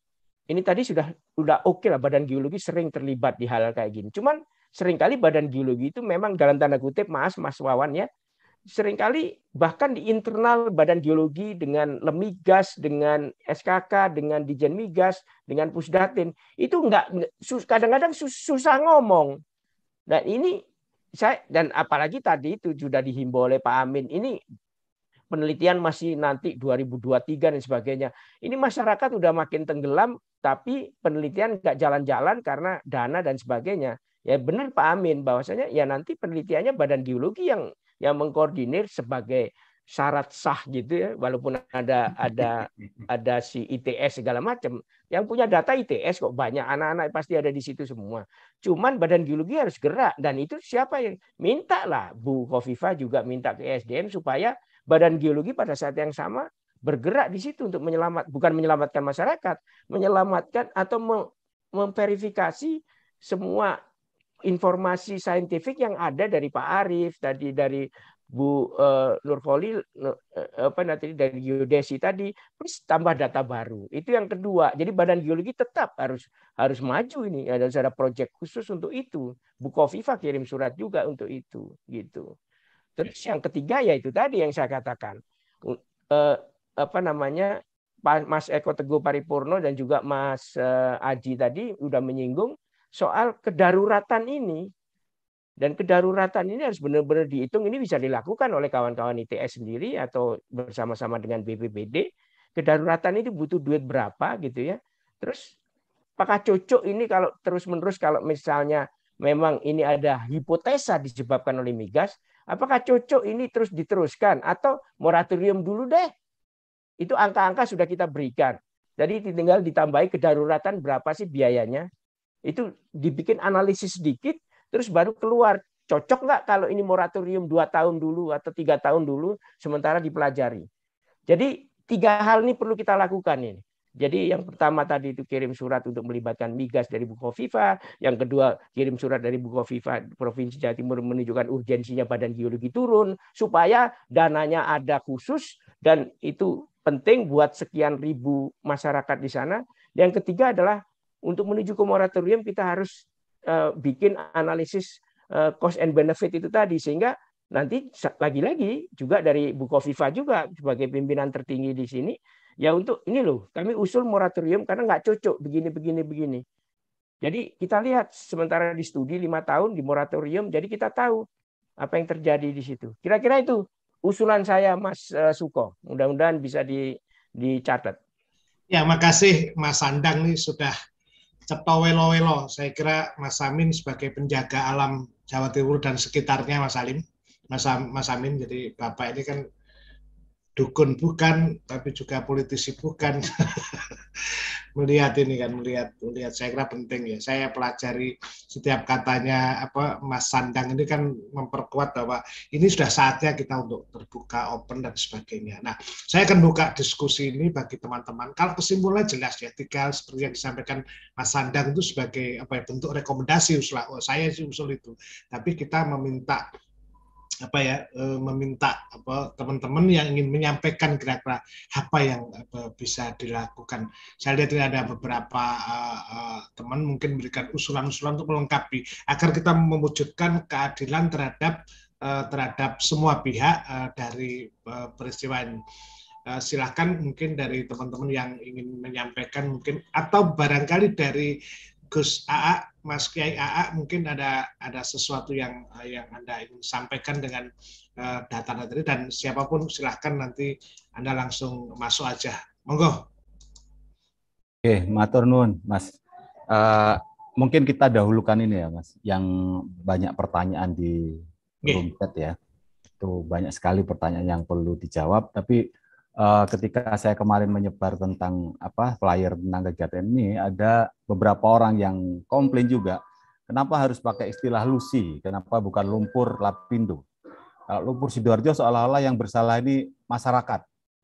Speaker 10: ini tadi sudah sudah oke okay lah badan geologi sering terlibat di hal kayak gini. Cuman seringkali badan geologi itu memang dalam tanda kutip mas Mas Wawan ya seringkali bahkan di internal badan geologi dengan Lemigas, dengan SKK, dengan Dijen Migas, dengan Pusdatin itu nggak kadang-kadang susah ngomong. Dan ini saya dan apalagi tadi itu sudah dihimbau oleh Pak Amin ini penelitian masih nanti 2023 dan sebagainya. Ini masyarakat sudah makin tenggelam tapi penelitian nggak jalan-jalan karena dana dan sebagainya. Ya benar Pak Amin bahwasanya ya nanti penelitiannya badan geologi yang yang mengkoordinir sebagai syarat sah gitu ya walaupun ada ada ada si ITS segala macam yang punya data ITS kok banyak anak-anak pasti ada di situ semua cuman badan geologi harus gerak dan itu siapa yang minta lah Bu Kofifa juga minta ke SDM supaya badan geologi pada saat yang sama bergerak di situ untuk menyelamat bukan menyelamatkan masyarakat menyelamatkan atau memverifikasi semua informasi saintifik yang ada dari Pak Arief tadi dari Bu uh, eh, Nurfoli eh, eh, apa nanti dari geodesi tadi terus tambah data baru. Itu yang kedua. Jadi Badan Geologi tetap harus harus maju ini ada ya, ada proyek khusus untuk itu. Bu Kofifa kirim surat juga untuk itu gitu. Terus yang ketiga ya itu tadi yang saya katakan. Uh, apa namanya? Mas Eko Teguh Paripurno dan juga Mas Aji tadi sudah menyinggung soal kedaruratan ini dan kedaruratan ini harus benar-benar dihitung. Ini bisa dilakukan oleh kawan-kawan ITS sendiri atau bersama-sama dengan BPBD. Kedaruratan itu butuh duit berapa gitu ya. Terus apakah cocok ini kalau terus-menerus kalau misalnya memang ini ada hipotesa disebabkan oleh migas, apakah cocok ini terus diteruskan atau moratorium dulu deh. Itu angka-angka sudah kita berikan. Jadi tinggal ditambahi kedaruratan berapa sih biayanya itu dibikin analisis sedikit, terus baru keluar. Cocok nggak kalau ini moratorium dua tahun dulu atau tiga tahun dulu, sementara dipelajari. Jadi tiga hal ini perlu kita lakukan ini. Jadi yang pertama tadi itu kirim surat untuk melibatkan migas dari Buku FIFA, yang kedua kirim surat dari Buku FIFA Provinsi Jawa Timur menunjukkan urgensinya Badan Geologi turun supaya dananya ada khusus dan itu penting buat sekian ribu masyarakat di sana. Yang ketiga adalah untuk menuju ke moratorium kita harus eh, bikin analisis eh, cost and benefit itu tadi sehingga nanti lagi-lagi juga dari Bu Kofifa juga sebagai pimpinan tertinggi di sini ya untuk ini loh kami usul moratorium karena nggak cocok begini begini begini. Jadi kita lihat sementara di studi lima tahun di moratorium jadi kita tahu apa yang terjadi di situ. Kira-kira itu usulan saya Mas eh, Suko. Mudah-mudahan bisa dicatat.
Speaker 8: Ya, makasih Mas Sandang nih sudah Cepto Welo Welo. Saya kira Mas Amin sebagai penjaga alam Jawa Timur dan sekitarnya Mas Alim. Mas, Mas Amin, jadi Bapak ini kan dukun bukan, tapi juga politisi bukan. melihat ini kan melihat melihat saya kira penting ya saya pelajari setiap katanya apa Mas Sandang ini kan memperkuat bahwa ini sudah saatnya kita untuk terbuka open dan sebagainya nah saya akan buka diskusi ini bagi teman-teman kalau kesimpulannya jelas ya tiga seperti yang disampaikan Mas Sandang itu sebagai apa ya bentuk rekomendasi usul oh, saya sih usul itu tapi kita meminta apa ya eh, meminta apa teman-teman yang ingin menyampaikan kira-kira apa yang apa, bisa dilakukan. Saya lihat ini ada beberapa uh, uh, teman mungkin memberikan usulan-usulan untuk melengkapi agar kita mewujudkan keadilan terhadap uh, terhadap semua pihak uh, dari uh, peristiwa ini. Uh, silahkan mungkin dari teman-teman yang ingin menyampaikan mungkin atau barangkali dari Gus AA, Mas Kiai AA mungkin ada ada sesuatu yang yang Anda ingin sampaikan dengan eh, data data tadi dan siapapun silahkan nanti Anda langsung masuk aja. Monggo.
Speaker 1: Oke, matur nuwun, Mas. Uh, mungkin kita dahulukan ini ya, Mas, yang banyak pertanyaan di chat ya. Itu banyak sekali pertanyaan yang perlu dijawab, tapi uh, ketika saya kemarin menyebar tentang apa flyer tentang kegiatan ini ada beberapa orang yang komplain juga kenapa harus pakai istilah Lucy kenapa bukan lumpur lapindo kalau lumpur sidoarjo seolah-olah yang bersalah ini masyarakat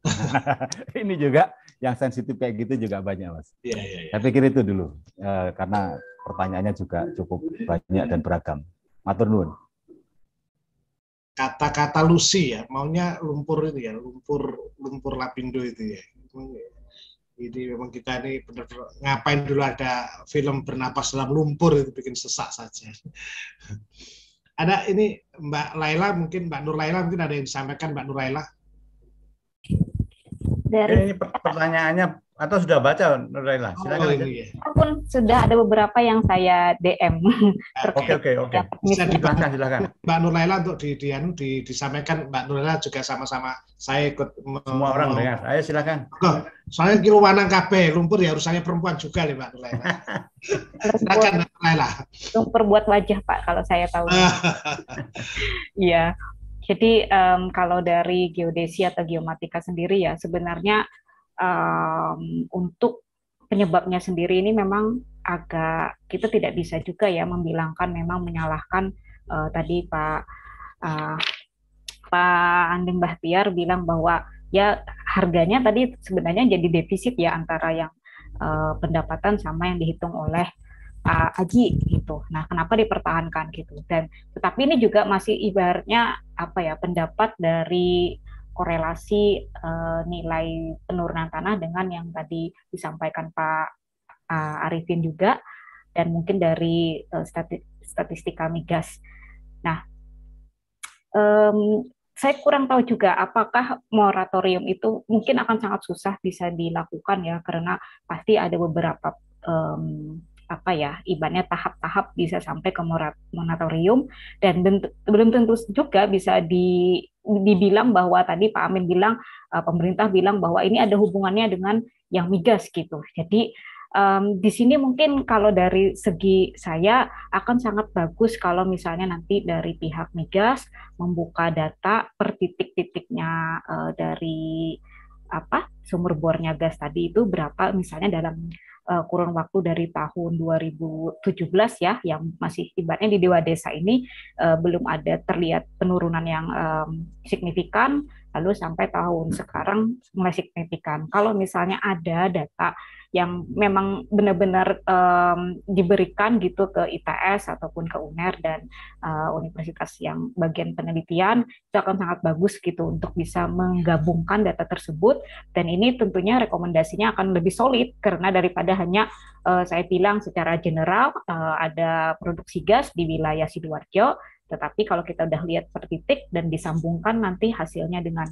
Speaker 1: ini juga yang sensitif kayak gitu juga banyak mas ya, ya, ya. saya pikir itu dulu uh, karena pertanyaannya juga cukup banyak dan beragam matur nuwun
Speaker 8: kata-kata Lucy ya, maunya lumpur itu ya, lumpur lumpur Lapindo itu ya. jadi ya, memang kita ini benar-benar ngapain dulu ada film bernapas dalam lumpur itu bikin sesak saja. ada ini Mbak Laila mungkin Mbak Nur Laila mungkin ada yang disampaikan Mbak Nur Laila.
Speaker 6: Dari... Ini pertanyaannya
Speaker 8: atau sudah baca Nuraila? Oh, silakan. Oh, iya.
Speaker 6: Pun sudah ada beberapa yang saya DM. Oke
Speaker 8: oke oke. Bisa silakan silakan. Mbak Nuraila untuk di, di, anu, di disampaikan Mbak Nuraila juga sama-sama saya ikut semua orang dengar. Ayo silakan. soalnya kilo wanang kabeh lumpur ya urusannya perempuan juga nih Mbak Nuraila. silakan Mbak Nuraila.
Speaker 6: Lumpur buat wajah Pak kalau saya tahu. Iya. Jadi um, kalau dari geodesi atau geomatika sendiri ya sebenarnya um, untuk penyebabnya sendiri ini memang agak kita tidak bisa juga ya membilangkan memang menyalahkan uh, tadi Pak uh, Pak Andeng Bahtiar bilang bahwa ya harganya tadi sebenarnya jadi defisit ya antara yang uh, pendapatan sama yang dihitung oleh Pak Aji gitu. Nah, kenapa dipertahankan gitu? Dan tetapi ini juga masih ibaratnya apa ya pendapat dari korelasi uh, nilai penurunan tanah dengan yang tadi disampaikan Pak uh, Arifin juga dan mungkin dari uh, stati statistika migas. Nah, um, saya kurang tahu juga apakah moratorium itu mungkin akan sangat susah bisa dilakukan ya karena pasti ada beberapa um, apa ya ibannya tahap-tahap bisa sampai ke moratorium dan bentuk, belum tentu juga bisa di dibilang bahwa tadi Pak Amin bilang eh, pemerintah bilang bahwa ini ada hubungannya dengan yang migas gitu. Jadi um, di sini mungkin kalau dari segi saya akan sangat bagus kalau misalnya nanti dari pihak migas membuka data per titik-titiknya uh, dari apa sumber bornya gas tadi itu berapa misalnya dalam uh, kurun waktu dari tahun 2017 ya yang masih ibaratnya di Dewa Desa ini uh, belum ada terlihat penurunan yang um, signifikan lalu sampai tahun sekarang mulai signifikan. Kalau misalnya ada data yang memang benar-benar um, diberikan gitu ke ITS ataupun ke UNER dan uh, universitas yang bagian penelitian itu akan sangat bagus gitu untuk bisa menggabungkan data tersebut dan ini tentunya rekomendasinya akan lebih solid karena daripada hanya uh, saya bilang secara general uh, ada produksi gas di wilayah Sidoarjo tetapi kalau kita udah lihat per titik dan disambungkan nanti hasilnya dengan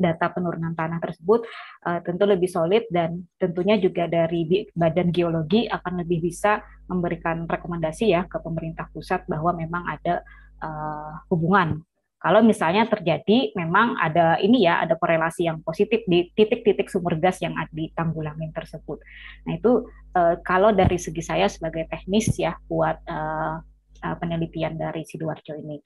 Speaker 6: data penurunan tanah tersebut uh, tentu lebih solid dan tentunya juga dari Badan Geologi akan lebih bisa memberikan rekomendasi ya ke pemerintah pusat bahwa memang ada uh, hubungan. Kalau misalnya terjadi memang ada ini ya ada korelasi yang positif di titik-titik sumur gas yang di Tanggulangin tersebut. Nah itu uh, kalau dari segi saya sebagai teknis ya buat uh, Eh, penelitian dari Sidoarjo ini.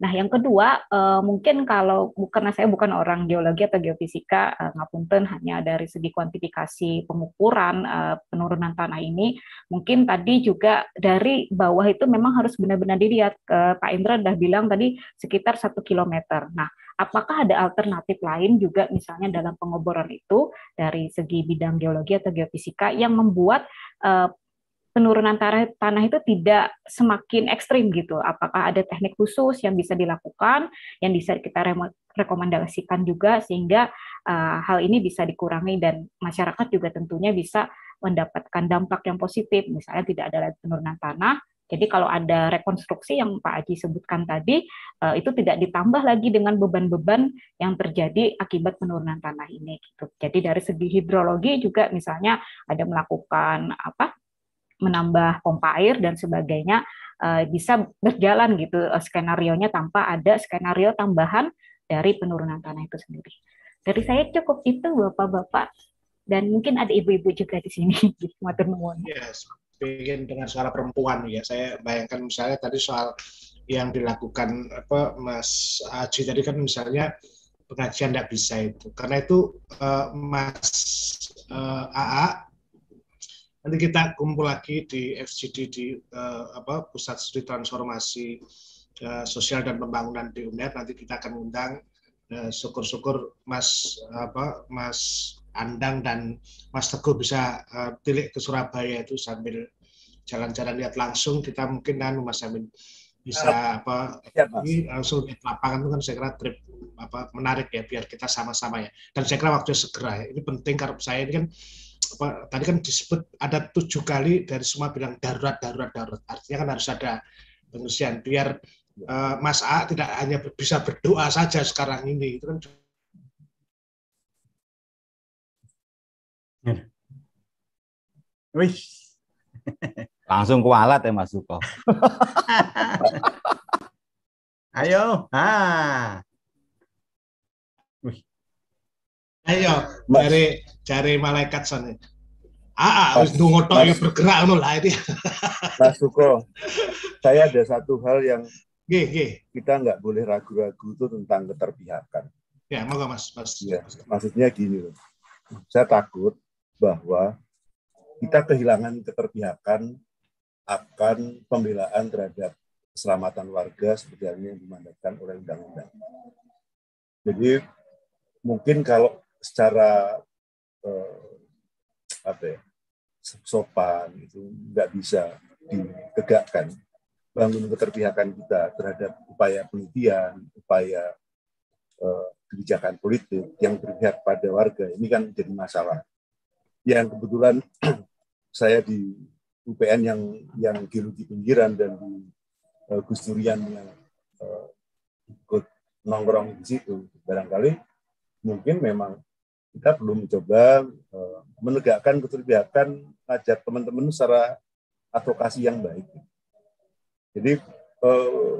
Speaker 6: Nah, yang kedua eh, mungkin kalau karena saya bukan orang geologi atau geofisika, uh, ngapunten hanya dari segi kuantifikasi pengukuran penurunan tanah ini, mungkin tadi juga dari bawah itu memang harus benar-benar dilihat. Uh, Pak Indra sudah bilang tadi sekitar satu kilometer. Nah, apakah ada alternatif lain juga misalnya dalam pengoboran itu dari segi bidang geologi atau geofisika yang membuat penurunan tanah, tanah itu tidak semakin ekstrim gitu. Apakah ada teknik khusus yang bisa dilakukan, yang bisa kita rekomendasikan juga sehingga uh, hal ini bisa dikurangi dan masyarakat juga tentunya bisa mendapatkan dampak yang positif. Misalnya tidak ada penurunan tanah, jadi kalau ada rekonstruksi yang Pak Aji sebutkan tadi, eh, itu tidak ditambah lagi dengan beban-beban yang terjadi akibat penurunan tanah ini. Gitu. Jadi dari segi hidrologi juga misalnya ada melakukan apa menambah pompa air dan sebagainya uh, bisa berjalan gitu uh, eh, skenario tanpa ada skenario tambahan dari penurunan tanah itu sendiri. Dari saya cukup itu Bapak-bapak dan mungkin ada ibu-ibu juga di sini gitu nuwun. Yes,
Speaker 8: ya, begin dengan suara perempuan ya. Saya bayangkan misalnya tadi soal yang dilakukan apa Mas Aji tadi kan misalnya pengajian tidak bisa itu karena itu uh, Mas uh, AA Nanti kita kumpul lagi di FGD di uh, apa Pusat Studi Transformasi uh, Sosial dan Pembangunan di UNED. Nanti kita akan undang eh, syukur-syukur Mas apa Mas Andang dan Mas Teguh bisa uh, tilik ke Surabaya itu sambil jalan-jalan lihat langsung kita mungkin kan Mas Amin bisa apa ya, ini langsung di lapangan itu kan saya kira trip apa menarik ya biar kita sama-sama ya dan saya kira waktunya segera ya. ini penting karena saya ini kan apa, tadi kan disebut ada tujuh kali dari semua bilang darurat, darurat, darurat. Artinya kan harus ada pengusian biar uh, Mas A tidak hanya bisa berdoa saja sekarang ini. Itu kan iya.
Speaker 1: Wih. Langsung kualat ya Mas Suko.
Speaker 8: Ayo. Ah. Ayo, cari cari malaikat sana. Ah, harus dungo tok bergerak ngono lah ini.
Speaker 4: Mas Suko, saya ada satu hal yang Gih, gih. kita nggak boleh ragu-ragu itu tentang keterpihakan. Ya, moga mas, mas. Ya, maksudnya gini loh. Saya takut bahwa kita kehilangan keterpihakan akan pembelaan terhadap keselamatan warga seperti yang dimandatkan oleh undang-undang. Jadi mungkin kalau secara eh, apa ya, sopan itu nggak bisa ditegakkan bangun keterpihakan kita terhadap upaya penelitian, upaya eh, kebijakan politik yang berpihak pada warga ini kan jadi masalah. Yang kebetulan saya di UPN yang yang geologi pinggiran dan di eh, Gus Durian yang eh, ikut nongkrong di situ barangkali mungkin memang kita belum mencoba eh, menegakkan keterlibatan ajak teman-teman secara advokasi yang baik. Jadi eh,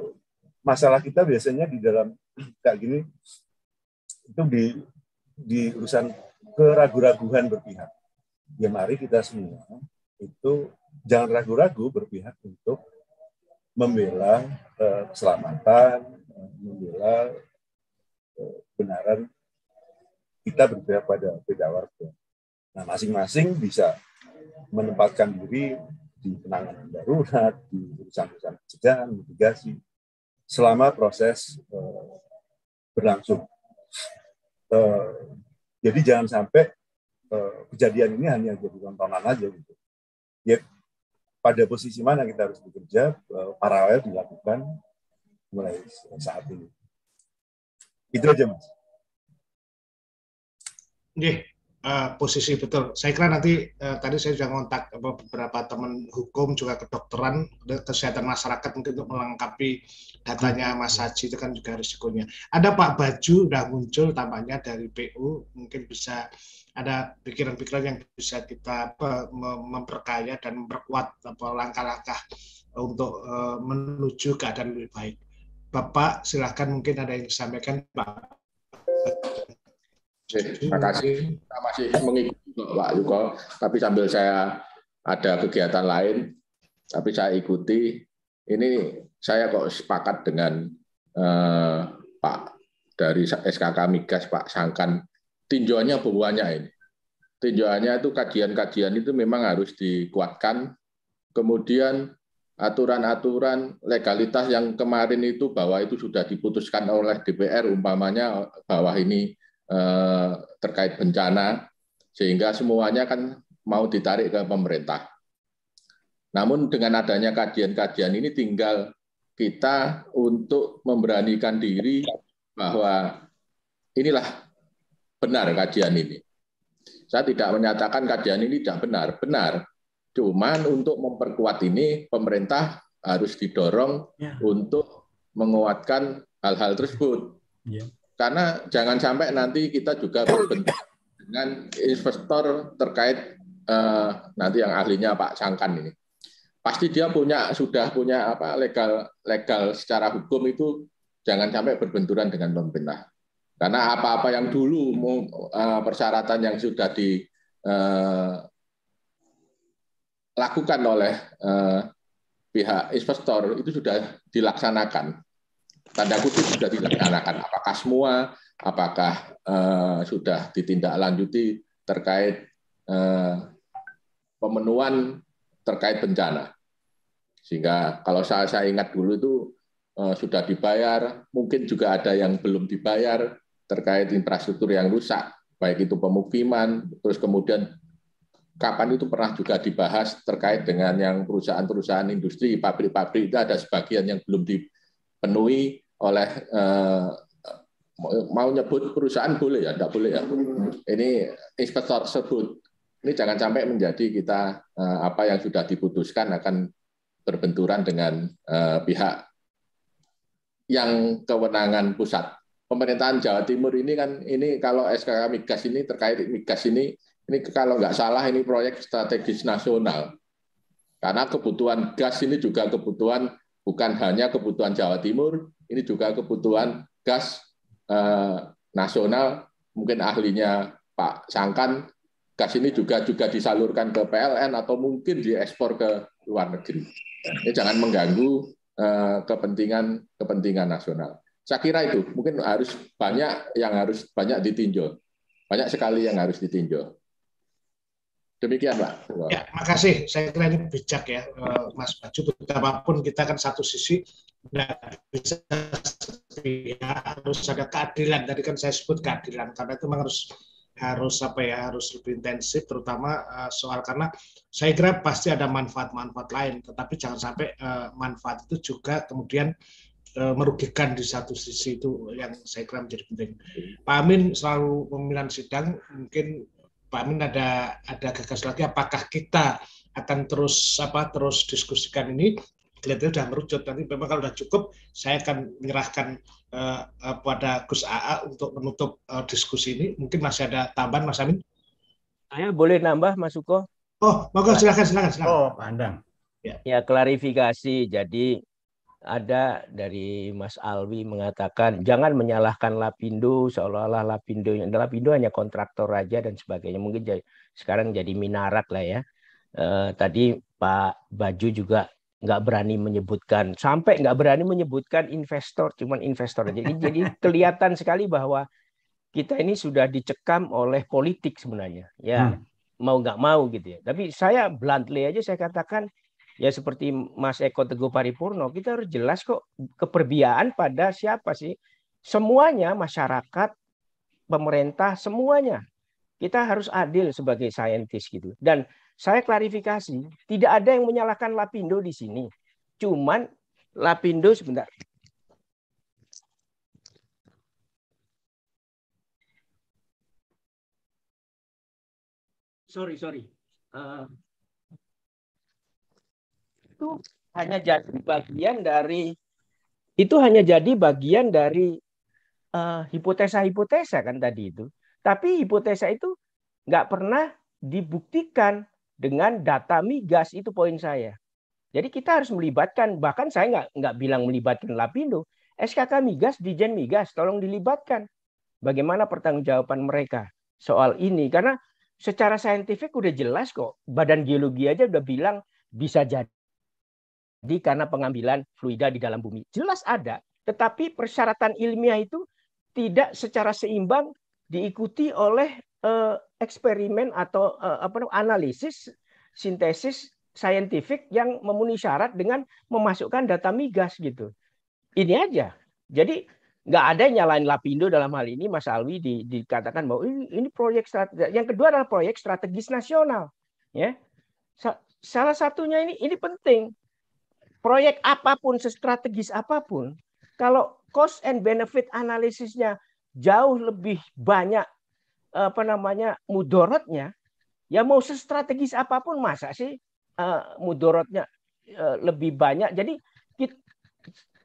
Speaker 4: masalah kita biasanya di dalam kayak gini itu di di urusan keragu raguan berpihak. Ya mari kita semua itu jangan ragu-ragu berpihak untuk membela eh, keselamatan, membela kebenaran kita berbeda pada beda warga. Ya. Nah, masing-masing bisa menempatkan diri di penanganan darurat, di urusan-urusan pencegahan, mitigasi, selama proses eh, berlangsung. Eh, jadi jangan sampai eh, kejadian ini hanya jadi tontonan aja gitu. Ya, pada posisi mana kita harus bekerja eh, paralel dilakukan
Speaker 8: mulai saat ini. Itu aja mas. Nggih, eh, uh, posisi betul. Saya kira nanti uh, tadi saya sudah kontak beberapa teman hukum juga kedokteran, kesehatan masyarakat mungkin untuk melengkapi datanya hmm. Mas Haji itu kan juga risikonya. Ada Pak Baju sudah muncul tampaknya dari PU, mungkin bisa ada pikiran-pikiran yang bisa kita memperkaya dan memperkuat langkah-langkah untuk uh, menuju keadaan lebih baik. Bapak silahkan mungkin ada yang disampaikan Pak.
Speaker 3: Terima kasih. Kita masih mengikuti Pak Yuko, tapi sambil saya ada kegiatan lain, tapi saya ikuti. Ini saya kok sepakat dengan eh, Pak dari SKK Migas Pak Sangkan tinjauannya berbuahnya ini. Tinjauannya itu kajian-kajian itu memang harus dikuatkan. Kemudian aturan-aturan legalitas yang kemarin itu bahwa itu sudah diputuskan oleh DPR umpamanya bahwa ini Eh, terkait bencana, sehingga semuanya kan mau ditarik ke pemerintah. Namun dengan adanya kajian-kajian ini tinggal kita untuk memberanikan diri bahwa inilah benar kajian ini. Saya tidak menyatakan kajian ini tidak benar, benar. Cuman untuk memperkuat ini pemerintah harus didorong ya. untuk menguatkan hal-hal tersebut. Ya. Karena jangan sampai nanti kita juga berbentuk dengan investor terkait eh, nanti yang ahlinya Pak Sangkan ini. Pasti dia punya sudah punya apa legal legal secara hukum itu jangan sampai berbenturan dengan pemerintah. Karena apa-apa yang dulu eh, persyaratan yang sudah dilakukan eh, oleh eh, pihak investor itu sudah dilaksanakan tanda kutip sudah dilaksanakan. Apakah semua, apakah eh, sudah ditindaklanjuti terkait eh, pemenuhan terkait bencana. Sehingga kalau saya, saya ingat dulu itu eh, sudah dibayar, mungkin juga ada yang belum dibayar terkait infrastruktur yang rusak, baik itu pemukiman, terus kemudian kapan itu pernah juga dibahas terkait dengan yang perusahaan-perusahaan industri, pabrik-pabrik itu ada sebagian yang belum di, dipenuhi oleh eh, mau nyebut perusahaan boleh ya, tidak boleh ya. Ini investor sebut. Ini jangan sampai menjadi kita eh, apa yang sudah diputuskan akan berbenturan dengan eh, pihak yang kewenangan pusat. Pemerintahan Jawa Timur ini kan ini kalau SKK migas ini terkait migas ini ini kalau nggak salah ini proyek strategis nasional. Karena kebutuhan gas ini juga kebutuhan Bukan hanya kebutuhan Jawa Timur, ini juga kebutuhan gas eh, nasional. Mungkin ahlinya Pak Sangkan, gas ini juga juga disalurkan ke PLN atau mungkin diekspor ke luar negeri. Ini jangan mengganggu eh, kepentingan kepentingan nasional. Saya kira itu mungkin harus banyak yang harus banyak ditinjau, banyak sekali yang harus ditinjau. Demikian Pak. Ya,
Speaker 8: kasih Saya kira ini bijak ya eh, Mas Baju. Betapapun kita kan satu sisi tidak bisa ya, harus ada keadilan. Tadi kan saya sebut keadilan karena itu memang harus harus apa ya harus lebih intensif terutama uh, soal karena saya kira pasti ada manfaat-manfaat lain tetapi jangan sampai uh, manfaat itu juga kemudian merugikan di satu sisi itu yang saya kira menjadi penting. Pak Amin selalu pemilihan sidang mungkin Pak Amin ada ada gagas lagi apakah kita akan terus apa terus diskusikan ini kelihatannya sudah merucut nanti memang kalau sudah cukup saya akan menyerahkan uh, uh, pada Gus AA untuk menutup uh, diskusi ini mungkin masih ada tambahan Mas Amin saya boleh nambah Mas Suko oh
Speaker 6: monggo
Speaker 10: silakan silakan silakan oh pandang ya. ya klarifikasi jadi ada dari Mas Alwi mengatakan jangan menyalahkan Lapindo seolah-olah Lapindo yang Lapindo hanya kontraktor raja dan sebagainya mungkin jadi, sekarang jadi minarak lah ya eh, tadi Pak Baju juga nggak berani menyebutkan sampai nggak berani menyebutkan investor cuman investor jadi jadi kelihatan sekali bahwa kita ini sudah dicekam oleh politik sebenarnya ya hmm. mau nggak mau gitu ya tapi saya bluntly aja saya katakan ya seperti Mas Eko Teguh Paripurno, kita harus jelas kok keperbiaan pada siapa sih? Semuanya masyarakat, pemerintah, semuanya. Kita harus adil sebagai saintis gitu. Dan saya klarifikasi, tidak ada yang menyalahkan Lapindo di sini. Cuman Lapindo sebentar.
Speaker 4: Sorry, sorry. Uh,
Speaker 10: itu hanya jadi bagian dari itu hanya jadi bagian dari eh, hipotesa-hipotesa uh, kan tadi itu. Tapi hipotesa itu nggak pernah dibuktikan dengan data migas itu poin saya. Jadi kita harus melibatkan, bahkan saya nggak nggak bilang melibatkan Lapindo, SKK Migas, Dijen Migas, tolong dilibatkan. Bagaimana pertanggungjawaban mereka soal ini? Karena secara saintifik udah jelas kok, Badan Geologi aja udah bilang bisa jadi di karena pengambilan fluida di dalam bumi. Jelas ada, tetapi persyaratan ilmiah itu tidak secara seimbang diikuti oleh eh, eksperimen atau eh, apa analisis sintesis saintifik yang memenuhi syarat dengan memasukkan data migas gitu. Ini aja. Jadi nggak ada yang nyalain Lapindo dalam hal ini Mas Alwi di, dikatakan bahwa ini, ini proyek strategi. Yang kedua adalah proyek strategis nasional. Ya, salah satunya ini ini penting proyek apapun, strategis apapun, kalau cost and benefit analisisnya jauh lebih banyak apa namanya mudorotnya, ya mau strategis apapun masa sih uh, mudorotnya eh, lebih banyak. Jadi kita,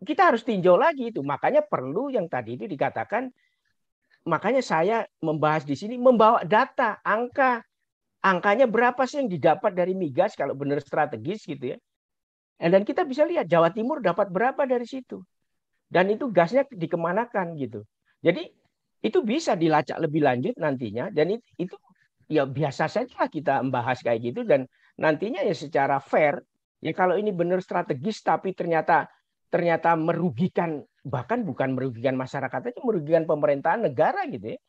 Speaker 10: kita harus tinjau lagi itu. Makanya perlu yang tadi itu dikatakan. Makanya saya membahas di sini membawa data, angka, angkanya berapa sih yang didapat dari migas kalau benar strategis gitu ya Eh, dan kita bisa lihat Jawa Timur dapat berapa dari situ. Dan itu gasnya dikemanakan gitu. Jadi itu bisa dilacak lebih lanjut nantinya. Dan itu ya biasa saja kita membahas kayak gitu. Dan nantinya ya secara fair, ya kalau ini benar strategis tapi ternyata ternyata merugikan bahkan bukan merugikan masyarakat aja merugikan pemerintahan negara gitu ya.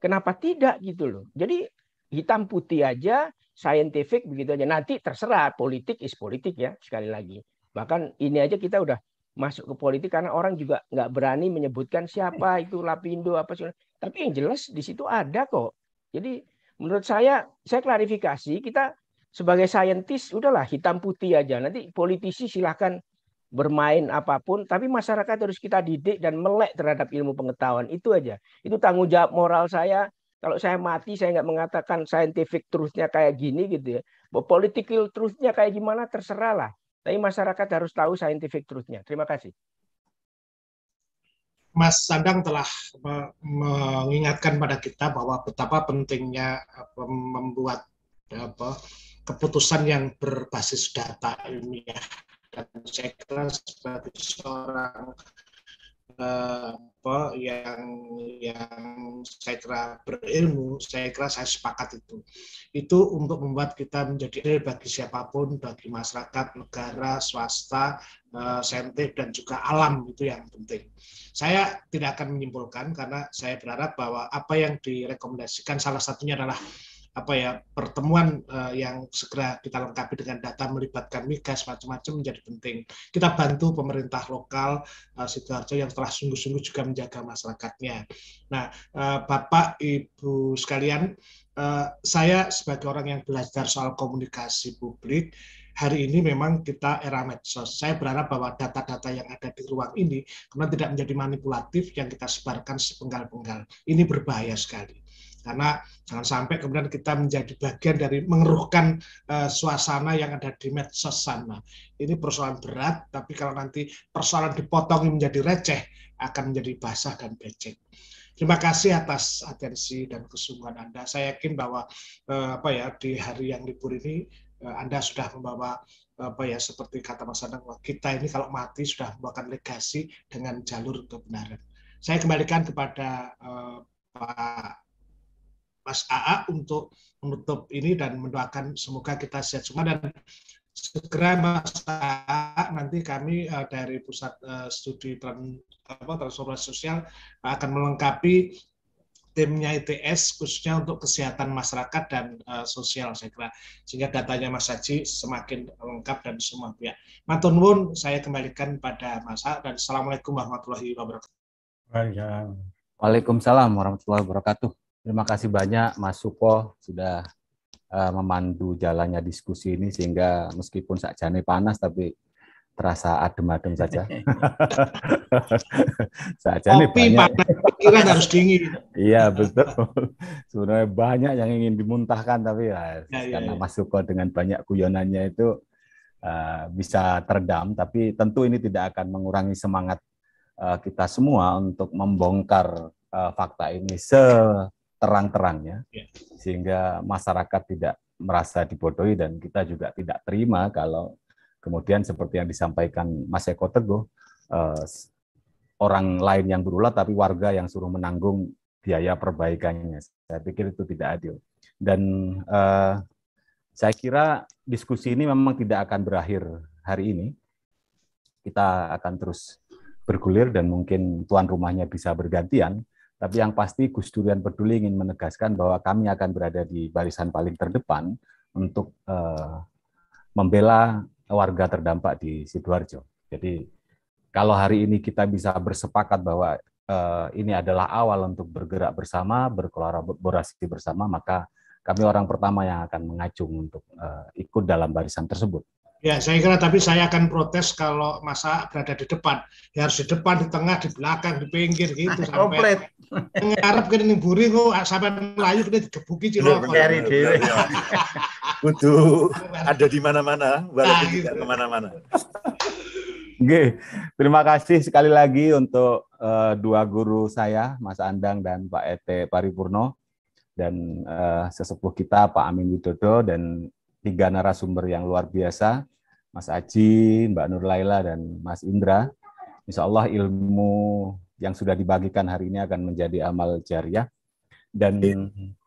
Speaker 10: Kenapa tidak gitu loh. Jadi hitam putih aja scientific begitu aja. Nanti terserah politik is politik ya sekali lagi. Bahkan ini aja kita udah masuk ke politik karena orang juga nggak berani menyebutkan siapa itu Lapindo apa sih. Tapi yang jelas di situ ada kok. Jadi menurut saya saya klarifikasi kita sebagai saintis udahlah hitam putih aja. Nanti politisi silahkan bermain apapun, tapi masyarakat harus kita didik dan melek terhadap ilmu pengetahuan itu aja. Itu tanggung jawab moral saya kalau saya mati, saya nggak mengatakan scientific truth-nya kayak gini gitu ya. Political truth-nya kayak gimana, terserah lah. Tapi masyarakat harus tahu scientific truth-nya. Terima kasih.
Speaker 8: Mas Sandang telah mengingatkan pada kita bahwa betapa pentingnya membuat apa, keputusan yang berbasis data ilmiah. Dan saya kira sebagai seorang Eh, apa yang yang saya kira berilmu, saya kira saya sepakat itu. Itu untuk membuat kita menjadi bagi siapapun, bagi masyarakat, negara, swasta, eh, dan juga alam itu yang penting. Saya tidak akan menyimpulkan karena saya berharap bahwa apa yang direkomendasikan salah satunya adalah apa ya pertemuan uh, yang segera kita lengkapi dengan data melibatkan migas macam-macam menjadi penting. Kita bantu pemerintah lokal uh, sidoarjo yang telah sungguh-sungguh juga menjaga masyarakatnya. Nah, uh, Bapak Ibu sekalian, uh, saya sebagai orang yang belajar soal komunikasi publik hari ini memang kita era medsos. Saya berharap bahwa data-data yang ada di ruang ini kemudian tidak menjadi manipulatif yang kita sebarkan sepenggal-penggal. Ini berbahaya sekali karena jangan sampai kemudian kita menjadi bagian dari mengeruhkan uh, suasana yang ada di medsos sana. Ini persoalan berat, tapi kalau nanti persoalan dipotong menjadi receh akan menjadi basah dan becek. Terima kasih atas atensi dan kesungguhan Anda. Saya yakin bahwa uh, apa ya di hari yang libur ini uh, Anda sudah membawa apa ya seperti kata Mas Anang kita ini kalau mati sudah membawakan legasi dengan jalur kebenaran. Saya kembalikan kepada uh, Pak Mas AA untuk menutup ini dan mendoakan semoga kita sehat semua dan segera Mas AA nanti kami uh, dari pusat uh, studi trans, apa, transformasi sosial akan melengkapi timnya ITS khususnya untuk kesehatan masyarakat dan uh, sosial saya kira sehingga datanya Mas Haji semakin lengkap dan semua pihak. Matur nuwun saya kembalikan pada Mas A dan assalamualaikum warahmatullahi wabarakatuh.
Speaker 1: Waalaikumsalam warahmatullahi wabarakatuh. Terima kasih banyak Mas Suko sudah eh, memandu jalannya diskusi ini sehingga meskipun sakjane panas tapi terasa adem-adem saja. saja nih banyak. pikiran harus dingin. Iya betul. Sebenarnya banyak yang ingin dimuntahkan tapi ya, ya, ya karena ya, ya. Mas Suko dengan banyak guyonannya itu uh, bisa terdam. Tapi tentu ini tidak akan mengurangi semangat uh, kita semua untuk membongkar uh, fakta ini se terang-terangnya iya. sehingga masyarakat tidak merasa dibodohi dan kita juga tidak terima kalau kemudian seperti yang disampaikan Mas Eko Teguh eh, orang lain yang berulat tapi warga yang suruh menanggung biaya perbaikannya saya pikir itu tidak adil dan eh, saya kira diskusi ini memang tidak akan berakhir hari ini kita akan terus bergulir dan mungkin tuan rumahnya bisa bergantian tapi yang pasti Gus Durian Peduli ingin menegaskan bahwa kami akan berada di barisan paling terdepan untuk uh, membela warga terdampak di Sidoarjo. Jadi kalau hari ini kita bisa bersepakat bahwa uh, ini adalah awal untuk bergerak bersama, berkolaborasi bersama, maka kami orang pertama yang akan mengacung untuk uh, ikut dalam barisan tersebut.
Speaker 8: Ya, saya kira tapi saya akan protes kalau masa berada di depan. Ya harus di depan, di tengah, di belakang, di pinggir gitu sampai komplit. Ngarep kene ning buri kok ah, sampai melayu kene digebuki cilok. Dari dhewe.
Speaker 4: Kudu ada di mana-mana, walaupun nah, tidak ke kemana-mana.
Speaker 8: Oke, terima kasih
Speaker 1: sekali lagi untuk uh, dua guru saya, Mas Andang dan Pak Ete Paripurno, dan uh, sesepuh kita Pak Amin Widodo dan tiga narasumber yang luar biasa, Mas Aji, Mbak Nur Laila, dan Mas Indra. Insya Allah ilmu yang sudah dibagikan hari ini akan menjadi amal jariah. Dan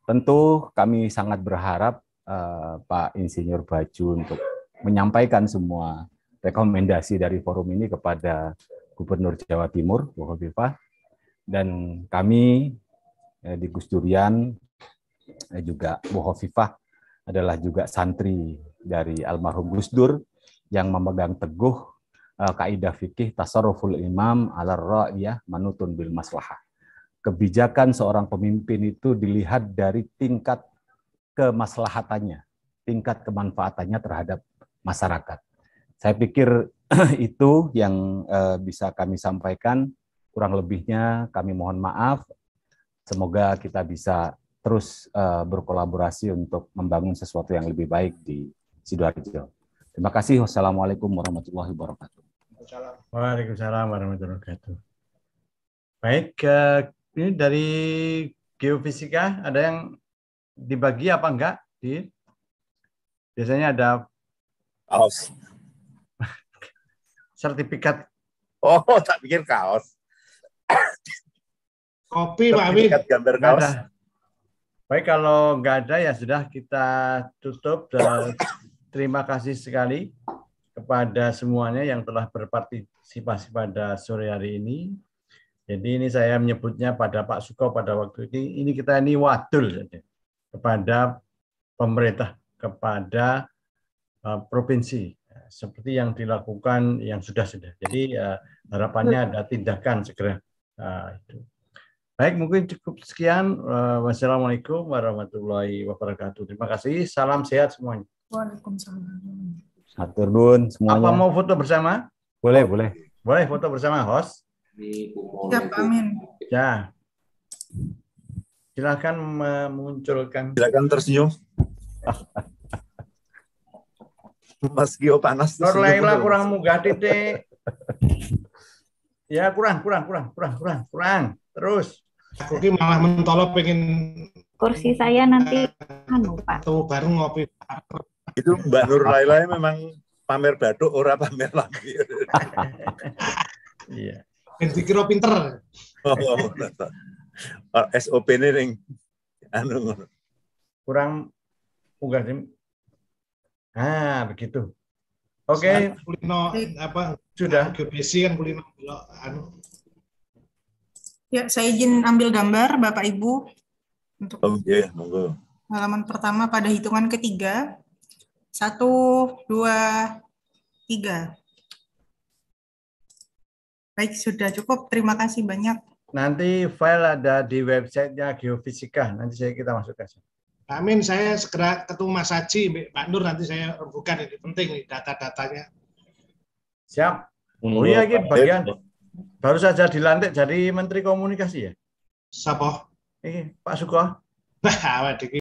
Speaker 1: tentu kami sangat berharap uh, Pak Insinyur Baju untuk menyampaikan semua rekomendasi dari forum ini kepada Gubernur Jawa Timur, Bukhobifa. dan kami eh, di Gus Durian eh, juga Bu Hovifah adalah juga santri dari almarhum Gus Dur yang memegang teguh uh, kaidah fikih tasarruful imam ala ra'iyah manutun bil maslahah. Kebijakan seorang pemimpin itu dilihat dari tingkat kemaslahatannya, tingkat kemanfaatannya terhadap masyarakat. Saya pikir itu yang uh, bisa kami sampaikan. Kurang lebihnya kami mohon maaf. Semoga kita bisa terus uh, berkolaborasi untuk membangun sesuatu yang lebih baik di Sidoarjo. Terima kasih. Wassalamualaikum warahmatullahi wabarakatuh.
Speaker 2: Waalaikumsalam warahmatullahi wabarakatuh. Baik, uh, ini dari geofisika ada yang dibagi apa enggak? Di biasanya ada
Speaker 4: kaos. sertifikat. Oh, tak pikir kaos. Kopi, Pak Amin. Sertifikat gambar kaos. Ada
Speaker 2: Baik, kalau nggak ada ya sudah kita tutup. Dan terima kasih sekali kepada semuanya yang telah berpartisipasi pada sore hari ini. Jadi ini saya menyebutnya pada Pak Suko pada waktu ini, ini kita ini wadul kepada pemerintah, kepada uh, provinsi. Seperti yang dilakukan yang sudah-sudah. Jadi uh, harapannya ada tindakan segera. Uh, itu. Baik, mungkin cukup sekian. Eh, wassalamualaikum warahmatullahi wabarakatuh. Terima kasih. Salam sehat semuanya.
Speaker 9: Waalaikumsalam.
Speaker 1: Atur dun semuanya. Apa mau
Speaker 2: foto bersama? Boleh, boleh. Boleh foto bersama host. Siap, amin. Ya. Silahkan memunculkan. silakan tersenyum.
Speaker 4: Mas Gio panas. Nur kurang
Speaker 2: muka, titik.
Speaker 8: ya kurang, kurang, kurang, kurang, kurang, kurang. Terus. Aku malah mentolok pengen
Speaker 6: kursi saya nanti eh, anu Pak. Tuh
Speaker 8: baru ngopi. Itu Mbak Nur
Speaker 4: Laila memang pamer batuk ora pamer lagi. Iya. Ben dikira pinter. Oh, oh, oh SOP ini ring anu kurang unggah
Speaker 2: Ah, begitu. Oke,
Speaker 8: okay. kulino apa sudah GBC kan kulino anu
Speaker 7: Ya, saya izin ambil gambar Bapak Ibu
Speaker 4: untuk oh, yeah, monggo.
Speaker 7: halaman pertama pada hitungan ketiga. Satu, dua, tiga. Baik, sudah cukup. Terima kasih banyak.
Speaker 2: Nanti file ada di websitenya Geofisika.
Speaker 8: Nanti saya kita masukkan. Amin, saya segera ketemu Mas Haji, Pak Nur, nanti saya bukan ini penting data-datanya. Siap.
Speaker 2: Oh, lagi bagian baru saja dilantik jadi Menteri Komunikasi ya? Siapa? Iki Pak Suko. Wah,